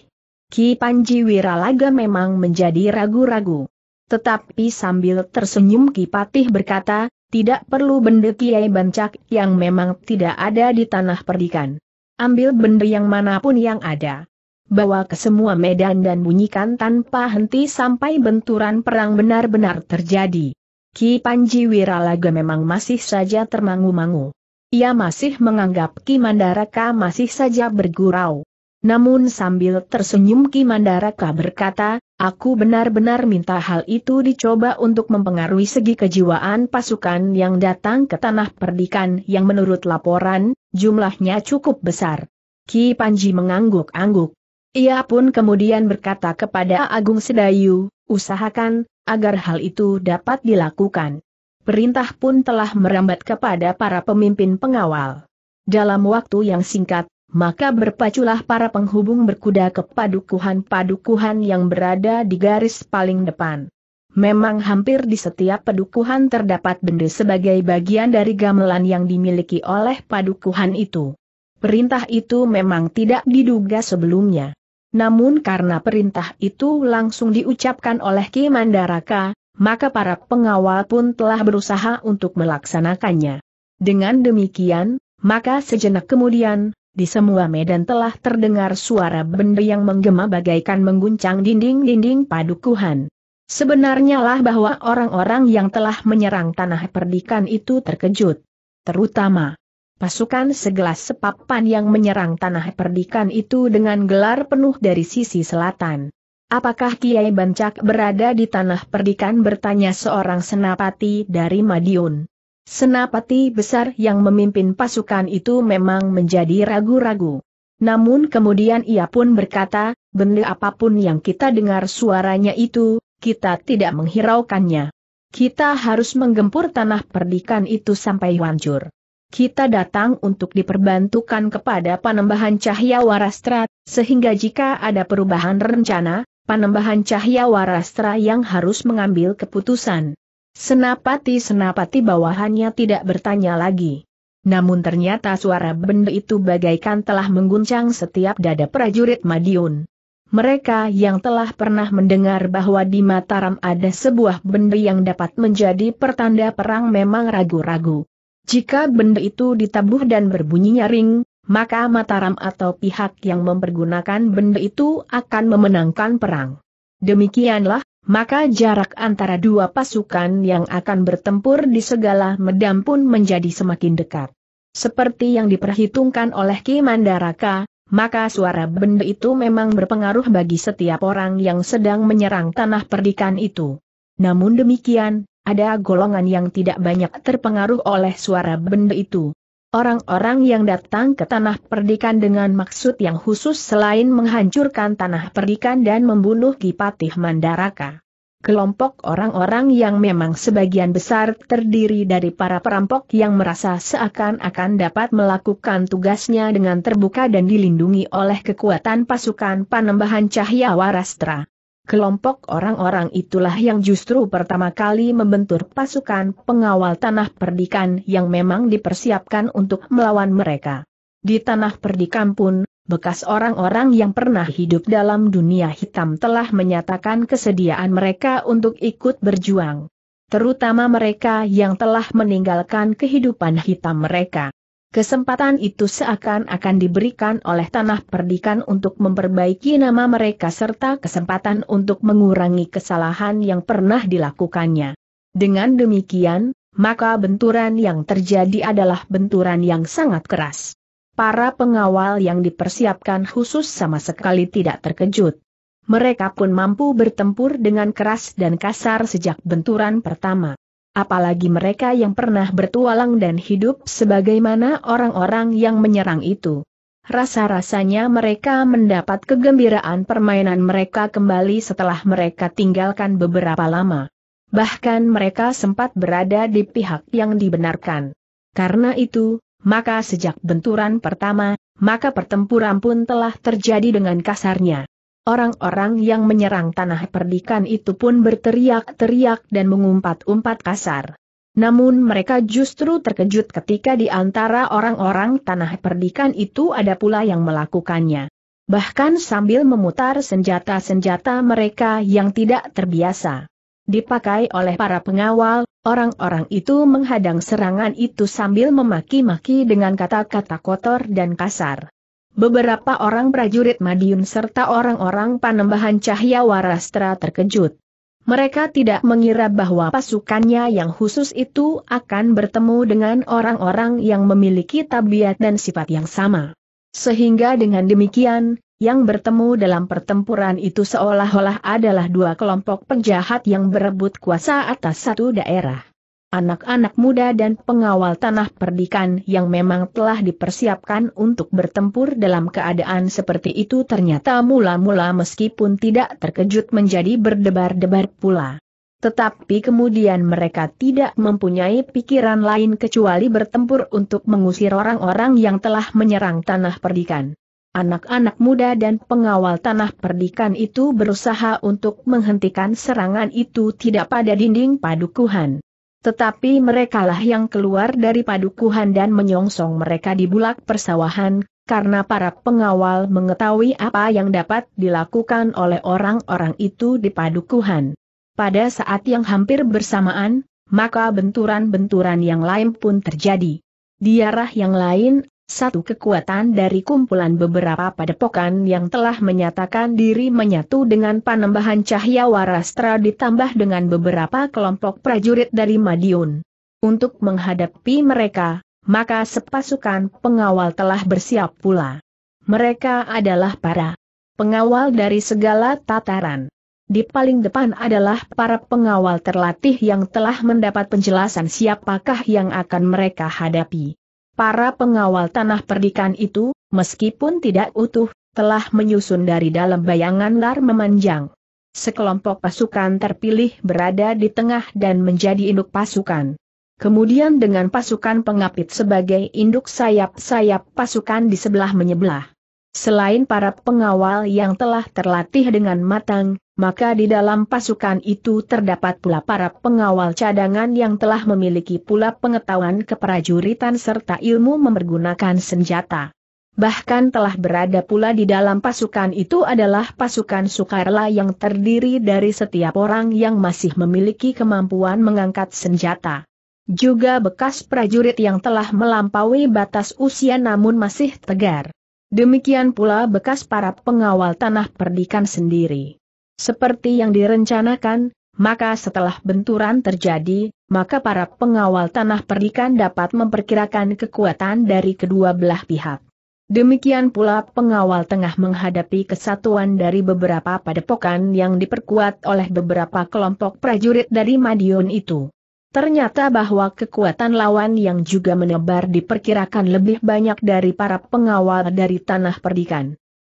A: Ki Panji Wiralaga memang menjadi ragu-ragu. Tetapi sambil tersenyum Ki Patih berkata, tidak perlu benda Kiai Bancak yang memang tidak ada di tanah perdikan. Ambil benda yang manapun yang ada. Bawa ke semua medan dan bunyikan tanpa henti sampai benturan perang benar-benar terjadi. Ki Panji Wiralaga memang masih saja termangu-mangu. Ia masih menganggap Ki Mandaraka masih saja bergurau. Namun sambil tersenyum Ki Mandaraka berkata, aku benar-benar minta hal itu dicoba untuk mempengaruhi segi kejiwaan pasukan yang datang ke tanah perdikan yang menurut laporan, jumlahnya cukup besar. Ki Panji mengangguk-angguk. Ia pun kemudian berkata kepada Agung Sedayu, usahakan, agar hal itu dapat dilakukan perintah pun telah merambat kepada para pemimpin pengawal. Dalam waktu yang singkat, maka berpaculah para penghubung berkuda ke padukuhan-padukuhan yang berada di garis paling depan. Memang hampir di setiap padukuhan terdapat benda sebagai bagian dari gamelan yang dimiliki oleh padukuhan itu. Perintah itu memang tidak diduga sebelumnya. Namun karena perintah itu langsung diucapkan oleh Ki Mandaraka, maka para pengawal pun telah berusaha untuk melaksanakannya. Dengan demikian, maka sejenak kemudian, di semua medan telah terdengar suara benda yang menggema bagaikan mengguncang dinding-dinding padukuhan. Sebenarnya lah bahwa orang-orang yang telah menyerang tanah perdikan itu terkejut. Terutama, pasukan segelas sepapan yang menyerang tanah perdikan itu dengan gelar penuh dari sisi selatan. Apakah Kiai Bancak berada di tanah perdikan bertanya seorang senapati dari Madiun. Senapati besar yang memimpin pasukan itu memang menjadi ragu-ragu. Namun kemudian ia pun berkata, benda apapun yang kita dengar suaranya itu, kita tidak menghiraukannya. Kita harus menggempur tanah perdikan itu sampai hancur. Kita datang untuk diperbantukan kepada panembahan cahaya warastrat, sehingga jika ada perubahan rencana, Panembahan Cahya Warastra yang harus mengambil keputusan. Senapati-senapati bawahannya tidak bertanya lagi. Namun ternyata suara benda itu bagaikan telah mengguncang setiap dada prajurit Madiun. Mereka yang telah pernah mendengar bahwa di Mataram ada sebuah benda yang dapat menjadi pertanda perang memang ragu-ragu. Jika benda itu ditabuh dan berbunyi nyaring, maka Mataram atau pihak yang mempergunakan benda itu akan memenangkan perang. Demikianlah, maka jarak antara dua pasukan yang akan bertempur di segala medan pun menjadi semakin dekat. Seperti yang diperhitungkan oleh Ki Mandaraka, maka suara benda itu memang berpengaruh bagi setiap orang yang sedang menyerang tanah perdikan itu. Namun demikian, ada golongan yang tidak banyak terpengaruh oleh suara benda itu, Orang-orang yang datang ke tanah perdikan dengan maksud yang khusus selain menghancurkan tanah perdikan dan membunuh Kipatih Mandaraka. Kelompok orang-orang yang memang sebagian besar terdiri dari para perampok yang merasa seakan-akan dapat melakukan tugasnya dengan terbuka dan dilindungi oleh kekuatan pasukan Panembahan Cahya Warastra. Kelompok orang-orang itulah yang justru pertama kali membentur pasukan pengawal tanah perdikan yang memang dipersiapkan untuk melawan mereka. Di tanah perdikan pun, bekas orang-orang yang pernah hidup dalam dunia hitam telah menyatakan kesediaan mereka untuk ikut berjuang. Terutama mereka yang telah meninggalkan kehidupan hitam mereka. Kesempatan itu seakan-akan diberikan oleh tanah perdikan untuk memperbaiki nama mereka serta kesempatan untuk mengurangi kesalahan yang pernah dilakukannya. Dengan demikian, maka benturan yang terjadi adalah benturan yang sangat keras. Para pengawal yang dipersiapkan khusus sama sekali tidak terkejut. Mereka pun mampu bertempur dengan keras dan kasar sejak benturan pertama apalagi mereka yang pernah bertualang dan hidup sebagaimana orang-orang yang menyerang itu. Rasa-rasanya mereka mendapat kegembiraan permainan mereka kembali setelah mereka tinggalkan beberapa lama. Bahkan mereka sempat berada di pihak yang dibenarkan. Karena itu, maka sejak benturan pertama, maka pertempuran pun telah terjadi dengan kasarnya. Orang-orang yang menyerang tanah perdikan itu pun berteriak-teriak dan mengumpat-umpat kasar. Namun mereka justru terkejut ketika di antara orang-orang tanah perdikan itu ada pula yang melakukannya. Bahkan sambil memutar senjata-senjata mereka yang tidak terbiasa. Dipakai oleh para pengawal, orang-orang itu menghadang serangan itu sambil memaki-maki dengan kata-kata kotor dan kasar. Beberapa orang prajurit Madiun serta orang-orang panembahan Cahya Warastra terkejut. Mereka tidak mengira bahwa pasukannya yang khusus itu akan bertemu dengan orang-orang yang memiliki tabiat dan sifat yang sama. Sehingga dengan demikian, yang bertemu dalam pertempuran itu seolah-olah adalah dua kelompok penjahat yang berebut kuasa atas satu daerah anak-anak muda dan pengawal tanah perdikan yang memang telah dipersiapkan untuk bertempur dalam keadaan seperti itu ternyata mula-mula meskipun tidak terkejut menjadi berdebar-debar pula. Tetapi kemudian mereka tidak mempunyai pikiran lain kecuali bertempur untuk mengusir orang-orang yang telah menyerang tanah perdikan. Anak-anak muda dan pengawal tanah perdikan itu berusaha untuk menghentikan serangan itu tidak pada dinding padukuhan tetapi merekalah yang keluar dari padukuhan dan menyongsong mereka di bulak persawahan, karena para pengawal mengetahui apa yang dapat dilakukan oleh orang-orang itu di padukuhan. Pada saat yang hampir bersamaan, maka benturan-benturan yang lain pun terjadi. Di arah yang lain, satu kekuatan dari kumpulan beberapa padepokan yang telah menyatakan diri menyatu dengan panembahan cahaya warastra ditambah dengan beberapa kelompok prajurit dari Madiun. Untuk menghadapi mereka, maka sepasukan pengawal telah bersiap pula. Mereka adalah para pengawal dari segala tataran. Di paling depan adalah para pengawal terlatih yang telah mendapat penjelasan siapakah yang akan mereka hadapi. Para pengawal tanah perdikan itu, meskipun tidak utuh, telah menyusun dari dalam bayangan lar memanjang. Sekelompok pasukan terpilih berada di tengah dan menjadi induk pasukan. Kemudian dengan pasukan pengapit sebagai induk sayap-sayap pasukan di sebelah menyebelah. Selain para pengawal yang telah terlatih dengan matang, maka di dalam pasukan itu terdapat pula para pengawal cadangan yang telah memiliki pula pengetahuan keprajuritan serta ilmu mempergunakan senjata. Bahkan telah berada pula di dalam pasukan itu adalah pasukan sukarela yang terdiri dari setiap orang yang masih memiliki kemampuan mengangkat senjata. Juga bekas prajurit yang telah melampaui batas usia namun masih tegar. Demikian pula bekas para pengawal tanah perdikan sendiri. Seperti yang direncanakan, maka setelah benturan terjadi, maka para pengawal tanah perikan dapat memperkirakan kekuatan dari kedua belah pihak. Demikian pula pengawal tengah menghadapi kesatuan dari beberapa padepokan yang diperkuat oleh beberapa kelompok prajurit dari Madiun itu. Ternyata bahwa kekuatan lawan yang juga menebar diperkirakan lebih banyak dari para pengawal dari tanah perdikan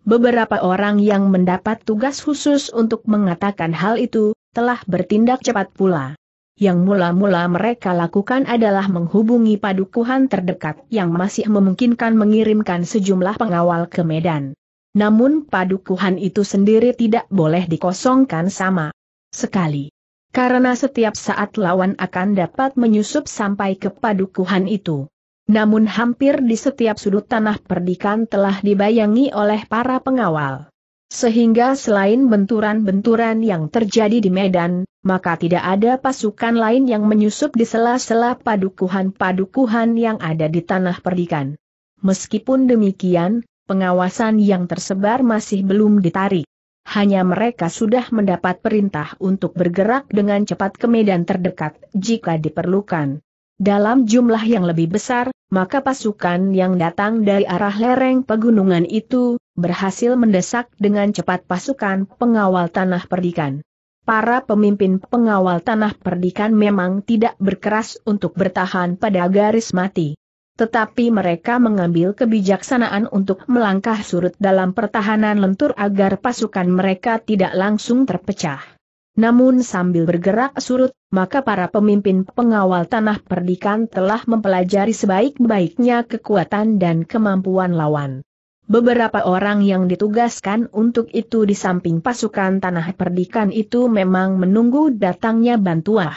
A: beberapa orang yang mendapat tugas khusus untuk mengatakan hal itu, telah bertindak cepat pula. Yang mula-mula mereka lakukan adalah menghubungi padukuhan terdekat yang masih memungkinkan mengirimkan sejumlah pengawal ke Medan. Namun padukuhan itu sendiri tidak boleh dikosongkan sama sekali. Karena setiap saat lawan akan dapat menyusup sampai ke padukuhan itu. Namun hampir di setiap sudut tanah perdikan telah dibayangi oleh para pengawal. Sehingga selain benturan-benturan yang terjadi di Medan, maka tidak ada pasukan lain yang menyusup di sela-sela padukuhan-padukuhan yang ada di tanah perdikan. Meskipun demikian, pengawasan yang tersebar masih belum ditarik. Hanya mereka sudah mendapat perintah untuk bergerak dengan cepat ke medan terdekat jika diperlukan dalam jumlah yang lebih besar, maka pasukan yang datang dari arah lereng pegunungan itu, berhasil mendesak dengan cepat pasukan pengawal tanah perdikan. Para pemimpin pengawal tanah perdikan memang tidak berkeras untuk bertahan pada garis mati. Tetapi mereka mengambil kebijaksanaan untuk melangkah surut dalam pertahanan lentur agar pasukan mereka tidak langsung terpecah. Namun sambil bergerak surut, maka para pemimpin pengawal tanah perdikan telah mempelajari sebaik-baiknya kekuatan dan kemampuan lawan. Beberapa orang yang ditugaskan untuk itu di samping pasukan tanah perdikan itu memang menunggu datangnya bantuan.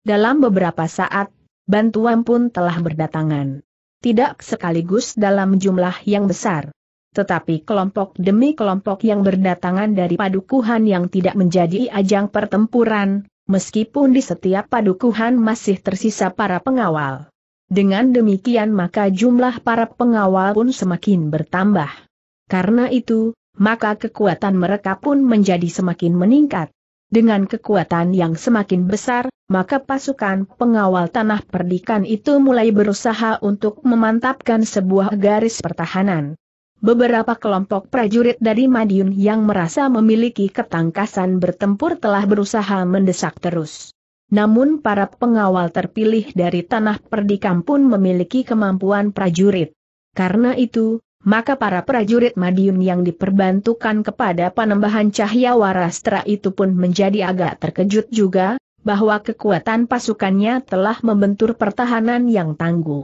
A: Dalam beberapa saat, bantuan pun telah berdatangan. Tidak sekaligus dalam jumlah yang besar. Tetapi kelompok demi kelompok yang berdatangan dari padukuhan yang tidak menjadi ajang pertempuran, meskipun di setiap padukuhan masih tersisa para pengawal. Dengan demikian maka jumlah para pengawal pun semakin bertambah. Karena itu, maka kekuatan mereka pun menjadi semakin meningkat. Dengan kekuatan yang semakin besar, maka pasukan pengawal tanah perdikan itu mulai berusaha untuk memantapkan sebuah garis pertahanan. Beberapa kelompok prajurit dari Madiun yang merasa memiliki ketangkasan bertempur telah berusaha mendesak terus. Namun para pengawal terpilih dari tanah perdikam pun memiliki kemampuan prajurit. Karena itu, maka para prajurit Madiun yang diperbantukan kepada panembahan cahaya warastra itu pun menjadi agak terkejut juga, bahwa kekuatan pasukannya telah membentur pertahanan yang tangguh.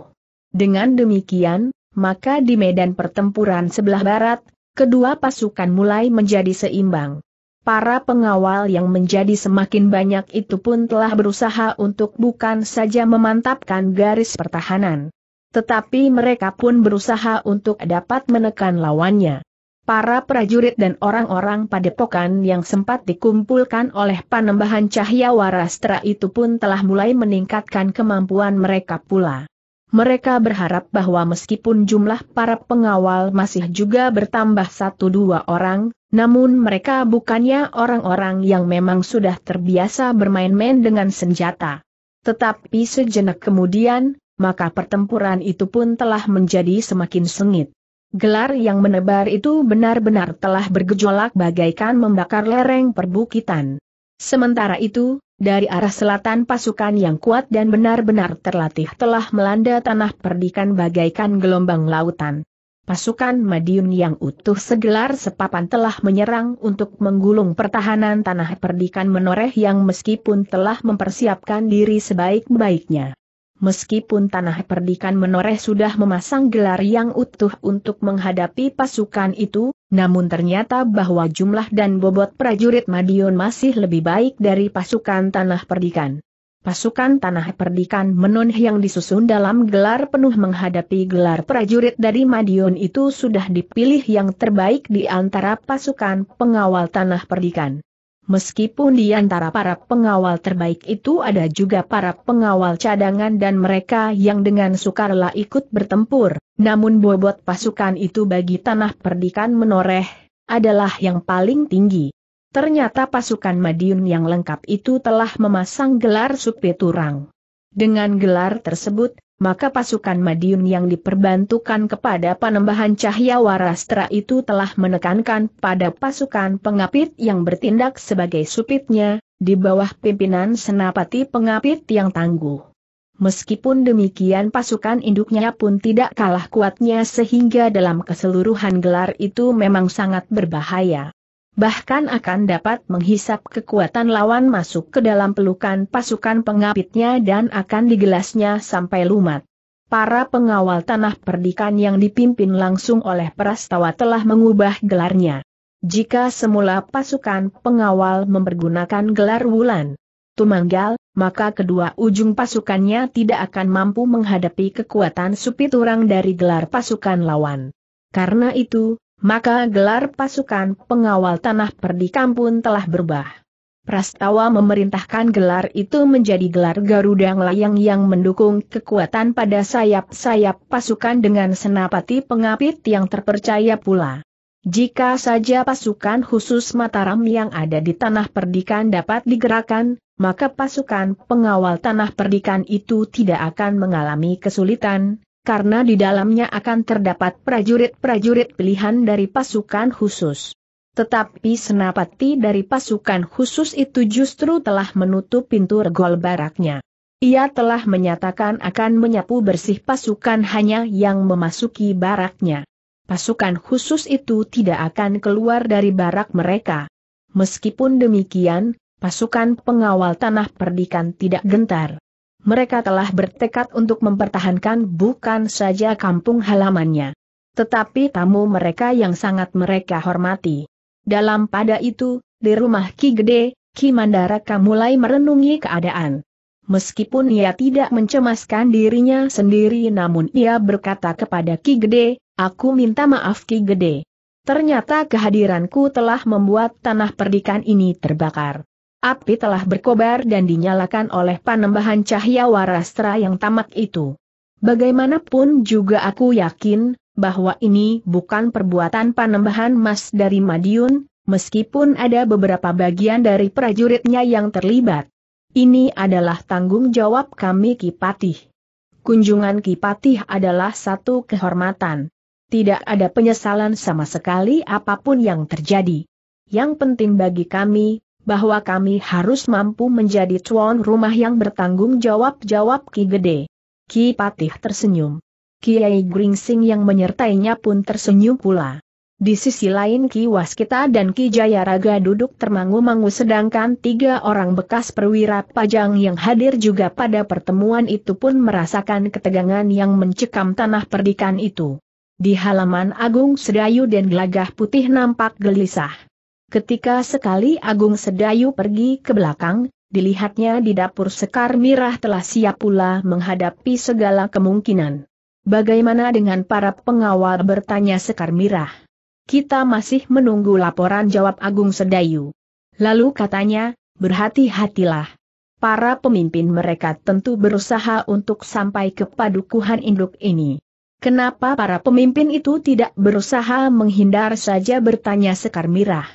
A: Dengan demikian, maka di medan pertempuran sebelah barat, kedua pasukan mulai menjadi seimbang. Para pengawal yang menjadi semakin banyak itu pun telah berusaha untuk bukan saja memantapkan garis pertahanan. Tetapi mereka pun berusaha untuk dapat menekan lawannya. Para prajurit dan orang-orang padepokan yang sempat dikumpulkan oleh panembahan cahaya warastra itu pun telah mulai meningkatkan kemampuan mereka pula mereka berharap bahwa meskipun jumlah para pengawal masih juga bertambah satu dua orang, namun mereka bukannya orang-orang yang memang sudah terbiasa bermain-main dengan senjata. Tetapi sejenak kemudian, maka pertempuran itu pun telah menjadi semakin sengit. Gelar yang menebar itu benar-benar telah bergejolak bagaikan membakar lereng perbukitan. Sementara itu, dari arah selatan pasukan yang kuat dan benar-benar terlatih telah melanda tanah perdikan bagaikan gelombang lautan. Pasukan Madiun yang utuh segelar sepapan telah menyerang untuk menggulung pertahanan tanah perdikan menoreh yang meskipun telah mempersiapkan diri sebaik-baiknya meskipun tanah perdikan menoreh sudah memasang gelar yang utuh untuk menghadapi pasukan itu, namun ternyata bahwa jumlah dan bobot prajurit Madiun masih lebih baik dari pasukan tanah perdikan. Pasukan tanah perdikan menun yang disusun dalam gelar penuh menghadapi gelar prajurit dari Madiun itu sudah dipilih yang terbaik di antara pasukan pengawal tanah perdikan. Meskipun di antara para pengawal terbaik itu ada juga para pengawal cadangan dan mereka yang dengan sukarela ikut bertempur, namun bobot pasukan itu bagi tanah perdikan menoreh, adalah yang paling tinggi. Ternyata pasukan Madiun yang lengkap itu telah memasang gelar supeturang. turang. Dengan gelar tersebut, maka pasukan Madiun yang diperbantukan kepada panembahan cahaya warastra itu telah menekankan pada pasukan pengapit yang bertindak sebagai supitnya, di bawah pimpinan senapati pengapit yang tangguh. Meskipun demikian pasukan induknya pun tidak kalah kuatnya sehingga dalam keseluruhan gelar itu memang sangat berbahaya bahkan akan dapat menghisap kekuatan lawan masuk ke dalam pelukan pasukan pengapitnya dan akan digelasnya sampai lumat. Para pengawal tanah perdikan yang dipimpin langsung oleh Prastawa telah mengubah gelarnya. Jika semula pasukan pengawal mempergunakan gelar Wulan Tumanggal, maka kedua ujung pasukannya tidak akan mampu menghadapi kekuatan supiturang dari gelar pasukan lawan. Karena itu, maka gelar pasukan pengawal tanah perdikam pun telah berubah. Prastawa memerintahkan gelar itu menjadi gelar Garuda Layang yang mendukung kekuatan pada sayap-sayap pasukan dengan senapati pengapit yang terpercaya pula. Jika saja pasukan khusus Mataram yang ada di tanah perdikan dapat digerakkan, maka pasukan pengawal tanah perdikan itu tidak akan mengalami kesulitan, karena di dalamnya akan terdapat prajurit-prajurit pilihan dari pasukan khusus. Tetapi senapati dari pasukan khusus itu justru telah menutup pintu regol baraknya. Ia telah menyatakan akan menyapu bersih pasukan hanya yang memasuki baraknya. Pasukan khusus itu tidak akan keluar dari barak mereka. Meskipun demikian, pasukan pengawal tanah perdikan tidak gentar mereka telah bertekad untuk mempertahankan bukan saja kampung halamannya. Tetapi tamu mereka yang sangat mereka hormati. Dalam pada itu, di rumah Ki Gede, Ki Mandaraka mulai merenungi keadaan. Meskipun ia tidak mencemaskan dirinya sendiri namun ia berkata kepada Ki Gede, aku minta maaf Ki Gede. Ternyata kehadiranku telah membuat tanah perdikan ini terbakar api telah berkobar dan dinyalakan oleh panembahan cahaya warastra yang tamak itu. Bagaimanapun juga aku yakin, bahwa ini bukan perbuatan panembahan mas dari Madiun, meskipun ada beberapa bagian dari prajuritnya yang terlibat. Ini adalah tanggung jawab kami Kipatih. Kunjungan Kipatih adalah satu kehormatan. Tidak ada penyesalan sama sekali apapun yang terjadi. Yang penting bagi kami, bahwa kami harus mampu menjadi tuan rumah yang bertanggung jawab-jawab Ki Gede. Ki Patih tersenyum. Kiai Gringsing yang menyertainya pun tersenyum pula. Di sisi lain Ki Waskita dan Ki Jayaraga duduk termangu-mangu sedangkan tiga orang bekas perwira pajang yang hadir juga pada pertemuan itu pun merasakan ketegangan yang mencekam tanah perdikan itu. Di halaman Agung Sedayu dan Gelagah Putih nampak gelisah. Ketika sekali Agung Sedayu pergi ke belakang, dilihatnya di dapur Sekar Mirah telah siap pula menghadapi segala kemungkinan. Bagaimana dengan para pengawal bertanya Sekar Mirah? Kita masih menunggu laporan jawab Agung Sedayu. Lalu katanya, berhati-hatilah. Para pemimpin mereka tentu berusaha untuk sampai ke padukuhan induk ini. Kenapa para pemimpin itu tidak berusaha menghindar saja bertanya Sekar Mirah?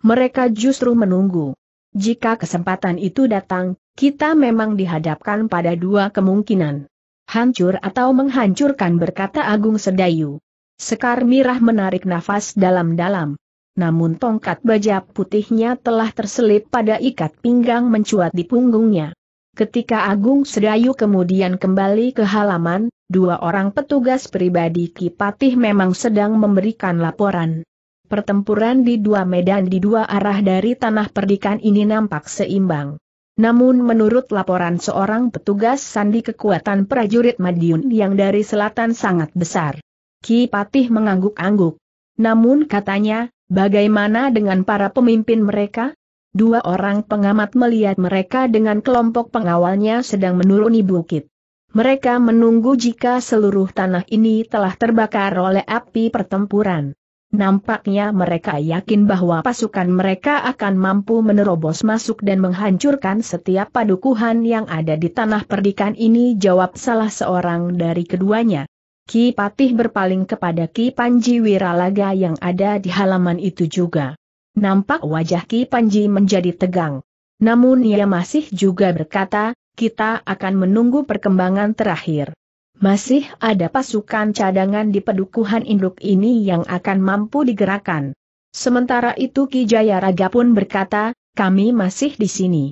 A: mereka justru menunggu. Jika kesempatan itu datang, kita memang dihadapkan pada dua kemungkinan. Hancur atau menghancurkan berkata Agung Sedayu. Sekar Mirah menarik nafas dalam-dalam. Namun tongkat baja putihnya telah terselip pada ikat pinggang mencuat di punggungnya. Ketika Agung Sedayu kemudian kembali ke halaman, dua orang petugas pribadi Kipatih memang sedang memberikan laporan pertempuran di dua medan di dua arah dari tanah perdikan ini nampak seimbang. Namun menurut laporan seorang petugas sandi kekuatan prajurit Madiun yang dari selatan sangat besar. Ki Patih mengangguk-angguk. Namun katanya, bagaimana dengan para pemimpin mereka? Dua orang pengamat melihat mereka dengan kelompok pengawalnya sedang menuruni bukit. Mereka menunggu jika seluruh tanah ini telah terbakar oleh api pertempuran. Nampaknya mereka yakin bahwa pasukan mereka akan mampu menerobos masuk dan menghancurkan setiap padukuhan yang ada di tanah perdikan ini jawab salah seorang dari keduanya. Ki Patih berpaling kepada Ki Panji Wiralaga yang ada di halaman itu juga. Nampak wajah Ki Panji menjadi tegang. Namun ia masih juga berkata, kita akan menunggu perkembangan terakhir. Masih ada pasukan cadangan di pedukuhan induk ini yang akan mampu digerakkan. Sementara itu Ki Jaya Raga pun berkata, kami masih di sini.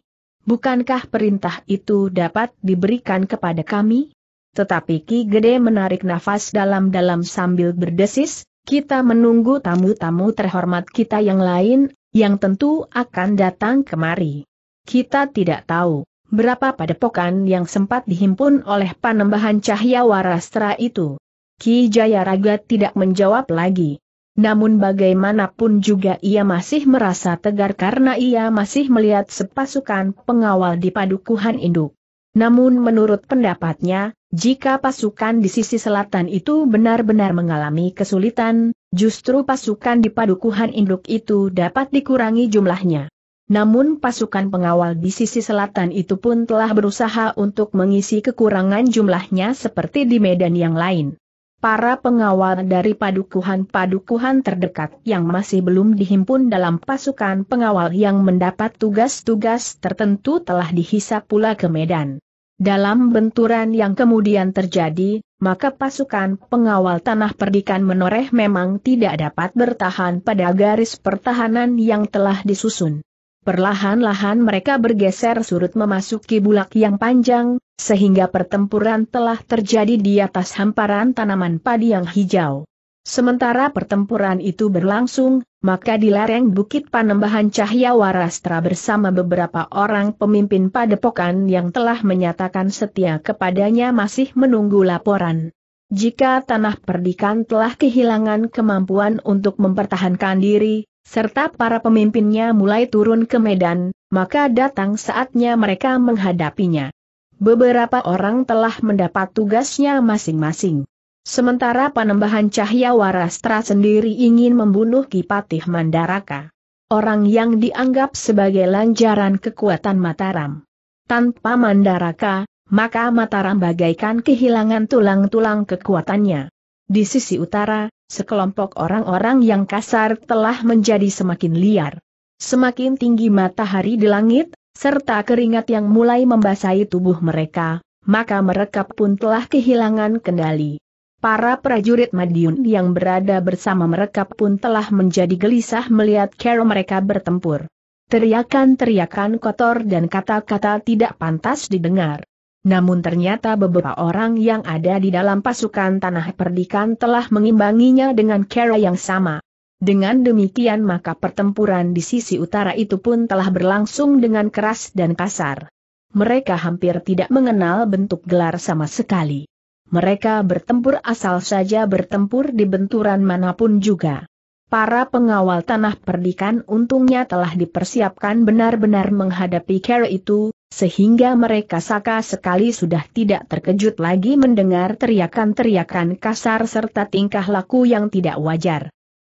A: Bukankah perintah itu dapat diberikan kepada kami? Tetapi Ki Gede menarik nafas dalam-dalam sambil berdesis, kita menunggu tamu-tamu terhormat kita yang lain, yang tentu akan datang kemari. Kita tidak tahu berapa padepokan yang sempat dihimpun oleh panembahan Cahya warastra itu. Ki Jayaraga tidak menjawab lagi. Namun bagaimanapun juga ia masih merasa tegar karena ia masih melihat sepasukan pengawal di padukuhan induk. Namun menurut pendapatnya, jika pasukan di sisi selatan itu benar-benar mengalami kesulitan, justru pasukan di padukuhan induk itu dapat dikurangi jumlahnya. Namun pasukan pengawal di sisi selatan itu pun telah berusaha untuk mengisi kekurangan jumlahnya seperti di medan yang lain. Para pengawal dari padukuhan-padukuhan terdekat yang masih belum dihimpun dalam pasukan pengawal yang mendapat tugas-tugas tertentu telah dihisap pula ke medan. Dalam benturan yang kemudian terjadi, maka pasukan pengawal tanah perdikan menoreh memang tidak dapat bertahan pada garis pertahanan yang telah disusun. Perlahan-lahan mereka bergeser surut memasuki bulak yang panjang, sehingga pertempuran telah terjadi di atas hamparan tanaman padi yang hijau. Sementara pertempuran itu berlangsung, maka di lereng Bukit Panembahan Cahya Warastra bersama beberapa orang pemimpin padepokan yang telah menyatakan setia kepadanya masih menunggu laporan. Jika tanah perdikan telah kehilangan kemampuan untuk mempertahankan diri, serta para pemimpinnya mulai turun ke medan, maka datang saatnya mereka menghadapinya. Beberapa orang telah mendapat tugasnya masing-masing. Sementara Panembahan Cahya Warastra sendiri ingin membunuh Kipatih Mandaraka. Orang yang dianggap sebagai lanjaran kekuatan Mataram. Tanpa Mandaraka, maka Mataram bagaikan kehilangan tulang-tulang kekuatannya. Di sisi utara, sekelompok orang-orang yang kasar telah menjadi semakin liar. Semakin tinggi matahari di langit, serta keringat yang mulai membasahi tubuh mereka, maka mereka pun telah kehilangan kendali. Para prajurit Madiun yang berada bersama mereka pun telah menjadi gelisah melihat cara mereka bertempur. Teriakan-teriakan kotor dan kata-kata tidak pantas didengar namun ternyata beberapa orang yang ada di dalam pasukan tanah perdikan telah mengimbanginya dengan cara yang sama. Dengan demikian maka pertempuran di sisi utara itu pun telah berlangsung dengan keras dan kasar. Mereka hampir tidak mengenal bentuk gelar sama sekali. Mereka bertempur asal saja bertempur di benturan manapun juga. Para pengawal tanah perdikan untungnya telah dipersiapkan benar-benar menghadapi cara itu, sehingga mereka saka sekali sudah tidak terkejut lagi mendengar teriakan-teriakan kasar serta tingkah laku yang tidak wajar.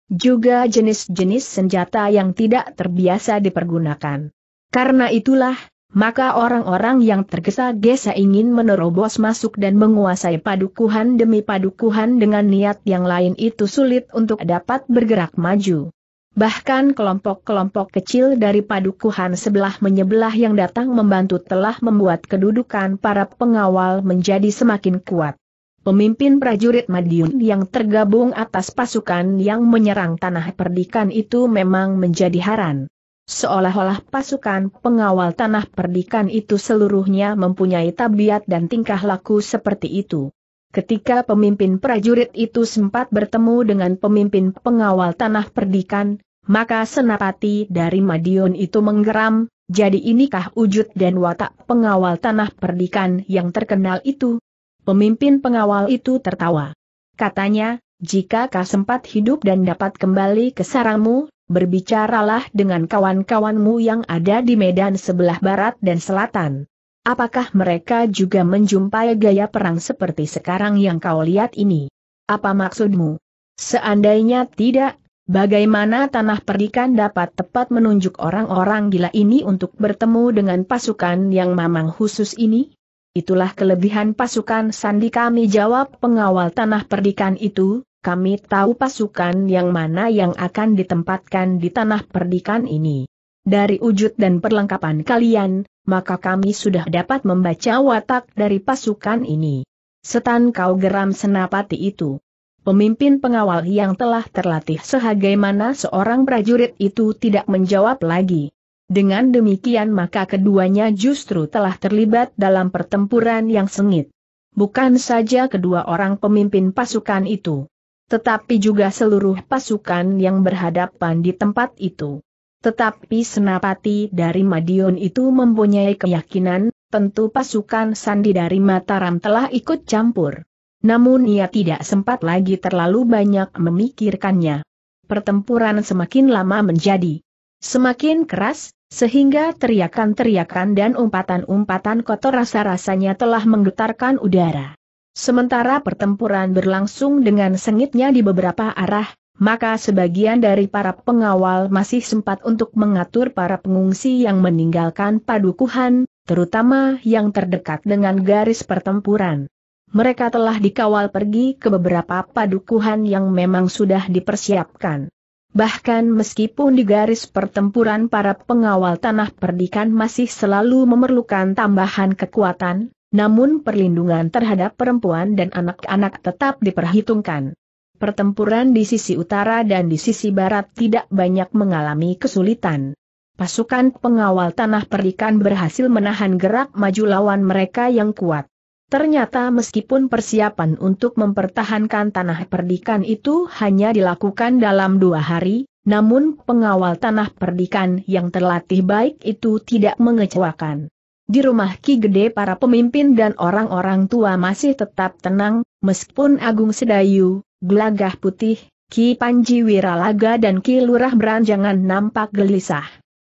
A: Juga jenis-jenis senjata yang tidak terbiasa dipergunakan. Karena itulah, maka orang-orang yang tergesa-gesa ingin menerobos masuk dan menguasai padukuhan demi padukuhan dengan niat yang lain itu sulit untuk dapat bergerak maju. Bahkan kelompok-kelompok kecil dari padukuhan sebelah menyebelah yang datang membantu telah membuat kedudukan para pengawal menjadi semakin kuat. Pemimpin prajurit Madiun yang tergabung atas pasukan yang menyerang tanah perdikan itu memang menjadi haran. Seolah-olah pasukan pengawal tanah perdikan itu seluruhnya mempunyai tabiat dan tingkah laku seperti itu. Ketika pemimpin prajurit itu sempat bertemu dengan pemimpin pengawal tanah perdikan, maka senapati dari Madiun itu menggeram, jadi inikah wujud dan watak pengawal tanah perdikan yang terkenal itu? Pemimpin pengawal itu tertawa. Katanya, jika kau sempat hidup dan dapat kembali ke sarangmu, berbicaralah dengan kawan-kawanmu yang ada di medan sebelah barat dan selatan. Apakah mereka juga menjumpai gaya perang seperti sekarang yang kau lihat ini? Apa maksudmu? Seandainya tidak, bagaimana tanah perdikan dapat tepat menunjuk orang-orang gila ini untuk bertemu dengan pasukan yang mamang khusus ini? Itulah kelebihan pasukan sandi kami jawab pengawal tanah perdikan itu, kami tahu pasukan yang mana yang akan ditempatkan di tanah perdikan ini. Dari wujud dan perlengkapan kalian, maka kami sudah dapat membaca watak dari pasukan ini. Setan kau geram senapati itu. Pemimpin pengawal yang telah terlatih sebagaimana seorang prajurit itu tidak menjawab lagi. Dengan demikian maka keduanya justru telah terlibat dalam pertempuran yang sengit. Bukan saja kedua orang pemimpin pasukan itu, tetapi juga seluruh pasukan yang berhadapan di tempat itu. Tetapi senapati dari Madiun itu mempunyai keyakinan, tentu pasukan sandi dari Mataram telah ikut campur. Namun ia tidak sempat lagi terlalu banyak memikirkannya. Pertempuran semakin lama menjadi semakin keras, sehingga teriakan-teriakan dan umpatan-umpatan kotor rasa-rasanya telah menggetarkan udara. Sementara pertempuran berlangsung dengan sengitnya di beberapa arah, maka sebagian dari para pengawal masih sempat untuk mengatur para pengungsi yang meninggalkan padukuhan, terutama yang terdekat dengan garis pertempuran. Mereka telah dikawal pergi ke beberapa padukuhan yang memang sudah dipersiapkan. Bahkan meskipun di garis pertempuran para pengawal tanah perdikan masih selalu memerlukan tambahan kekuatan, namun perlindungan terhadap perempuan dan anak-anak tetap diperhitungkan pertempuran di sisi utara dan di sisi barat tidak banyak mengalami kesulitan. Pasukan pengawal tanah perikan berhasil menahan gerak maju lawan mereka yang kuat. Ternyata meskipun persiapan untuk mempertahankan tanah perdikan itu hanya dilakukan dalam dua hari, namun pengawal tanah perdikan yang terlatih baik itu tidak mengecewakan. Di rumah Ki Gede para pemimpin dan orang-orang tua masih tetap tenang, meskipun Agung Sedayu, Gelagah putih, Ki Panji Wiralaga dan Ki Lurah Beranjangan nampak gelisah.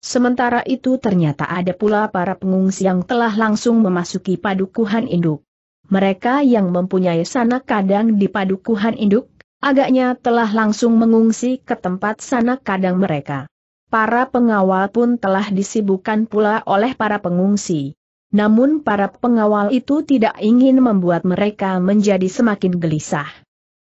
A: Sementara itu ternyata ada pula para pengungsi yang telah langsung memasuki padukuhan induk. Mereka yang mempunyai sanak kadang di padukuhan induk, agaknya telah langsung mengungsi ke tempat sanak kadang mereka. Para pengawal pun telah disibukkan pula oleh para pengungsi. Namun para pengawal itu tidak ingin membuat mereka menjadi semakin gelisah.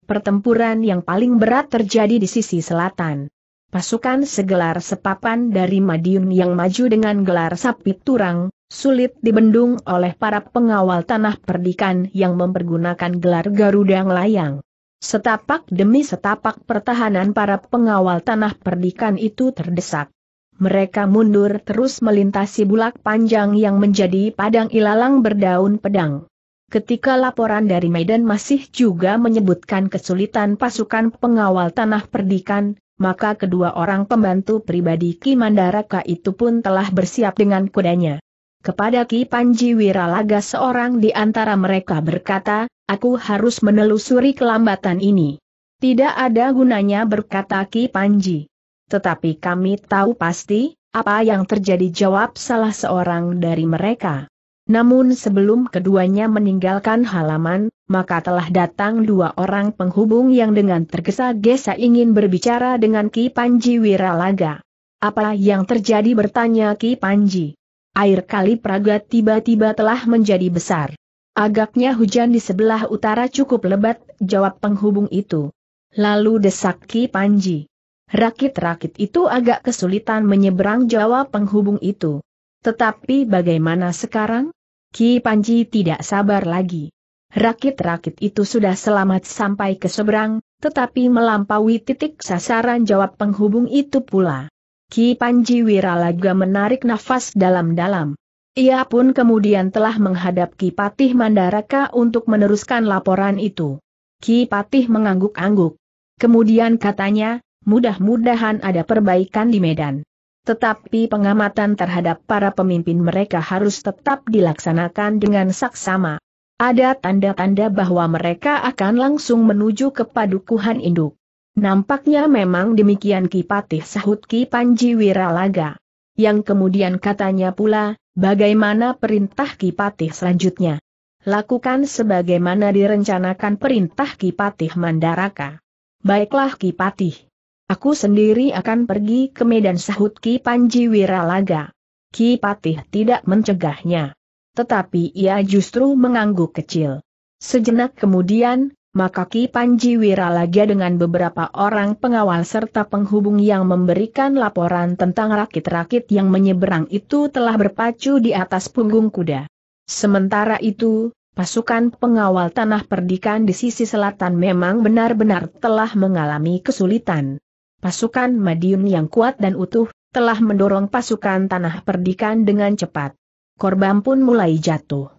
A: Pertempuran yang paling berat terjadi di sisi selatan. Pasukan segelar sepapan dari Madiun yang maju dengan gelar sapi turang, sulit dibendung oleh para pengawal tanah perdikan yang mempergunakan gelar Garuda Layang. Setapak demi setapak pertahanan para pengawal tanah perdikan itu terdesak. Mereka mundur terus melintasi bulak panjang yang menjadi padang ilalang berdaun pedang. Ketika laporan dari Medan masih juga menyebutkan kesulitan pasukan pengawal tanah perdikan, maka kedua orang pembantu pribadi Ki Mandaraka itu pun telah bersiap dengan kudanya. Kepada Ki Panji Wiralaga seorang di antara mereka berkata, aku harus menelusuri kelambatan ini. Tidak ada gunanya berkata Ki Panji. Tetapi kami tahu pasti, apa yang terjadi jawab salah seorang dari mereka. Namun sebelum keduanya meninggalkan halaman, maka telah datang dua orang penghubung yang dengan tergesa-gesa ingin berbicara dengan Ki Panji Wiralaga. Apa yang terjadi bertanya Ki Panji. Air kali Praga tiba-tiba telah menjadi besar. Agaknya hujan di sebelah utara cukup lebat, jawab penghubung itu. Lalu desak Ki Panji. Rakit-rakit itu agak kesulitan menyeberang jawab penghubung itu. Tetapi bagaimana sekarang? Ki Panji tidak sabar lagi. Rakit-rakit itu sudah selamat sampai ke seberang, tetapi melampaui titik sasaran jawab penghubung itu pula. Ki Panji Wiralaga menarik nafas dalam-dalam. Ia pun kemudian telah menghadap Ki Patih Mandaraka untuk meneruskan laporan itu. Ki Patih mengangguk-angguk. Kemudian katanya, mudah-mudahan ada perbaikan di Medan. Tetapi pengamatan terhadap para pemimpin mereka harus tetap dilaksanakan dengan saksama. Ada tanda-tanda bahwa mereka akan langsung menuju ke padukuhan induk. Nampaknya memang demikian Kipatih sahut Ki Panji Wiralaga. Yang kemudian katanya pula, bagaimana perintah Kipatih selanjutnya? Lakukan sebagaimana direncanakan perintah Kipatih Mandaraka. Baiklah Kipatih. Aku sendiri akan pergi ke medan sahut Ki Panji Wiralaga. Ki Patih tidak mencegahnya. Tetapi ia justru mengangguk kecil. Sejenak kemudian, maka Ki Panji Wiralaga dengan beberapa orang pengawal serta penghubung yang memberikan laporan tentang rakit-rakit yang menyeberang itu telah berpacu di atas punggung kuda. Sementara itu, pasukan pengawal tanah perdikan di sisi selatan memang benar-benar telah mengalami kesulitan pasukan Madiun yang kuat dan utuh, telah mendorong pasukan tanah perdikan dengan cepat. Korban pun mulai jatuh.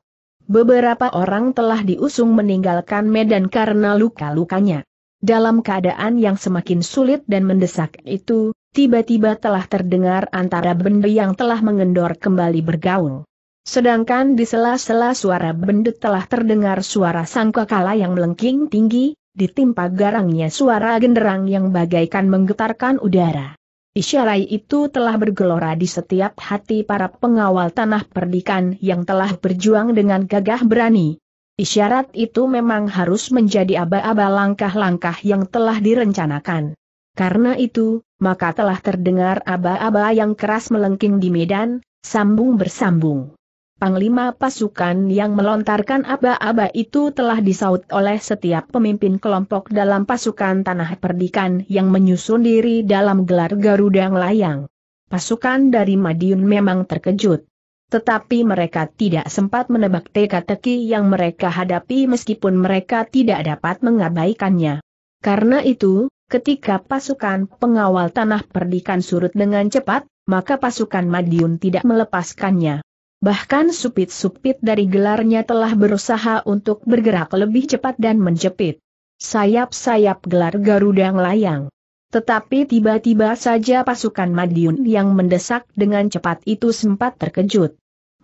A: Beberapa orang telah diusung meninggalkan medan karena luka-lukanya. Dalam keadaan yang semakin sulit dan mendesak itu, tiba-tiba telah terdengar antara benda yang telah mengendor kembali bergaung. Sedangkan di sela-sela suara benda telah terdengar suara sangkakala yang melengking tinggi, ditimpa garangnya suara genderang yang bagaikan menggetarkan udara. Isyarai itu telah bergelora di setiap hati para pengawal tanah perdikan yang telah berjuang dengan gagah berani. Isyarat itu memang harus menjadi aba-aba langkah-langkah yang telah direncanakan. Karena itu, maka telah terdengar aba-aba yang keras melengking di medan, sambung bersambung. Panglima pasukan yang melontarkan aba-aba itu telah disaut oleh setiap pemimpin kelompok dalam pasukan tanah perdikan yang menyusun diri dalam gelar Garuda Layang. Pasukan dari Madiun memang terkejut. Tetapi mereka tidak sempat menebak teka-teki yang mereka hadapi meskipun mereka tidak dapat mengabaikannya. Karena itu, ketika pasukan pengawal tanah perdikan surut dengan cepat, maka pasukan Madiun tidak melepaskannya bahkan supit-supit dari gelarnya telah berusaha untuk bergerak lebih cepat dan menjepit. Sayap-sayap gelar Garuda layang. Tetapi tiba-tiba saja pasukan Madiun yang mendesak dengan cepat itu sempat terkejut.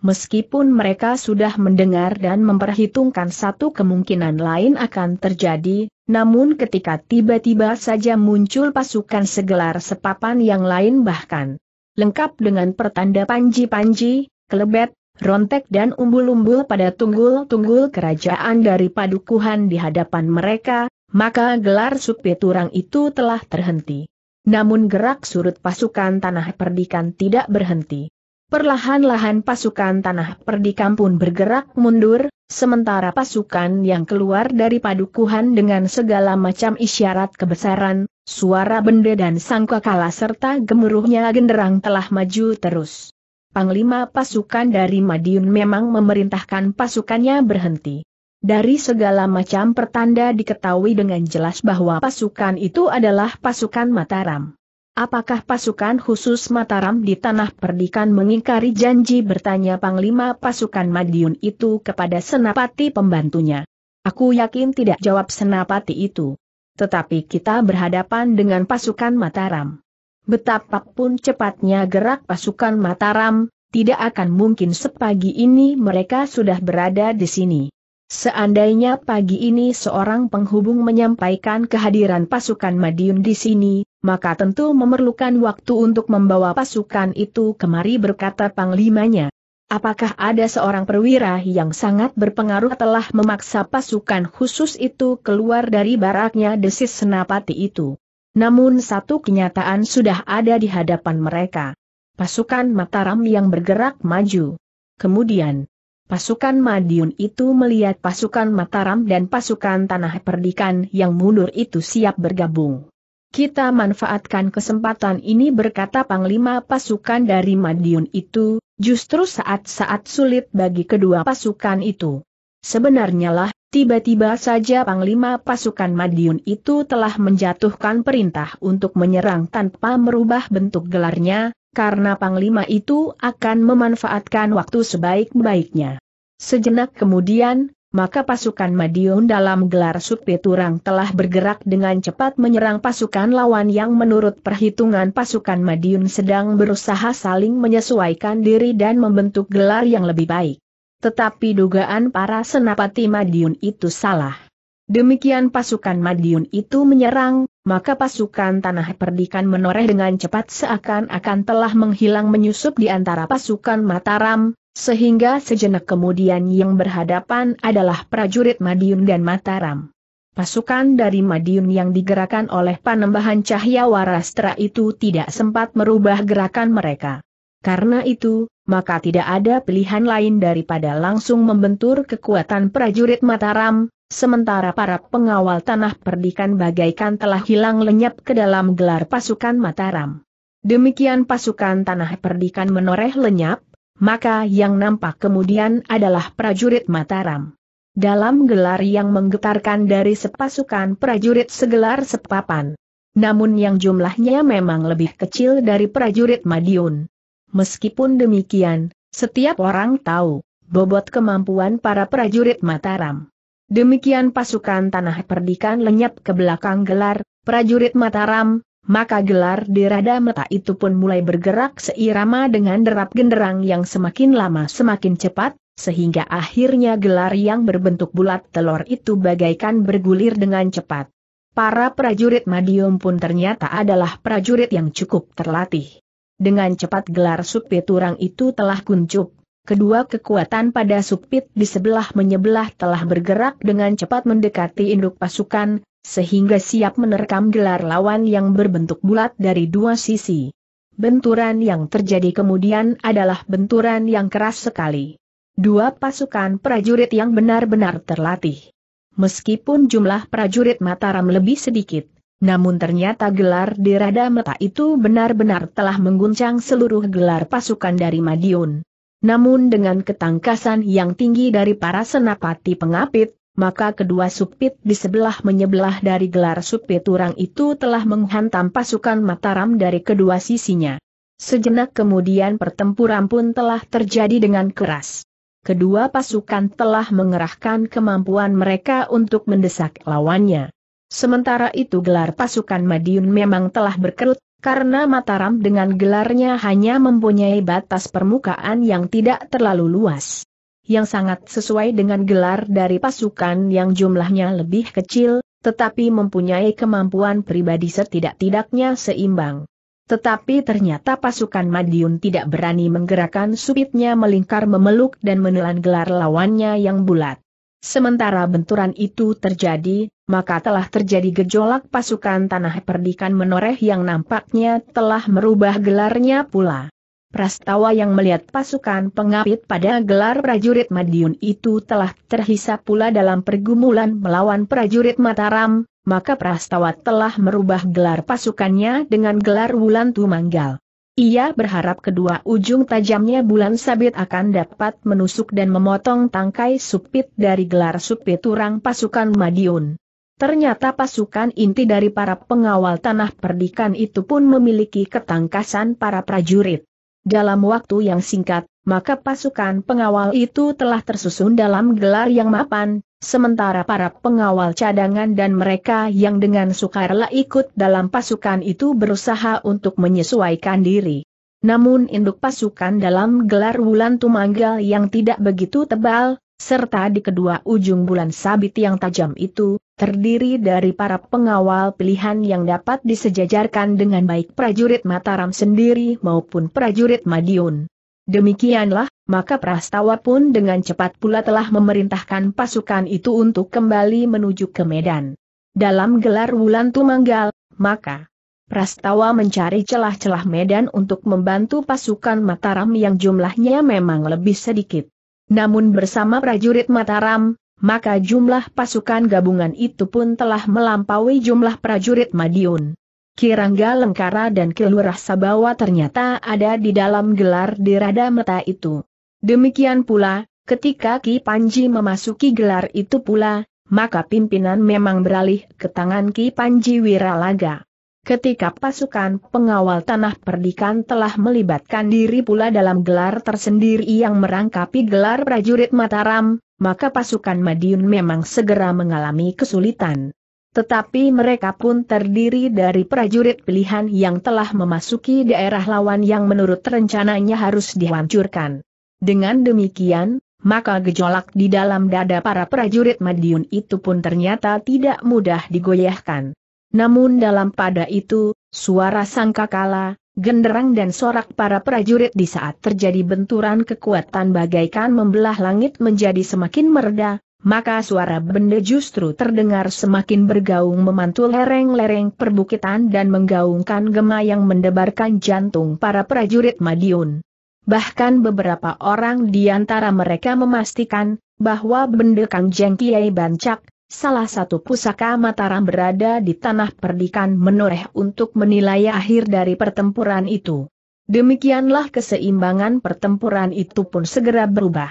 A: Meskipun mereka sudah mendengar dan memperhitungkan satu kemungkinan lain akan terjadi, namun ketika tiba-tiba saja muncul pasukan segelar sepapan yang lain bahkan lengkap dengan pertanda panji-panji, kelebet, rontek dan umbul-umbul pada tunggul-tunggul kerajaan dari padukuhan di hadapan mereka, maka gelar supi turang itu telah terhenti. Namun gerak surut pasukan tanah perdikan tidak berhenti. Perlahan-lahan pasukan tanah perdikan pun bergerak mundur, sementara pasukan yang keluar dari padukuhan dengan segala macam isyarat kebesaran, suara benda dan sangkakala serta gemuruhnya genderang telah maju terus. Panglima pasukan dari Madiun memang memerintahkan pasukannya berhenti. Dari segala macam pertanda diketahui dengan jelas bahwa pasukan itu adalah pasukan Mataram. Apakah pasukan khusus Mataram di tanah perdikan mengingkari janji bertanya Panglima pasukan Madiun itu kepada Senapati pembantunya? Aku yakin tidak jawab Senapati itu. Tetapi kita berhadapan dengan pasukan Mataram. Betapapun cepatnya gerak pasukan Mataram, tidak akan mungkin sepagi ini mereka sudah berada di sini. Seandainya pagi ini seorang penghubung menyampaikan kehadiran pasukan Madiun di sini, maka tentu memerlukan waktu untuk membawa pasukan itu kemari berkata panglimanya. Apakah ada seorang perwira yang sangat berpengaruh telah memaksa pasukan khusus itu keluar dari baraknya desis senapati itu? Namun satu kenyataan sudah ada di hadapan mereka. Pasukan Mataram yang bergerak maju. Kemudian, pasukan Madiun itu melihat pasukan Mataram dan pasukan Tanah Perdikan yang mundur itu siap bergabung. Kita manfaatkan kesempatan ini berkata Panglima pasukan dari Madiun itu, justru saat-saat sulit bagi kedua pasukan itu. Sebenarnya lah, Tiba-tiba saja Panglima pasukan Madiun itu telah menjatuhkan perintah untuk menyerang tanpa merubah bentuk gelarnya, karena Panglima itu akan memanfaatkan waktu sebaik-baiknya. Sejenak kemudian, maka pasukan Madiun dalam gelar Turang telah bergerak dengan cepat menyerang pasukan lawan yang menurut perhitungan pasukan Madiun sedang berusaha saling menyesuaikan diri dan membentuk gelar yang lebih baik. Tetapi dugaan para senapati Madiun itu salah. Demikian pasukan Madiun itu menyerang, maka pasukan Tanah Perdikan menoreh dengan cepat seakan-akan telah menghilang menyusup di antara pasukan Mataram, sehingga sejenak kemudian yang berhadapan adalah prajurit Madiun dan Mataram. Pasukan dari Madiun yang digerakkan oleh Panembahan Cahya Warastra itu tidak sempat merubah gerakan mereka. Karena itu, maka tidak ada pilihan lain daripada langsung membentur kekuatan prajurit Mataram, sementara para pengawal tanah perdikan bagaikan telah hilang lenyap ke dalam gelar pasukan Mataram. Demikian pasukan tanah perdikan menoreh lenyap, maka yang nampak kemudian adalah prajurit Mataram. Dalam gelar yang menggetarkan dari sepasukan prajurit segelar sepapan. Namun yang jumlahnya memang lebih kecil dari prajurit Madiun. Meskipun demikian, setiap orang tahu, bobot kemampuan para prajurit Mataram. Demikian pasukan tanah perdikan lenyap ke belakang gelar, prajurit Mataram, maka gelar di Rada Meta itu pun mulai bergerak seirama dengan derap genderang yang semakin lama semakin cepat, sehingga akhirnya gelar yang berbentuk bulat telur itu bagaikan bergulir dengan cepat. Para prajurit Madiun pun ternyata adalah prajurit yang cukup terlatih. Dengan cepat gelar supit urang itu telah kuncup. Kedua kekuatan pada supit di sebelah menyebelah telah bergerak dengan cepat mendekati induk pasukan, sehingga siap menerkam gelar lawan yang berbentuk bulat dari dua sisi. Benturan yang terjadi kemudian adalah benturan yang keras sekali. Dua pasukan prajurit yang benar-benar terlatih. Meskipun jumlah prajurit Mataram lebih sedikit, namun ternyata gelar di Rada Meta itu benar-benar telah mengguncang seluruh gelar pasukan dari Madiun. Namun dengan ketangkasan yang tinggi dari para senapati pengapit, maka kedua supit di sebelah menyebelah dari gelar supit Turang itu telah menghantam pasukan Mataram dari kedua sisinya. Sejenak kemudian pertempuran pun telah terjadi dengan keras. Kedua pasukan telah mengerahkan kemampuan mereka untuk mendesak lawannya. Sementara itu gelar pasukan Madiun memang telah berkerut, karena Mataram dengan gelarnya hanya mempunyai batas permukaan yang tidak terlalu luas. Yang sangat sesuai dengan gelar dari pasukan yang jumlahnya lebih kecil, tetapi mempunyai kemampuan pribadi setidak-tidaknya seimbang. Tetapi ternyata pasukan Madiun tidak berani menggerakkan supitnya melingkar memeluk dan menelan gelar lawannya yang bulat. Sementara benturan itu terjadi, maka telah terjadi gejolak pasukan tanah perdikan menoreh yang nampaknya telah merubah gelarnya pula. Prastawa yang melihat pasukan pengapit pada gelar prajurit Madiun itu telah terhisap pula dalam pergumulan melawan prajurit Mataram, maka Prastawa telah merubah gelar pasukannya dengan gelar Wulan Tumanggal. Ia berharap kedua ujung tajamnya bulan sabit akan dapat menusuk dan memotong tangkai supit dari gelar supit turang pasukan Madiun. Ternyata pasukan inti dari para pengawal tanah perdikan itu pun memiliki ketangkasan para prajurit. Dalam waktu yang singkat, maka pasukan pengawal itu telah tersusun dalam gelar yang mapan, sementara para pengawal cadangan dan mereka yang dengan sukarela ikut dalam pasukan itu berusaha untuk menyesuaikan diri. Namun induk pasukan dalam gelar wulan tumanggal yang tidak begitu tebal, serta di kedua ujung bulan sabit yang tajam itu, terdiri dari para pengawal pilihan yang dapat disejajarkan dengan baik prajurit Mataram sendiri maupun prajurit Madiun. Demikianlah, maka Prastawa pun dengan cepat pula telah memerintahkan pasukan itu untuk kembali menuju ke Medan. Dalam gelar Wulan Tumanggal, maka Prastawa mencari celah-celah Medan untuk membantu pasukan Mataram yang jumlahnya memang lebih sedikit. Namun bersama prajurit Mataram, maka jumlah pasukan gabungan itu pun telah melampaui jumlah prajurit Madiun. Kirangga Lengkara dan Kelurah Sabawa ternyata ada di dalam gelar di Rada meta itu. Demikian pula, ketika Ki Panji memasuki gelar itu pula, maka pimpinan memang beralih ke tangan Ki Panji Wiralaga. Ketika pasukan pengawal tanah perdikan telah melibatkan diri pula dalam gelar tersendiri yang merangkapi gelar prajurit Mataram, maka pasukan Madiun memang segera mengalami kesulitan. Tetapi mereka pun terdiri dari prajurit pilihan yang telah memasuki daerah lawan yang menurut rencananya harus dihancurkan. Dengan demikian, maka gejolak di dalam dada para prajurit Madiun itu pun ternyata tidak mudah digoyahkan. Namun dalam pada itu, suara sangkakala, genderang dan sorak para prajurit di saat terjadi benturan kekuatan bagaikan membelah langit menjadi semakin mereda, maka suara benda justru terdengar semakin bergaung memantul lereng-lereng perbukitan dan menggaungkan gema yang mendebarkan jantung para prajurit Madiun. Bahkan beberapa orang di antara mereka memastikan, bahwa benda Kang Jeng Kiai Bancak, Salah satu pusaka Mataram berada di tanah perdikan menoreh untuk menilai akhir dari pertempuran itu. Demikianlah keseimbangan pertempuran itu pun segera berubah.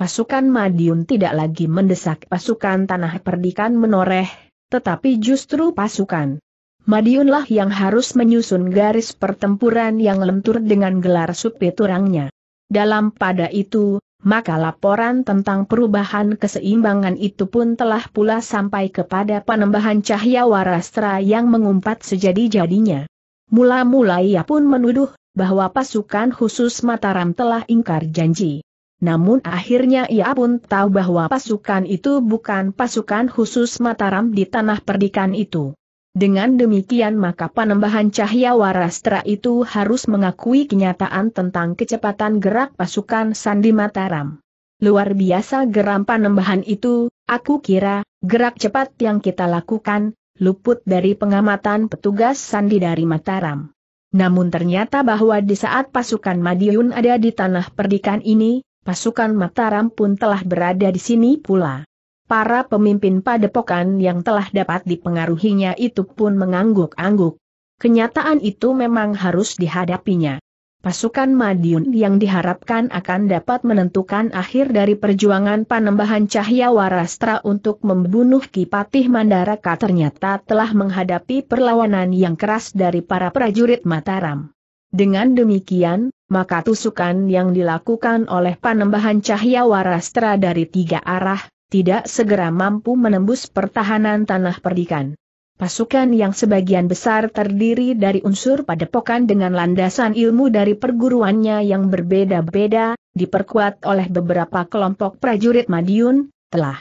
A: Pasukan Madiun tidak lagi mendesak pasukan tanah perdikan menoreh, tetapi justru pasukan Madiunlah yang harus menyusun garis pertempuran yang lentur dengan gelar Supiturangnya. Dalam pada itu, maka laporan tentang perubahan keseimbangan itu pun telah pula sampai kepada panembahan cahaya warastra yang mengumpat sejadi-jadinya. Mula-mula ia pun menuduh bahwa pasukan khusus Mataram telah ingkar janji. Namun akhirnya ia pun tahu bahwa pasukan itu bukan pasukan khusus Mataram di tanah perdikan itu. Dengan demikian maka penambahan cahaya warastra itu harus mengakui kenyataan tentang kecepatan gerak pasukan Sandi Mataram. Luar biasa geram penambahan itu, aku kira, gerak cepat yang kita lakukan, luput dari pengamatan petugas Sandi dari Mataram. Namun ternyata bahwa di saat pasukan Madiun ada di tanah perdikan ini, pasukan Mataram pun telah berada di sini pula. Para pemimpin padepokan yang telah dapat dipengaruhinya itu pun mengangguk-angguk. Kenyataan itu memang harus dihadapinya. Pasukan Madiun yang diharapkan akan dapat menentukan akhir dari perjuangan panembahan Cahya Warastra untuk membunuh Kipatih Mandaraka ternyata telah menghadapi perlawanan yang keras dari para prajurit Mataram. Dengan demikian, maka tusukan yang dilakukan oleh panembahan Cahya Warastra dari tiga arah, tidak segera mampu menembus pertahanan tanah perdikan. Pasukan yang sebagian besar terdiri dari unsur padepokan dengan landasan ilmu dari perguruannya yang berbeda-beda, diperkuat oleh beberapa kelompok prajurit Madiun, telah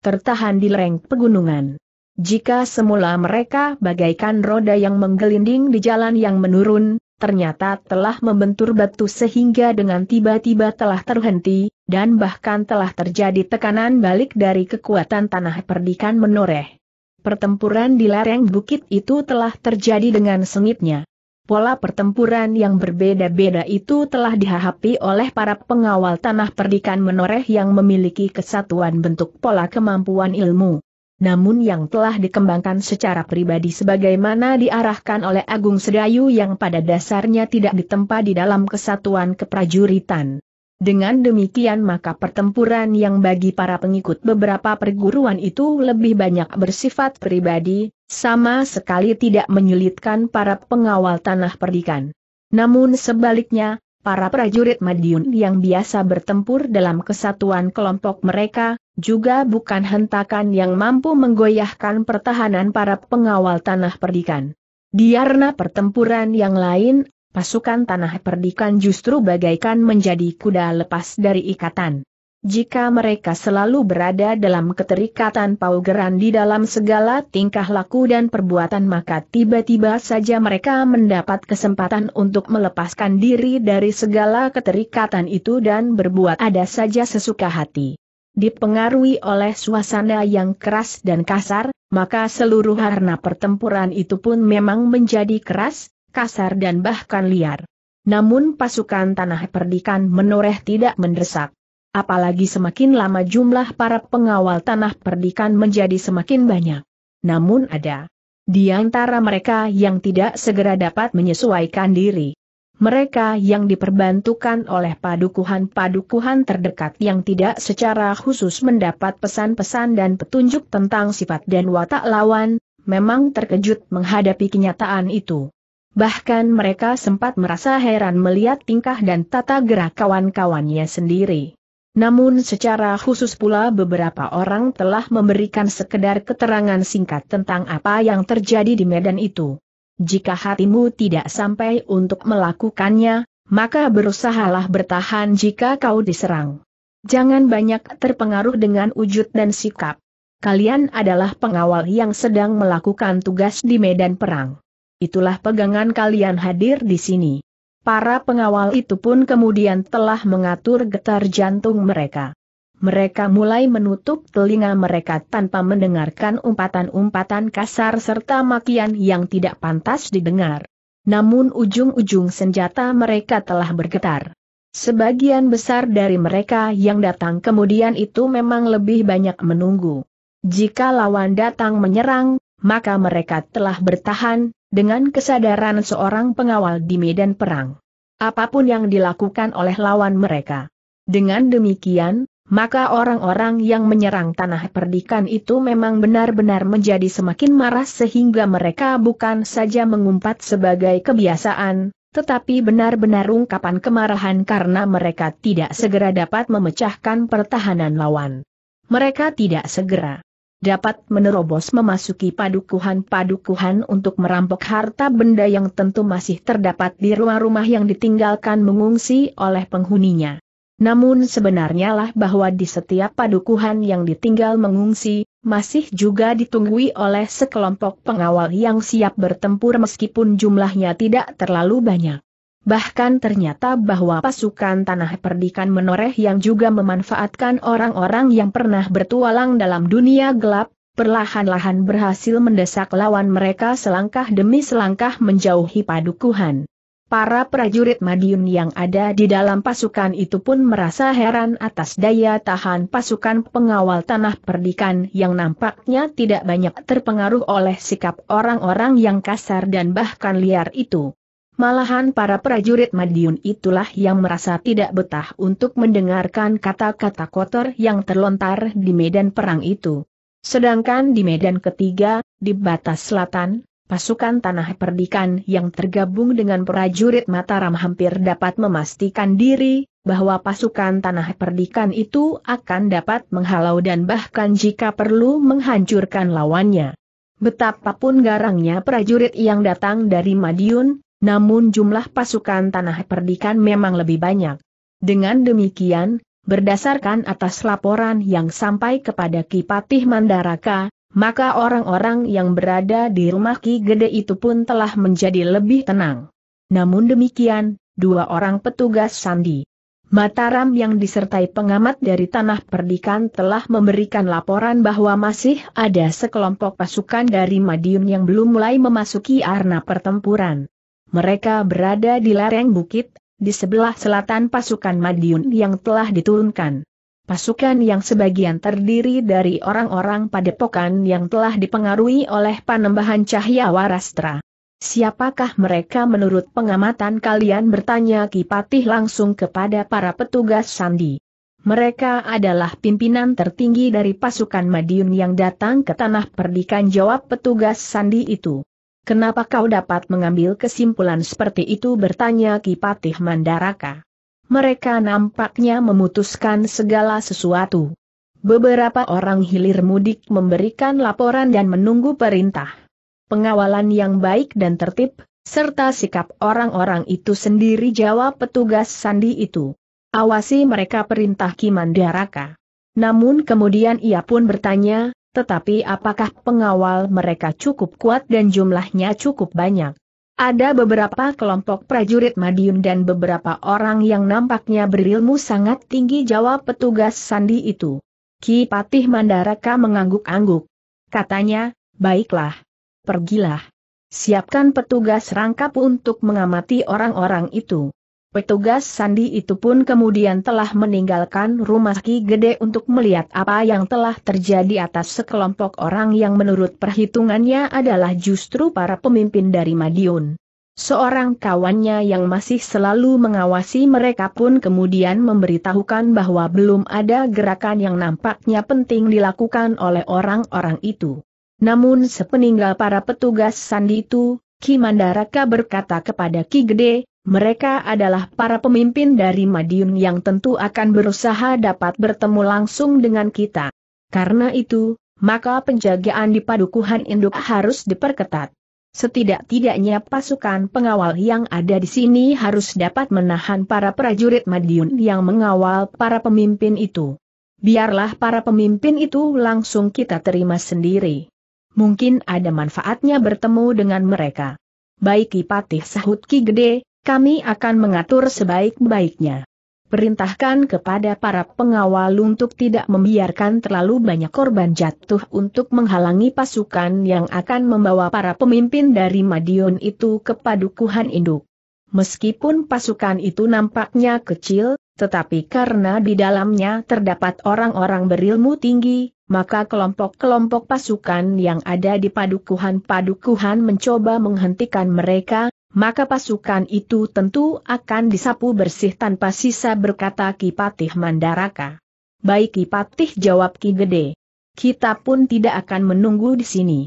A: tertahan di lereng pegunungan. Jika semula mereka bagaikan roda yang menggelinding di jalan yang menurun, ternyata telah membentur batu sehingga dengan tiba-tiba telah terhenti, dan bahkan telah terjadi tekanan balik dari kekuatan tanah perdikan menoreh. Pertempuran di lereng bukit itu telah terjadi dengan sengitnya. Pola pertempuran yang berbeda-beda itu telah dihahapi oleh para pengawal tanah perdikan menoreh yang memiliki kesatuan bentuk pola kemampuan ilmu namun yang telah dikembangkan secara pribadi sebagaimana diarahkan oleh Agung Sedayu yang pada dasarnya tidak ditempa di dalam kesatuan keprajuritan. Dengan demikian maka pertempuran yang bagi para pengikut beberapa perguruan itu lebih banyak bersifat pribadi, sama sekali tidak menyulitkan para pengawal tanah perdikan. Namun sebaliknya, para prajurit Madiun yang biasa bertempur dalam kesatuan kelompok mereka, juga bukan hentakan yang mampu menggoyahkan pertahanan para pengawal tanah perdikan. Diarna pertempuran yang lain, pasukan tanah perdikan justru bagaikan menjadi kuda lepas dari ikatan. Jika mereka selalu berada dalam keterikatan paugeran di dalam segala tingkah laku dan perbuatan maka tiba-tiba saja mereka mendapat kesempatan untuk melepaskan diri dari segala keterikatan itu dan berbuat ada saja sesuka hati. Dipengaruhi oleh suasana yang keras dan kasar, maka seluruh harna pertempuran itu pun memang menjadi keras, kasar dan bahkan liar. Namun pasukan tanah perdikan menoreh tidak mendesak. Apalagi semakin lama jumlah para pengawal tanah perdikan menjadi semakin banyak. Namun ada di antara mereka yang tidak segera dapat menyesuaikan diri. Mereka yang diperbantukan oleh padukuhan-padukuhan terdekat yang tidak secara khusus mendapat pesan-pesan dan petunjuk tentang sifat dan watak lawan, memang terkejut menghadapi kenyataan itu. Bahkan mereka sempat merasa heran melihat tingkah dan tata gerak kawan-kawannya sendiri. Namun secara khusus pula beberapa orang telah memberikan sekedar keterangan singkat tentang apa yang terjadi di medan itu. Jika hatimu tidak sampai untuk melakukannya, maka berusahalah bertahan jika kau diserang. Jangan banyak terpengaruh dengan wujud dan sikap. Kalian adalah pengawal yang sedang melakukan tugas di medan perang itulah pegangan kalian hadir di sini. Para pengawal itu pun kemudian telah mengatur getar jantung mereka. Mereka mulai menutup telinga mereka tanpa mendengarkan umpatan-umpatan kasar serta makian yang tidak pantas didengar. Namun ujung-ujung senjata mereka telah bergetar. Sebagian besar dari mereka yang datang kemudian itu memang lebih banyak menunggu. Jika lawan datang menyerang, maka mereka telah bertahan, dengan kesadaran seorang pengawal di medan perang. Apapun yang dilakukan oleh lawan mereka. Dengan demikian, maka orang-orang yang menyerang tanah perdikan itu memang benar-benar menjadi semakin marah sehingga mereka bukan saja mengumpat sebagai kebiasaan, tetapi benar-benar ungkapan kemarahan karena mereka tidak segera dapat memecahkan pertahanan lawan. Mereka tidak segera dapat menerobos memasuki padukuhan-padukuhan untuk merampok harta benda yang tentu masih terdapat di rumah-rumah yang ditinggalkan mengungsi oleh penghuninya. Namun sebenarnya lah bahwa di setiap padukuhan yang ditinggal mengungsi, masih juga ditunggui oleh sekelompok pengawal yang siap bertempur meskipun jumlahnya tidak terlalu banyak. Bahkan ternyata bahwa pasukan tanah perdikan menoreh yang juga memanfaatkan orang-orang yang pernah bertualang dalam dunia gelap, perlahan-lahan berhasil mendesak lawan mereka selangkah demi selangkah menjauhi padukuhan. Para prajurit Madiun yang ada di dalam pasukan itu pun merasa heran atas daya tahan pasukan pengawal tanah perdikan yang nampaknya tidak banyak terpengaruh oleh sikap orang-orang yang kasar dan bahkan liar itu. Malahan para prajurit Madiun itulah yang merasa tidak betah untuk mendengarkan kata-kata kotor yang terlontar di medan perang itu. Sedangkan di medan ketiga, di batas selatan, pasukan tanah perdikan yang tergabung dengan prajurit Mataram hampir dapat memastikan diri bahwa pasukan tanah perdikan itu akan dapat menghalau dan bahkan jika perlu menghancurkan lawannya. Betapapun garangnya prajurit yang datang dari Madiun, namun jumlah pasukan tanah perdikan memang lebih banyak. Dengan demikian, berdasarkan atas laporan yang sampai kepada Kipatih Mandaraka, maka orang-orang yang berada di rumah Ki Gede itu pun telah menjadi lebih tenang. Namun demikian, dua orang petugas sandi. Mataram yang disertai pengamat dari tanah perdikan telah memberikan laporan bahwa masih ada sekelompok pasukan dari Madiun yang belum mulai memasuki arena pertempuran. Mereka berada di lereng bukit, di sebelah selatan pasukan Madiun yang telah diturunkan. Pasukan yang sebagian terdiri dari orang-orang padepokan yang telah dipengaruhi oleh panembahan cahaya warastra. Siapakah mereka menurut pengamatan kalian bertanya Kipatih langsung kepada para petugas sandi. Mereka adalah pimpinan tertinggi dari pasukan Madiun yang datang ke tanah perdikan jawab petugas sandi itu. Kenapa kau dapat mengambil kesimpulan seperti itu bertanya Kipatih Mandaraka. Mereka nampaknya memutuskan segala sesuatu. Beberapa orang hilir mudik memberikan laporan dan menunggu perintah. Pengawalan yang baik dan tertib, serta sikap orang-orang itu sendiri jawab petugas sandi itu. Awasi mereka perintah Kimandaraka. Namun kemudian ia pun bertanya, tetapi apakah pengawal mereka cukup kuat dan jumlahnya cukup banyak? Ada beberapa kelompok prajurit Madiun dan beberapa orang yang nampaknya berilmu sangat tinggi jawab petugas sandi itu. Ki Patih Mandaraka mengangguk-angguk. Katanya, baiklah. Pergilah. Siapkan petugas rangkap untuk mengamati orang-orang itu. Petugas sandi itu pun kemudian telah meninggalkan rumah Ki Gede untuk melihat apa yang telah terjadi atas sekelompok orang yang menurut perhitungannya adalah justru para pemimpin dari Madiun. Seorang kawannya yang masih selalu mengawasi mereka pun kemudian memberitahukan bahwa belum ada gerakan yang nampaknya penting dilakukan oleh orang-orang itu. Namun sepeninggal para petugas sandi itu, Ki Mandaraka berkata kepada Ki Gede, mereka adalah para pemimpin dari Madiun yang tentu akan berusaha dapat bertemu langsung dengan kita. Karena itu, maka penjagaan di padukuhan induk harus diperketat. Setidak-tidaknya pasukan pengawal yang ada di sini harus dapat menahan para prajurit Madiun yang mengawal para pemimpin itu. Biarlah para pemimpin itu langsung kita terima sendiri. Mungkin ada manfaatnya bertemu dengan mereka. Baik Ki Patih sahut Ki Gede, kami akan mengatur sebaik-baiknya. Perintahkan kepada para pengawal untuk tidak membiarkan terlalu banyak korban jatuh untuk menghalangi pasukan yang akan membawa para pemimpin dari Madiun itu ke padukuhan induk. Meskipun pasukan itu nampaknya kecil, tetapi karena di dalamnya terdapat orang-orang berilmu tinggi, maka kelompok-kelompok pasukan yang ada di padukuhan-padukuhan mencoba menghentikan mereka, maka pasukan itu tentu akan disapu bersih tanpa sisa berkata Kipatih Mandaraka. Baik Kipatih jawab Ki Gede. Kita pun tidak akan menunggu di sini.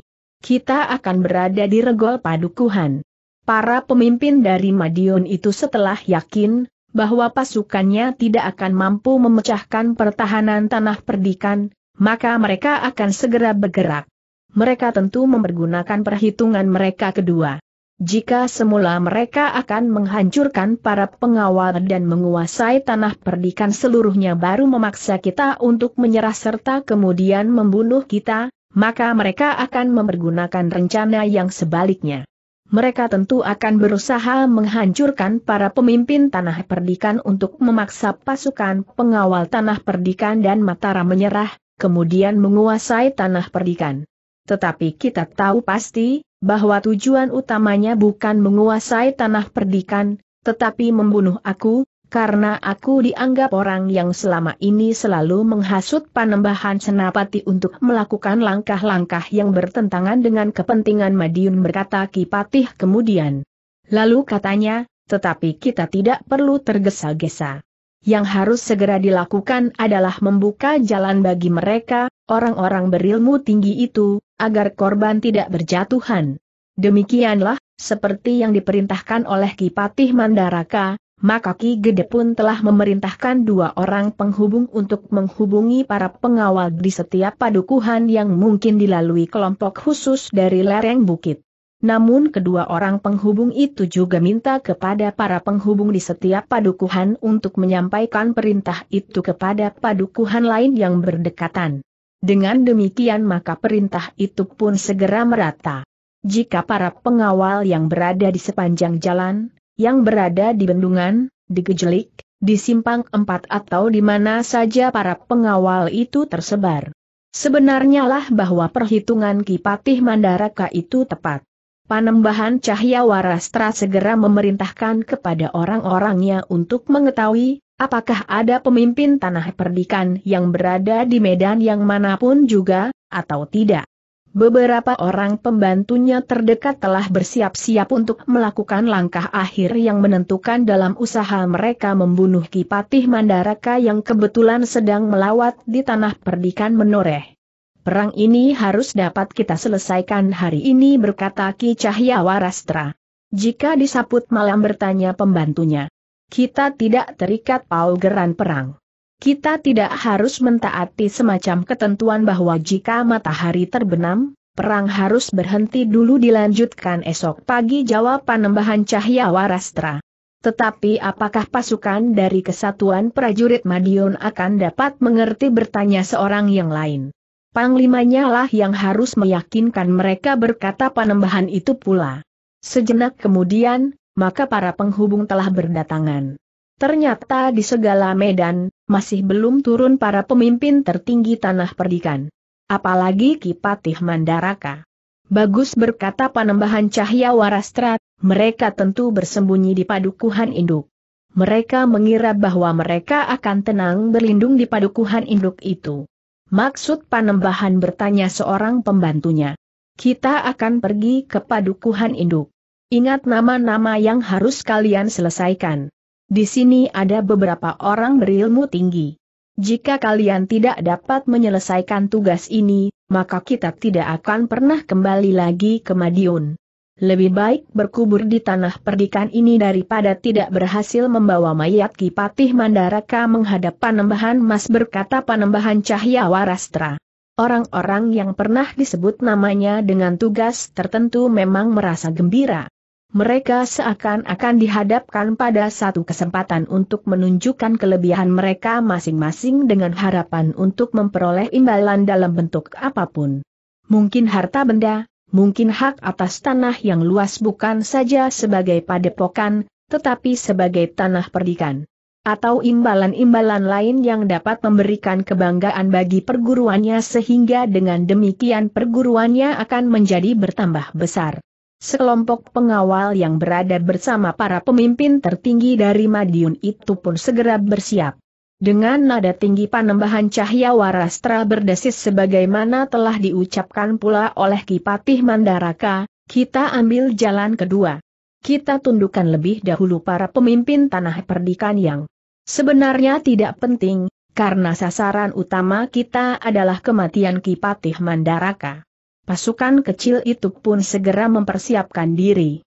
A: Kita akan berada di regol padukuhan. Para pemimpin dari Madiun itu setelah yakin bahwa pasukannya tidak akan mampu memecahkan pertahanan tanah perdikan, maka mereka akan segera bergerak. Mereka tentu mempergunakan perhitungan mereka kedua. Jika semula mereka akan menghancurkan para pengawal dan menguasai tanah perdikan seluruhnya baru memaksa kita untuk menyerah serta kemudian membunuh kita, maka mereka akan mempergunakan rencana yang sebaliknya. Mereka tentu akan berusaha menghancurkan para pemimpin tanah perdikan untuk memaksa pasukan pengawal tanah perdikan dan Matara menyerah, kemudian menguasai tanah perdikan. Tetapi kita tahu pasti, bahwa tujuan utamanya bukan menguasai tanah perdikan, tetapi membunuh aku, karena aku dianggap orang yang selama ini selalu menghasut panembahan Senapati untuk melakukan langkah-langkah yang bertentangan dengan kepentingan Madiun berkata Kipatih kemudian. Lalu katanya, tetapi kita tidak perlu tergesa-gesa yang harus segera dilakukan adalah membuka jalan bagi mereka, orang-orang berilmu tinggi itu, agar korban tidak berjatuhan. Demikianlah, seperti yang diperintahkan oleh Kipatih Mandaraka, maka Ki Gede pun telah memerintahkan dua orang penghubung untuk menghubungi para pengawal di setiap padukuhan yang mungkin dilalui kelompok khusus dari lereng bukit. Namun kedua orang penghubung itu juga minta kepada para penghubung di setiap padukuhan untuk menyampaikan perintah itu kepada padukuhan lain yang berdekatan. Dengan demikian maka perintah itu pun segera merata. Jika para pengawal yang berada di sepanjang jalan, yang berada di bendungan, di gejelik, di simpang empat atau di mana saja para pengawal itu tersebar. Sebenarnya lah bahwa perhitungan Kipatih Mandaraka itu tepat. Panembahan Cahya Warastra segera memerintahkan kepada orang-orangnya untuk mengetahui apakah ada pemimpin tanah perdikan yang berada di medan yang manapun juga, atau tidak. Beberapa orang pembantunya terdekat telah bersiap-siap untuk melakukan langkah akhir yang menentukan dalam usaha mereka membunuh Kipatih Mandaraka yang kebetulan sedang melawat di tanah perdikan menoreh. Perang ini harus dapat kita selesaikan hari ini berkata Ki Cahya Warastra. Jika disaput malam bertanya pembantunya. Kita tidak terikat paugeran perang. Kita tidak harus mentaati semacam ketentuan bahwa jika matahari terbenam, perang harus berhenti dulu dilanjutkan esok pagi Jawab panembahan Cahya Warastra. Tetapi apakah pasukan dari kesatuan prajurit Madiun akan dapat mengerti bertanya seorang yang lain? Panglimanya lah yang harus meyakinkan mereka berkata panembahan itu pula. Sejenak kemudian, maka para penghubung telah berdatangan. Ternyata di segala medan, masih belum turun para pemimpin tertinggi tanah perdikan. Apalagi Kipatih Mandaraka. Bagus berkata panembahan cahya warastra, mereka tentu bersembunyi di padukuhan induk. Mereka mengira bahwa mereka akan tenang berlindung di padukuhan induk itu. Maksud Panembahan bertanya seorang pembantunya. Kita akan pergi ke padukuhan induk. Ingat nama-nama yang harus kalian selesaikan. Di sini ada beberapa orang berilmu tinggi. Jika kalian tidak dapat menyelesaikan tugas ini, maka kita tidak akan pernah kembali lagi ke Madiun. Lebih baik berkubur di tanah perdikan ini daripada tidak berhasil membawa mayat Kipatih Mandaraka menghadap Panembahan Mas berkata Panembahan Cahya Warastra. Orang-orang yang pernah disebut namanya dengan tugas tertentu memang merasa gembira. Mereka seakan-akan dihadapkan pada satu kesempatan untuk menunjukkan kelebihan mereka masing-masing dengan harapan untuk memperoleh imbalan dalam bentuk apapun. Mungkin harta benda, mungkin hak atas tanah yang luas bukan saja sebagai padepokan, tetapi sebagai tanah perdikan. Atau imbalan-imbalan lain yang dapat memberikan kebanggaan bagi perguruannya sehingga dengan demikian perguruannya akan menjadi bertambah besar. Sekelompok pengawal yang berada bersama para pemimpin tertinggi dari Madiun itu pun segera bersiap. Dengan nada tinggi panembahan cahya warastra berdesis sebagaimana telah diucapkan pula oleh Kipatih Mandaraka, kita ambil jalan kedua. Kita tundukkan lebih dahulu para pemimpin tanah perdikan yang sebenarnya tidak penting, karena sasaran utama kita adalah kematian Kipatih Mandaraka. Pasukan kecil itu pun segera mempersiapkan diri.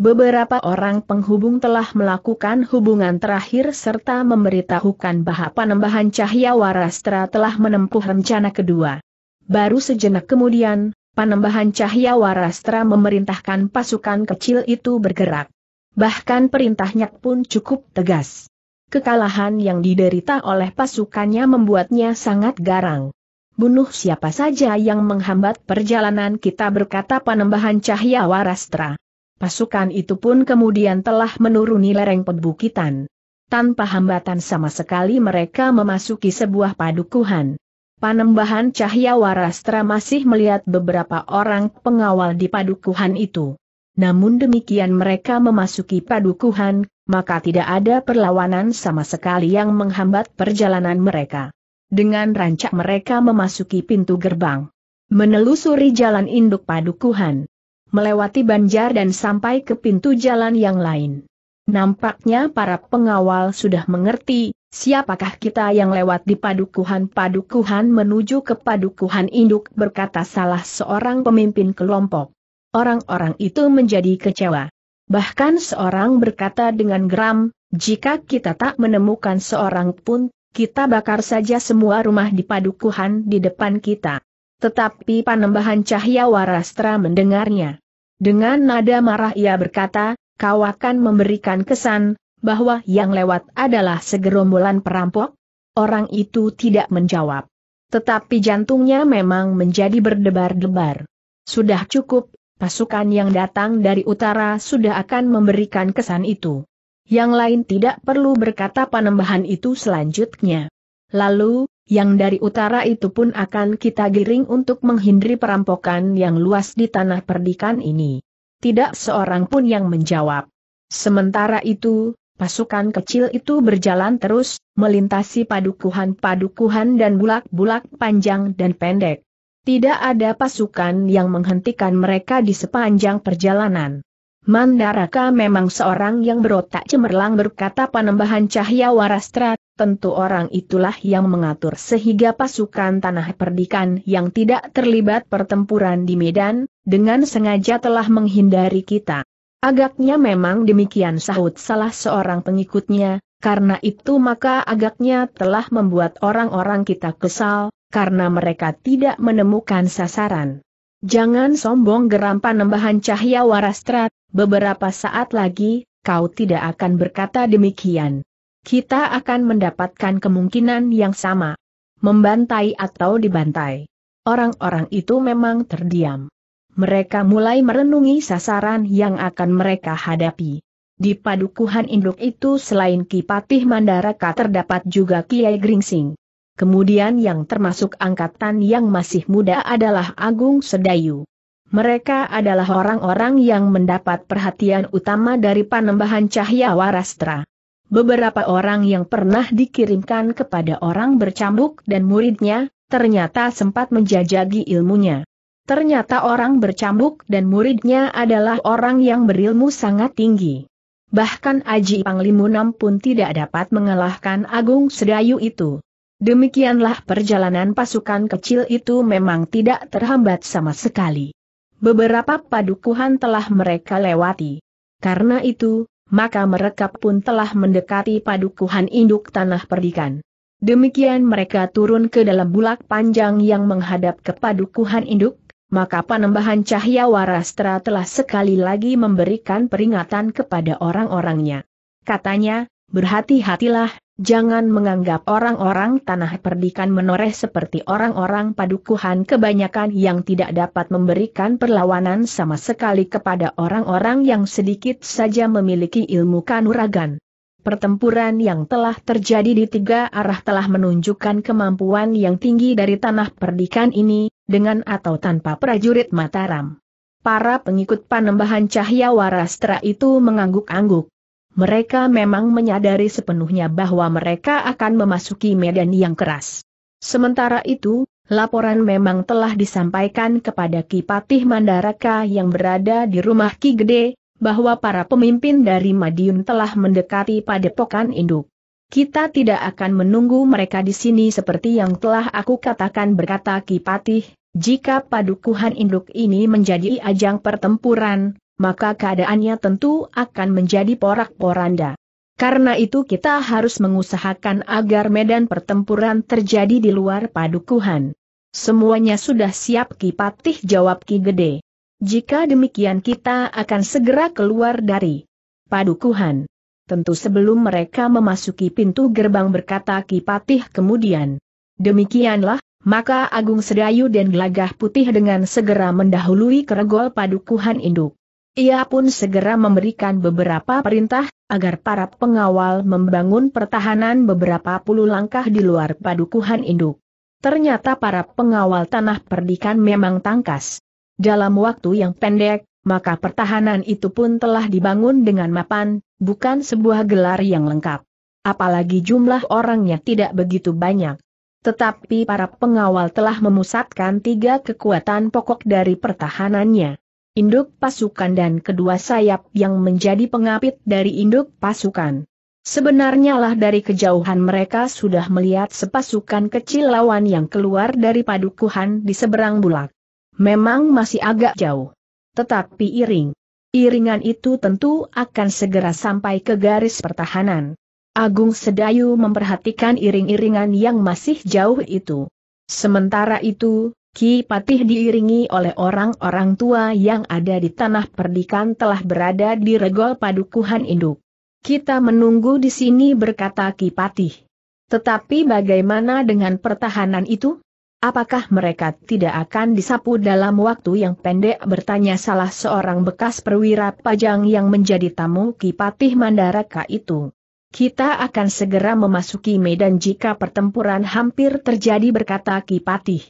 A: Beberapa orang penghubung telah melakukan hubungan terakhir serta memberitahukan bahwa penambahan cahaya warastra telah menempuh rencana kedua. Baru sejenak kemudian, penambahan cahaya warastra memerintahkan pasukan kecil itu bergerak. Bahkan perintahnya pun cukup tegas. Kekalahan yang diderita oleh pasukannya membuatnya sangat garang bunuh siapa saja yang menghambat perjalanan kita berkata penambahan cahaya warastra. Pasukan itu pun kemudian telah menuruni lereng perbukitan. Tanpa hambatan sama sekali mereka memasuki sebuah padukuhan. Panembahan Cahya Warastra masih melihat beberapa orang pengawal di padukuhan itu. Namun demikian mereka memasuki padukuhan, maka tidak ada perlawanan sama sekali yang menghambat perjalanan mereka. Dengan rancak mereka memasuki pintu gerbang. Menelusuri jalan induk padukuhan melewati banjar dan sampai ke pintu jalan yang lain. Nampaknya para pengawal sudah mengerti, siapakah kita yang lewat di padukuhan-padukuhan menuju ke padukuhan induk berkata salah seorang pemimpin kelompok. Orang-orang itu menjadi kecewa. Bahkan seorang berkata dengan geram, jika kita tak menemukan seorang pun, kita bakar saja semua rumah di padukuhan di depan kita. Tetapi Panembahan Cahya Warastra mendengarnya. Dengan nada marah ia berkata, kau akan memberikan kesan, bahwa yang lewat adalah segerombolan perampok? Orang itu tidak menjawab. Tetapi jantungnya memang menjadi berdebar-debar. Sudah cukup, pasukan yang datang dari utara sudah akan memberikan kesan itu. Yang lain tidak perlu berkata penambahan itu selanjutnya. Lalu, yang dari utara itu pun akan kita giring untuk menghindari perampokan yang luas di tanah perdikan ini. Tidak seorang pun yang menjawab. Sementara itu, pasukan kecil itu berjalan terus, melintasi padukuhan-padukuhan dan bulak-bulak panjang dan pendek. Tidak ada pasukan yang menghentikan mereka di sepanjang perjalanan. Mandaraka memang seorang yang berotak cemerlang berkata panembahan cahaya warastra, tentu orang itulah yang mengatur sehingga pasukan tanah perdikan yang tidak terlibat pertempuran di Medan, dengan sengaja telah menghindari kita. Agaknya memang demikian sahut salah seorang pengikutnya, karena itu maka agaknya telah membuat orang-orang kita kesal, karena mereka tidak menemukan sasaran. Jangan sombong geram panembahan cahaya warastrat, beberapa saat lagi, kau tidak akan berkata demikian. Kita akan mendapatkan kemungkinan yang sama. Membantai atau dibantai. Orang-orang itu memang terdiam. Mereka mulai merenungi sasaran yang akan mereka hadapi. Di padukuhan induk itu selain Ki Patih Mandaraka terdapat juga Kiai Gringsing. Kemudian yang termasuk angkatan yang masih muda adalah Agung Sedayu. Mereka adalah orang-orang yang mendapat perhatian utama dari panembahan Cahya warastra. Beberapa orang yang pernah dikirimkan kepada orang bercambuk dan muridnya, ternyata sempat menjajagi ilmunya. Ternyata orang bercambuk dan muridnya adalah orang yang berilmu sangat tinggi. Bahkan Aji Panglimunam pun tidak dapat mengalahkan Agung Sedayu itu. Demikianlah perjalanan pasukan kecil itu memang tidak terhambat sama sekali. Beberapa padukuhan telah mereka lewati. Karena itu, maka mereka pun telah mendekati padukuhan induk tanah perdikan. Demikian mereka turun ke dalam bulak panjang yang menghadap ke padukuhan induk, maka penambahan cahaya warastra telah sekali lagi memberikan peringatan kepada orang-orangnya. Katanya, berhati-hatilah, Jangan menganggap orang-orang tanah perdikan menoreh seperti orang-orang padukuhan kebanyakan yang tidak dapat memberikan perlawanan sama sekali kepada orang-orang yang sedikit saja memiliki ilmu kanuragan. Pertempuran yang telah terjadi di tiga arah telah menunjukkan kemampuan yang tinggi dari tanah perdikan ini, dengan atau tanpa prajurit Mataram. Para pengikut panembahan Cahya warastra itu mengangguk-angguk mereka memang menyadari sepenuhnya bahwa mereka akan memasuki medan yang keras. Sementara itu, laporan memang telah disampaikan kepada Kipatih Mandaraka yang berada di rumah Ki Gede, bahwa para pemimpin dari Madiun telah mendekati padepokan induk. Kita tidak akan menunggu mereka di sini seperti yang telah aku katakan berkata Kipatih, jika padukuhan induk ini menjadi ajang pertempuran, maka keadaannya tentu akan menjadi porak-poranda. Karena itu kita harus mengusahakan agar medan pertempuran terjadi di luar padukuhan. Semuanya sudah siap Ki Patih jawab Ki Gede. Jika demikian kita akan segera keluar dari padukuhan. Tentu sebelum mereka memasuki pintu gerbang berkata Ki Patih kemudian. Demikianlah, maka Agung Sedayu dan Gelagah Putih dengan segera mendahului keregol padukuhan induk. Ia pun segera memberikan beberapa perintah, agar para pengawal membangun pertahanan beberapa puluh langkah di luar padukuhan induk. Ternyata para pengawal tanah perdikan memang tangkas. Dalam waktu yang pendek, maka pertahanan itu pun telah dibangun dengan mapan, bukan sebuah gelar yang lengkap. Apalagi jumlah orangnya tidak begitu banyak. Tetapi para pengawal telah memusatkan tiga kekuatan pokok dari pertahanannya induk pasukan dan kedua sayap yang menjadi pengapit dari induk pasukan. Sebenarnya lah dari kejauhan mereka sudah melihat sepasukan kecil lawan yang keluar dari padukuhan di seberang bulak. Memang masih agak jauh. Tetapi iring. Iringan itu tentu akan segera sampai ke garis pertahanan. Agung Sedayu memperhatikan iring-iringan yang masih jauh itu. Sementara itu, Ki Patih diiringi oleh orang-orang tua yang ada di tanah perdikan telah berada di regol padukuhan induk. Kita menunggu di sini berkata Ki Patih. Tetapi bagaimana dengan pertahanan itu? Apakah mereka tidak akan disapu dalam waktu yang pendek bertanya salah seorang bekas perwira pajang yang menjadi tamu Ki Patih Mandaraka itu. Kita akan segera memasuki medan jika pertempuran hampir terjadi berkata Ki Patih.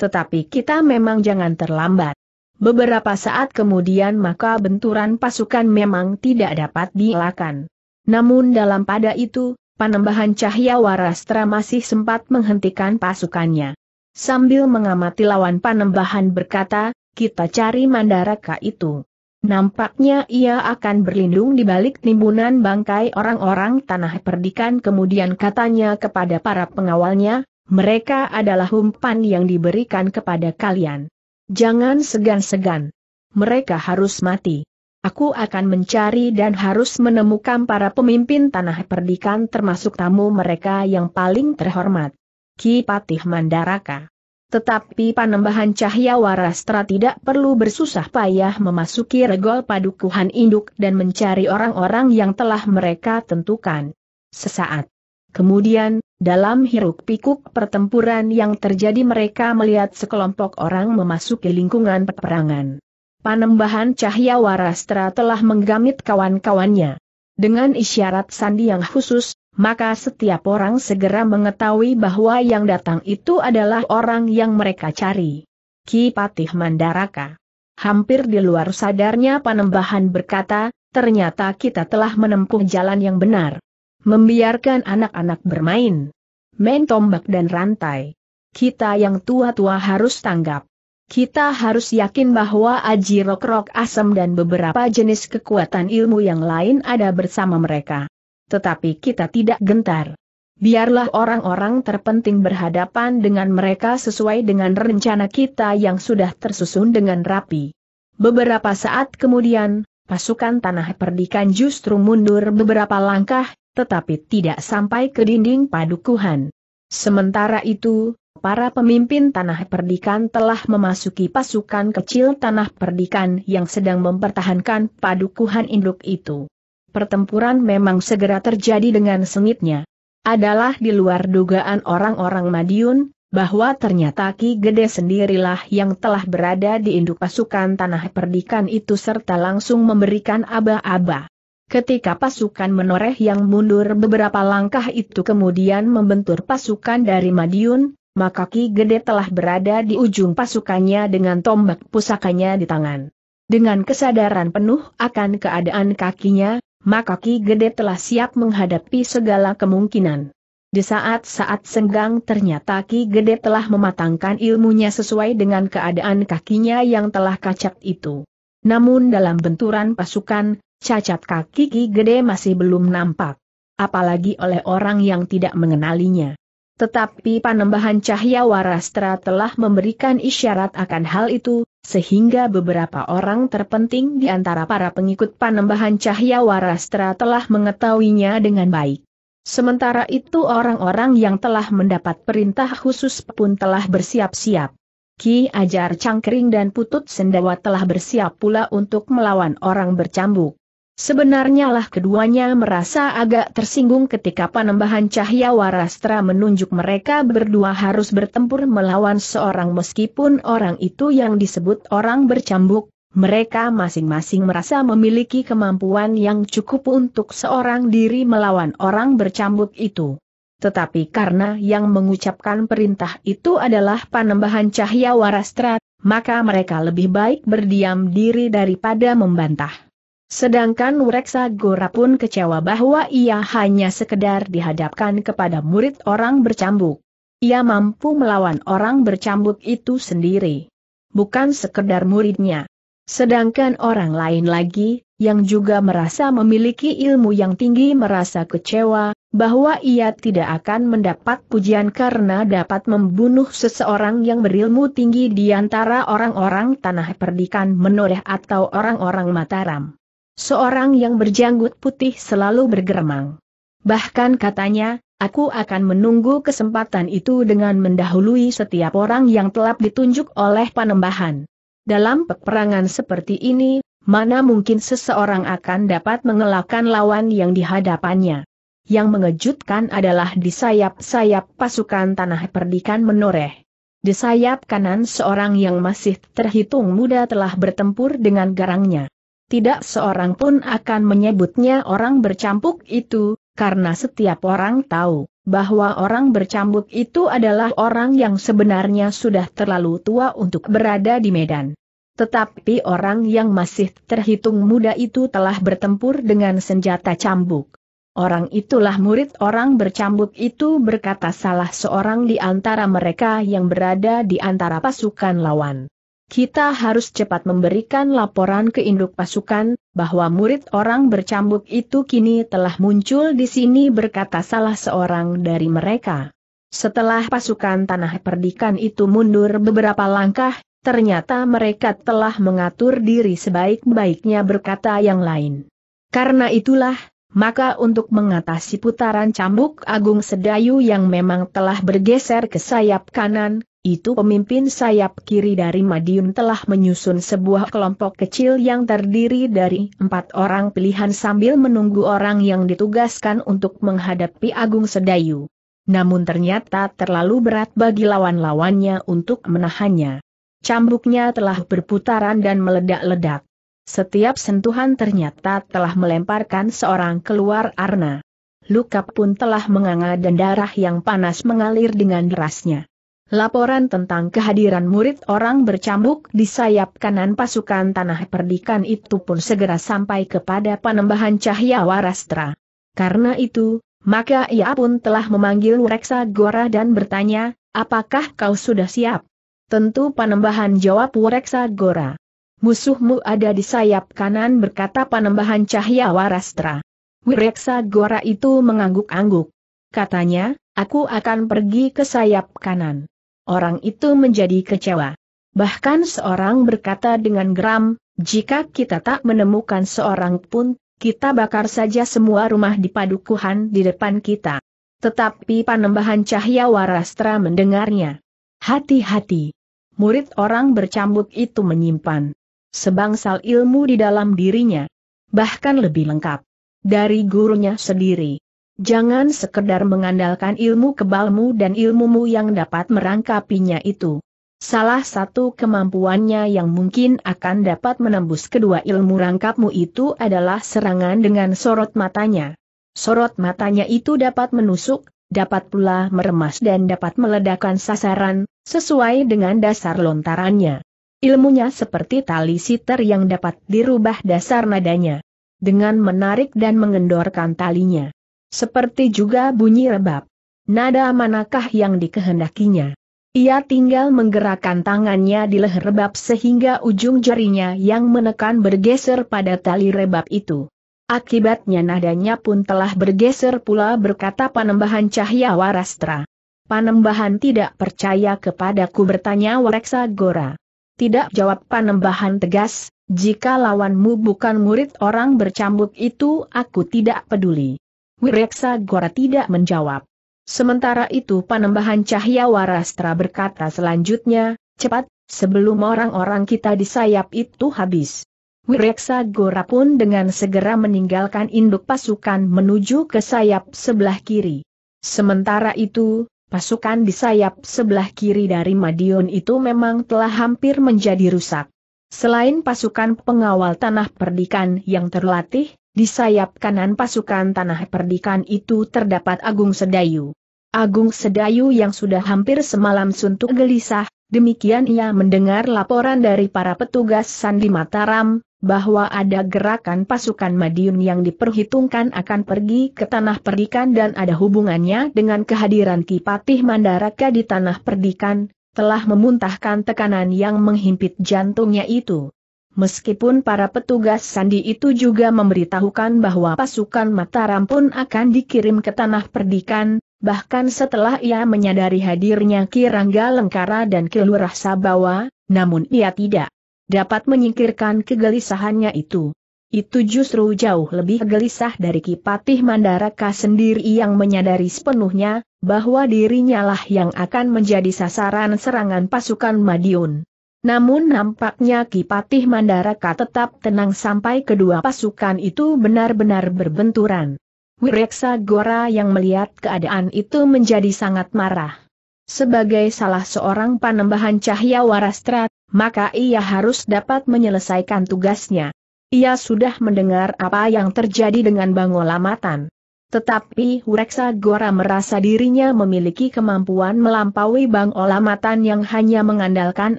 A: Tetapi kita memang jangan terlambat. Beberapa saat kemudian maka benturan pasukan memang tidak dapat dielakkan. Namun dalam pada itu, panembahan cahaya warastra masih sempat menghentikan pasukannya. Sambil mengamati lawan panembahan berkata, kita cari mandaraka itu. Nampaknya ia akan berlindung di balik timbunan bangkai orang-orang tanah perdikan kemudian katanya kepada para pengawalnya, mereka adalah umpan yang diberikan kepada kalian. Jangan segan-segan. Mereka harus mati. Aku akan mencari dan harus menemukan para pemimpin tanah perdikan termasuk tamu mereka yang paling terhormat. Ki Patih Mandaraka. Tetapi panembahan cahaya warastra tidak perlu bersusah payah memasuki regol padukuhan induk dan mencari orang-orang yang telah mereka tentukan. Sesaat. Kemudian, dalam hiruk-pikuk pertempuran yang terjadi mereka melihat sekelompok orang memasuki lingkungan peperangan. Panembahan Cahya Warastra telah menggamit kawan-kawannya. Dengan isyarat sandi yang khusus, maka setiap orang segera mengetahui bahwa yang datang itu adalah orang yang mereka cari. Ki Patih Mandaraka. Hampir di luar sadarnya Panembahan berkata, ternyata kita telah menempuh jalan yang benar. Membiarkan anak-anak bermain. Main tombak dan rantai. Kita yang tua-tua harus tanggap. Kita harus yakin bahwa aji rok-rok asam dan beberapa jenis kekuatan ilmu yang lain ada bersama mereka. Tetapi kita tidak gentar. Biarlah orang-orang terpenting berhadapan dengan mereka sesuai dengan rencana kita yang sudah tersusun dengan rapi. Beberapa saat kemudian, pasukan tanah perdikan justru mundur beberapa langkah, tetapi tidak sampai ke dinding padukuhan. Sementara itu, para pemimpin tanah perdikan telah memasuki pasukan kecil tanah perdikan yang sedang mempertahankan padukuhan induk itu. Pertempuran memang segera terjadi dengan sengitnya. Adalah di luar dugaan orang-orang Madiun, bahwa ternyata Ki Gede sendirilah yang telah berada di induk pasukan tanah perdikan itu serta langsung memberikan aba-aba. Ketika pasukan menoreh yang mundur beberapa langkah itu kemudian membentur pasukan dari Madiun, maka Ki Gede telah berada di ujung pasukannya dengan tombak pusakanya di tangan. Dengan kesadaran penuh akan keadaan kakinya, maka Ki Gede telah siap menghadapi segala kemungkinan. Di saat-saat senggang ternyata Ki Gede telah mematangkan ilmunya sesuai dengan keadaan kakinya yang telah kacat itu. Namun dalam benturan pasukan, cacat kaki Ki Gede masih belum nampak. Apalagi oleh orang yang tidak mengenalinya. Tetapi panembahan cahaya warastra telah memberikan isyarat akan hal itu, sehingga beberapa orang terpenting di antara para pengikut panembahan cahaya warastra telah mengetahuinya dengan baik. Sementara itu orang-orang yang telah mendapat perintah khusus pun telah bersiap-siap. Ki Ajar Cangkering dan Putut Sendawa telah bersiap pula untuk melawan orang bercambuk. Sebenarnya lah keduanya merasa agak tersinggung ketika panembahan cahaya warastra menunjuk mereka berdua harus bertempur melawan seorang meskipun orang itu yang disebut orang bercambuk, mereka masing-masing merasa memiliki kemampuan yang cukup untuk seorang diri melawan orang bercambuk itu. Tetapi karena yang mengucapkan perintah itu adalah panembahan cahaya warastra, maka mereka lebih baik berdiam diri daripada membantah. Sedangkan Wreksa Gora pun kecewa bahwa ia hanya sekedar dihadapkan kepada murid orang bercambuk. Ia mampu melawan orang bercambuk itu sendiri. Bukan sekedar muridnya. Sedangkan orang lain lagi, yang juga merasa memiliki ilmu yang tinggi merasa kecewa, bahwa ia tidak akan mendapat pujian karena dapat membunuh seseorang yang berilmu tinggi di antara orang-orang tanah perdikan menoreh atau orang-orang Mataram. Seorang yang berjanggut putih selalu bergeramang. Bahkan katanya, aku akan menunggu kesempatan itu dengan mendahului setiap orang yang telah ditunjuk oleh panembahan. Dalam peperangan seperti ini, mana mungkin seseorang akan dapat mengelakkan lawan yang dihadapannya. Yang mengejutkan adalah di sayap-sayap pasukan tanah perdikan menoreh. Di sayap kanan seorang yang masih terhitung muda telah bertempur dengan garangnya tidak seorang pun akan menyebutnya orang bercampuk itu, karena setiap orang tahu bahwa orang bercambuk itu adalah orang yang sebenarnya sudah terlalu tua untuk berada di Medan. Tetapi orang yang masih terhitung muda itu telah bertempur dengan senjata cambuk. Orang itulah murid orang bercambuk itu berkata salah seorang di antara mereka yang berada di antara pasukan lawan. Kita harus cepat memberikan laporan ke induk pasukan, bahwa murid orang bercambuk itu kini telah muncul di sini berkata salah seorang dari mereka. Setelah pasukan tanah perdikan itu mundur beberapa langkah, ternyata mereka telah mengatur diri sebaik-baiknya berkata yang lain. Karena itulah, maka untuk mengatasi putaran cambuk Agung Sedayu yang memang telah bergeser ke sayap kanan, itu pemimpin sayap kiri dari Madiun telah menyusun sebuah kelompok kecil yang terdiri dari empat orang pilihan sambil menunggu orang yang ditugaskan untuk menghadapi Agung Sedayu. Namun ternyata terlalu berat bagi lawan-lawannya untuk menahannya. Cambuknya telah berputaran dan meledak-ledak. Setiap sentuhan ternyata telah melemparkan seorang keluar arna. Luka pun telah menganga dan darah yang panas mengalir dengan derasnya. Laporan tentang kehadiran murid orang bercambuk di sayap kanan pasukan tanah perdikan itu pun segera sampai kepada panembahan Cahya Warastra. Karena itu, maka ia pun telah memanggil Reksa Gora dan bertanya, apakah kau sudah siap? Tentu panembahan jawab Reksa Gora. Musuhmu ada di sayap kanan berkata panembahan Cahya Warastra. Wureksa Gora itu mengangguk-angguk. Katanya, aku akan pergi ke sayap kanan orang itu menjadi kecewa. Bahkan seorang berkata dengan geram, jika kita tak menemukan seorang pun, kita bakar saja semua rumah di padukuhan di depan kita. Tetapi panembahan cahaya warastra mendengarnya. Hati-hati. Murid orang bercambuk itu menyimpan sebangsal ilmu di dalam dirinya. Bahkan lebih lengkap. Dari gurunya sendiri. Jangan sekedar mengandalkan ilmu kebalmu dan ilmumu yang dapat merangkapinya itu. Salah satu kemampuannya yang mungkin akan dapat menembus kedua ilmu rangkapmu itu adalah serangan dengan sorot matanya. Sorot matanya itu dapat menusuk, dapat pula meremas dan dapat meledakkan sasaran, sesuai dengan dasar lontarannya. Ilmunya seperti tali siter yang dapat dirubah dasar nadanya. Dengan menarik dan mengendorkan talinya. Seperti juga bunyi rebab. Nada manakah yang dikehendakinya? Ia tinggal menggerakkan tangannya di leher rebab sehingga ujung jarinya yang menekan bergeser pada tali rebab itu. Akibatnya nadanya pun telah bergeser pula berkata panembahan Cahya warastra. Panembahan tidak percaya kepadaku bertanya wareksa gora. Tidak jawab panembahan tegas, jika lawanmu bukan murid orang bercambuk itu aku tidak peduli. Wireksa Gora tidak menjawab. Sementara itu panembahan cahaya warastra berkata selanjutnya, cepat, sebelum orang-orang kita disayap itu habis. Wireksa Gora pun dengan segera meninggalkan induk pasukan menuju ke sayap sebelah kiri. Sementara itu, pasukan di sayap sebelah kiri dari Madiun itu memang telah hampir menjadi rusak. Selain pasukan pengawal tanah perdikan yang terlatih, di sayap kanan pasukan tanah perdikan itu terdapat Agung Sedayu. Agung Sedayu yang sudah hampir semalam suntuk gelisah, demikian ia mendengar laporan dari para petugas Sandi Mataram, bahwa ada gerakan pasukan Madiun yang diperhitungkan akan pergi ke tanah perdikan dan ada hubungannya dengan kehadiran Kipatih Mandaraka di tanah perdikan, telah memuntahkan tekanan yang menghimpit jantungnya itu. Meskipun para petugas sandi itu juga memberitahukan bahwa pasukan Mataram pun akan dikirim ke tanah perdikan, bahkan setelah ia menyadari hadirnya Kirangga Lengkara dan Kelurah Sabawa, namun ia tidak dapat menyingkirkan kegelisahannya itu. Itu justru jauh lebih gelisah dari Kipatih Mandaraka sendiri yang menyadari sepenuhnya, bahwa dirinya lah yang akan menjadi sasaran serangan pasukan Madiun. Namun nampaknya Kipatih Mandaraka tetap tenang sampai kedua pasukan itu benar-benar berbenturan. Wireksa Gora yang melihat keadaan itu menjadi sangat marah. Sebagai salah seorang panembahan cahya warastra, maka ia harus dapat menyelesaikan tugasnya. Ia sudah mendengar apa yang terjadi dengan Bangolamatan. Tetapi Wreksa Gora merasa dirinya memiliki kemampuan melampaui Bang Olamatan yang hanya mengandalkan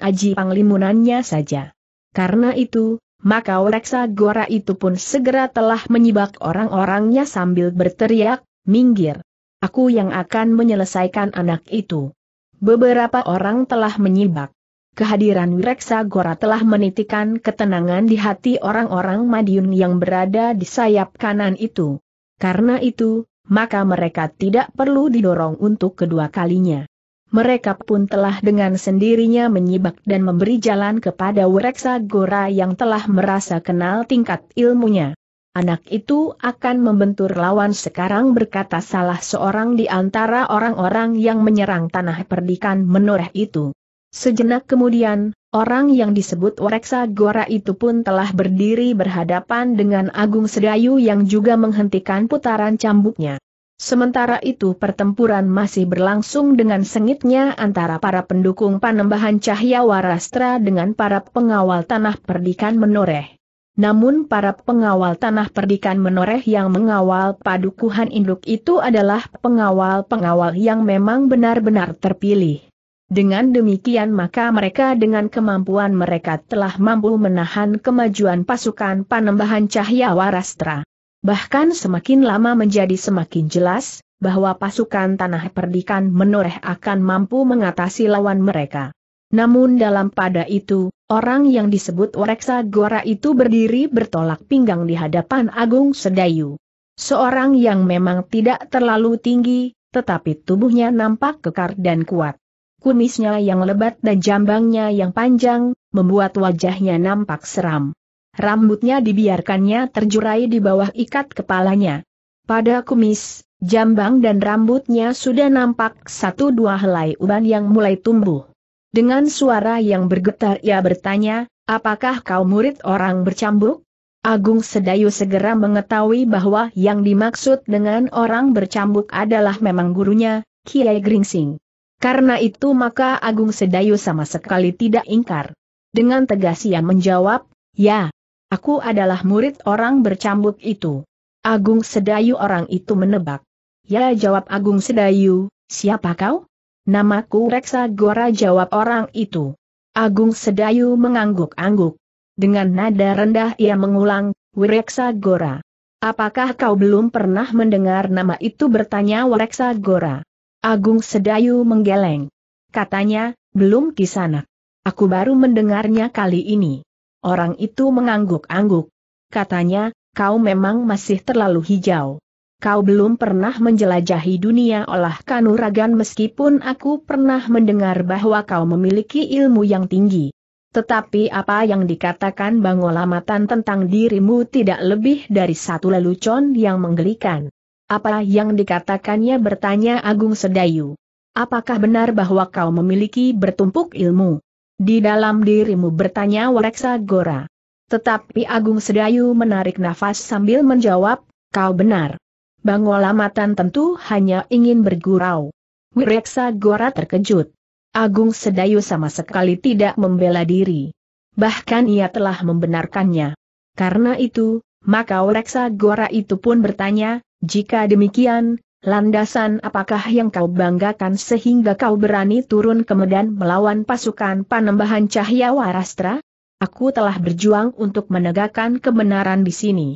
A: aji panglimunannya saja. Karena itu, maka Wreksa Gora itu pun segera telah menyibak orang-orangnya sambil berteriak, minggir. Aku yang akan menyelesaikan anak itu. Beberapa orang telah menyibak. Kehadiran Wreksa Gora telah menitikan ketenangan di hati orang-orang Madiun yang berada di sayap kanan itu. Karena itu, maka mereka tidak perlu didorong untuk kedua kalinya. Mereka pun telah dengan sendirinya menyibak dan memberi jalan kepada Wereksa Gora yang telah merasa kenal tingkat ilmunya. Anak itu akan membentur lawan sekarang berkata salah seorang di antara orang-orang yang menyerang tanah perdikan menoreh itu. Sejenak kemudian, Orang yang disebut Wareksa Gora itu pun telah berdiri berhadapan dengan Agung Sedayu yang juga menghentikan putaran cambuknya. Sementara itu pertempuran masih berlangsung dengan sengitnya antara para pendukung panembahan Cahya Warastra dengan para pengawal tanah perdikan menoreh. Namun para pengawal tanah perdikan menoreh yang mengawal padukuhan induk itu adalah pengawal-pengawal yang memang benar-benar terpilih. Dengan demikian maka mereka dengan kemampuan mereka telah mampu menahan kemajuan pasukan panembahan Cahya Warastra. Bahkan semakin lama menjadi semakin jelas, bahwa pasukan Tanah Perdikan menoreh akan mampu mengatasi lawan mereka. Namun dalam pada itu, orang yang disebut Wareksa Gora itu berdiri bertolak pinggang di hadapan Agung Sedayu. Seorang yang memang tidak terlalu tinggi, tetapi tubuhnya nampak kekar dan kuat kumisnya yang lebat dan jambangnya yang panjang, membuat wajahnya nampak seram. Rambutnya dibiarkannya terjurai di bawah ikat kepalanya. Pada kumis, jambang dan rambutnya sudah nampak satu dua helai uban yang mulai tumbuh. Dengan suara yang bergetar ia bertanya, apakah kau murid orang bercambuk? Agung Sedayu segera mengetahui bahwa yang dimaksud dengan orang bercambuk adalah memang gurunya, Kiai Gringsing. Karena itu maka Agung Sedayu sama sekali tidak ingkar. Dengan tegas ia menjawab, ya, aku adalah murid orang bercambuk itu. Agung Sedayu orang itu menebak. Ya jawab Agung Sedayu, siapa kau? Namaku Reksa Gora jawab orang itu. Agung Sedayu mengangguk-angguk. Dengan nada rendah ia mengulang, Wireksa Gora. Apakah kau belum pernah mendengar nama itu bertanya Wireksa Gora? Agung Sedayu menggeleng. Katanya, belum kisana. Aku baru mendengarnya kali ini. Orang itu mengangguk-angguk. Katanya, kau memang masih terlalu hijau. Kau belum pernah menjelajahi dunia olah kanuragan meskipun aku pernah mendengar bahwa kau memiliki ilmu yang tinggi. Tetapi apa yang dikatakan Bang Olamatan tentang dirimu tidak lebih dari satu lelucon yang menggelikan. Apa yang dikatakannya bertanya Agung Sedayu. Apakah benar bahwa kau memiliki bertumpuk ilmu? Di dalam dirimu bertanya Wareksa Gora. Tetapi Agung Sedayu menarik nafas sambil menjawab, kau benar. Bangolamatan tentu hanya ingin bergurau. Wireksa Gora terkejut. Agung Sedayu sama sekali tidak membela diri. Bahkan ia telah membenarkannya. Karena itu, maka Wireksa Gora itu pun bertanya, jika demikian, landasan apakah yang kau banggakan sehingga kau berani turun ke Medan melawan pasukan panembahan Cahya Warastra? Aku telah berjuang untuk menegakkan kebenaran di sini.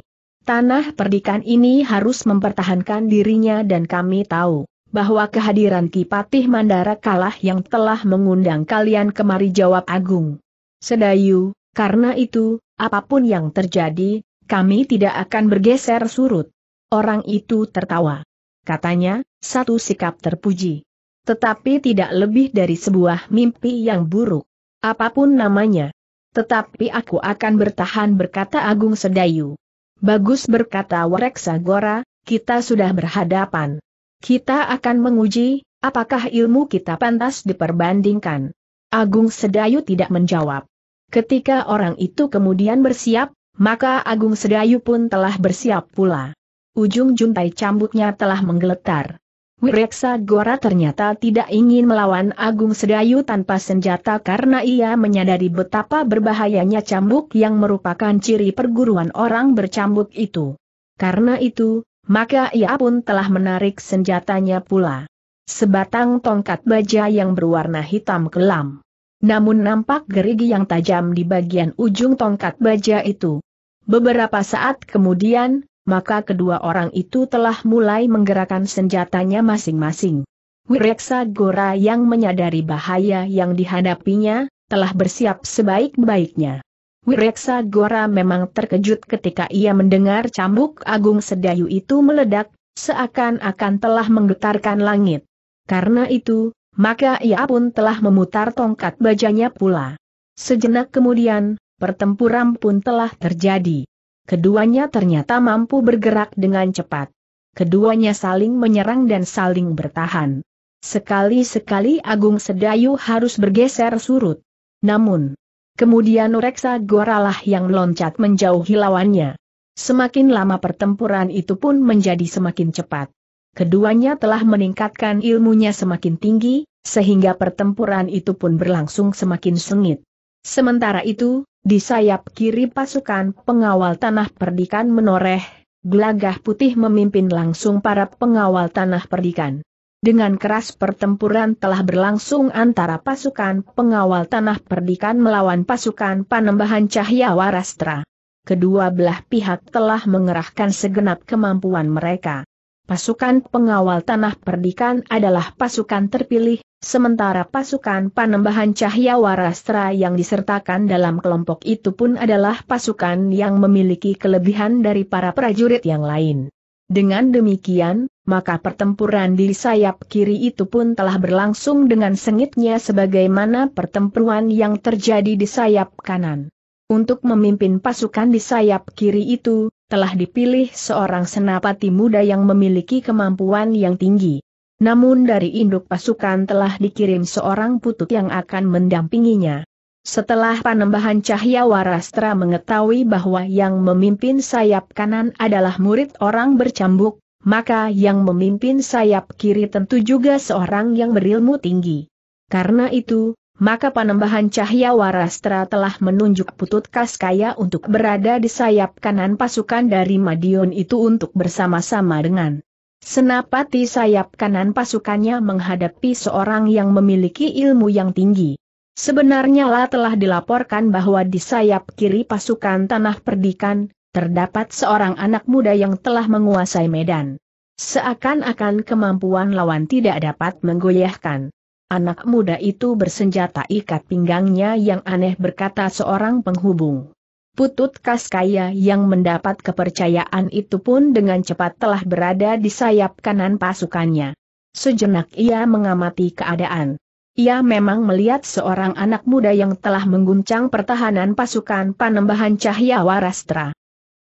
A: Tanah perdikan ini harus mempertahankan dirinya dan kami tahu bahwa kehadiran Kipatih Mandara kalah yang telah mengundang kalian kemari jawab Agung. Sedayu, karena itu, apapun yang terjadi, kami tidak akan bergeser surut. Orang itu tertawa. Katanya, satu sikap terpuji. Tetapi tidak lebih dari sebuah mimpi yang buruk. Apapun namanya. Tetapi aku akan bertahan berkata Agung Sedayu. Bagus berkata Wareksa Gora, kita sudah berhadapan. Kita akan menguji, apakah ilmu kita pantas diperbandingkan. Agung Sedayu tidak menjawab. Ketika orang itu kemudian bersiap, maka Agung Sedayu pun telah bersiap pula ujung juntai cambuknya telah menggeletar. Wireksa Gora ternyata tidak ingin melawan Agung Sedayu tanpa senjata karena ia menyadari betapa berbahayanya cambuk yang merupakan ciri perguruan orang bercambuk itu. Karena itu, maka ia pun telah menarik senjatanya pula. Sebatang tongkat baja yang berwarna hitam kelam. Namun nampak gerigi yang tajam di bagian ujung tongkat baja itu. Beberapa saat kemudian, maka kedua orang itu telah mulai menggerakkan senjatanya masing-masing. Wireksa Gora yang menyadari bahaya yang dihadapinya, telah bersiap sebaik-baiknya. Wireksa Gora memang terkejut ketika ia mendengar cambuk agung sedayu itu meledak, seakan-akan telah menggetarkan langit. Karena itu, maka ia pun telah memutar tongkat bajanya pula. Sejenak kemudian, pertempuran pun telah terjadi keduanya ternyata mampu bergerak dengan cepat. Keduanya saling menyerang dan saling bertahan. Sekali-sekali Agung Sedayu harus bergeser surut. Namun, kemudian Reksa Goralah yang loncat menjauhi lawannya. Semakin lama pertempuran itu pun menjadi semakin cepat. Keduanya telah meningkatkan ilmunya semakin tinggi, sehingga pertempuran itu pun berlangsung semakin sengit. Sementara itu, di sayap kiri pasukan pengawal tanah perdikan menoreh, gelagah putih memimpin langsung para pengawal tanah perdikan. Dengan keras pertempuran telah berlangsung antara pasukan pengawal tanah perdikan melawan pasukan panembahan cahaya warastra. Kedua belah pihak telah mengerahkan segenap kemampuan mereka. Pasukan pengawal tanah perdikan adalah pasukan terpilih, Sementara pasukan panembahan Cahya Warastra yang disertakan dalam kelompok itu pun adalah pasukan yang memiliki kelebihan dari para prajurit yang lain. Dengan demikian, maka pertempuran di sayap kiri itu pun telah berlangsung dengan sengitnya sebagaimana pertempuran yang terjadi di sayap kanan. Untuk memimpin pasukan di sayap kiri itu, telah dipilih seorang senapati muda yang memiliki kemampuan yang tinggi. Namun dari induk pasukan telah dikirim seorang putut yang akan mendampinginya. Setelah panembahan Cahya Warastra mengetahui bahwa yang memimpin sayap kanan adalah murid orang bercambuk, maka yang memimpin sayap kiri tentu juga seorang yang berilmu tinggi. Karena itu, maka panembahan Cahya Warastra telah menunjuk Putut Kaskaya untuk berada di sayap kanan pasukan dari Madiun itu untuk bersama-sama dengan Senapati sayap kanan pasukannya menghadapi seorang yang memiliki ilmu yang tinggi. Sebenarnya lah telah dilaporkan bahwa di sayap kiri pasukan Tanah Perdikan, terdapat seorang anak muda yang telah menguasai medan. Seakan-akan kemampuan lawan tidak dapat menggoyahkan. Anak muda itu bersenjata ikat pinggangnya yang aneh berkata seorang penghubung. Putut Kaskaya yang mendapat kepercayaan itu pun dengan cepat telah berada di sayap kanan pasukannya. Sejenak ia mengamati keadaan. Ia memang melihat seorang anak muda yang telah mengguncang pertahanan pasukan Panembahan Cahya Warastra.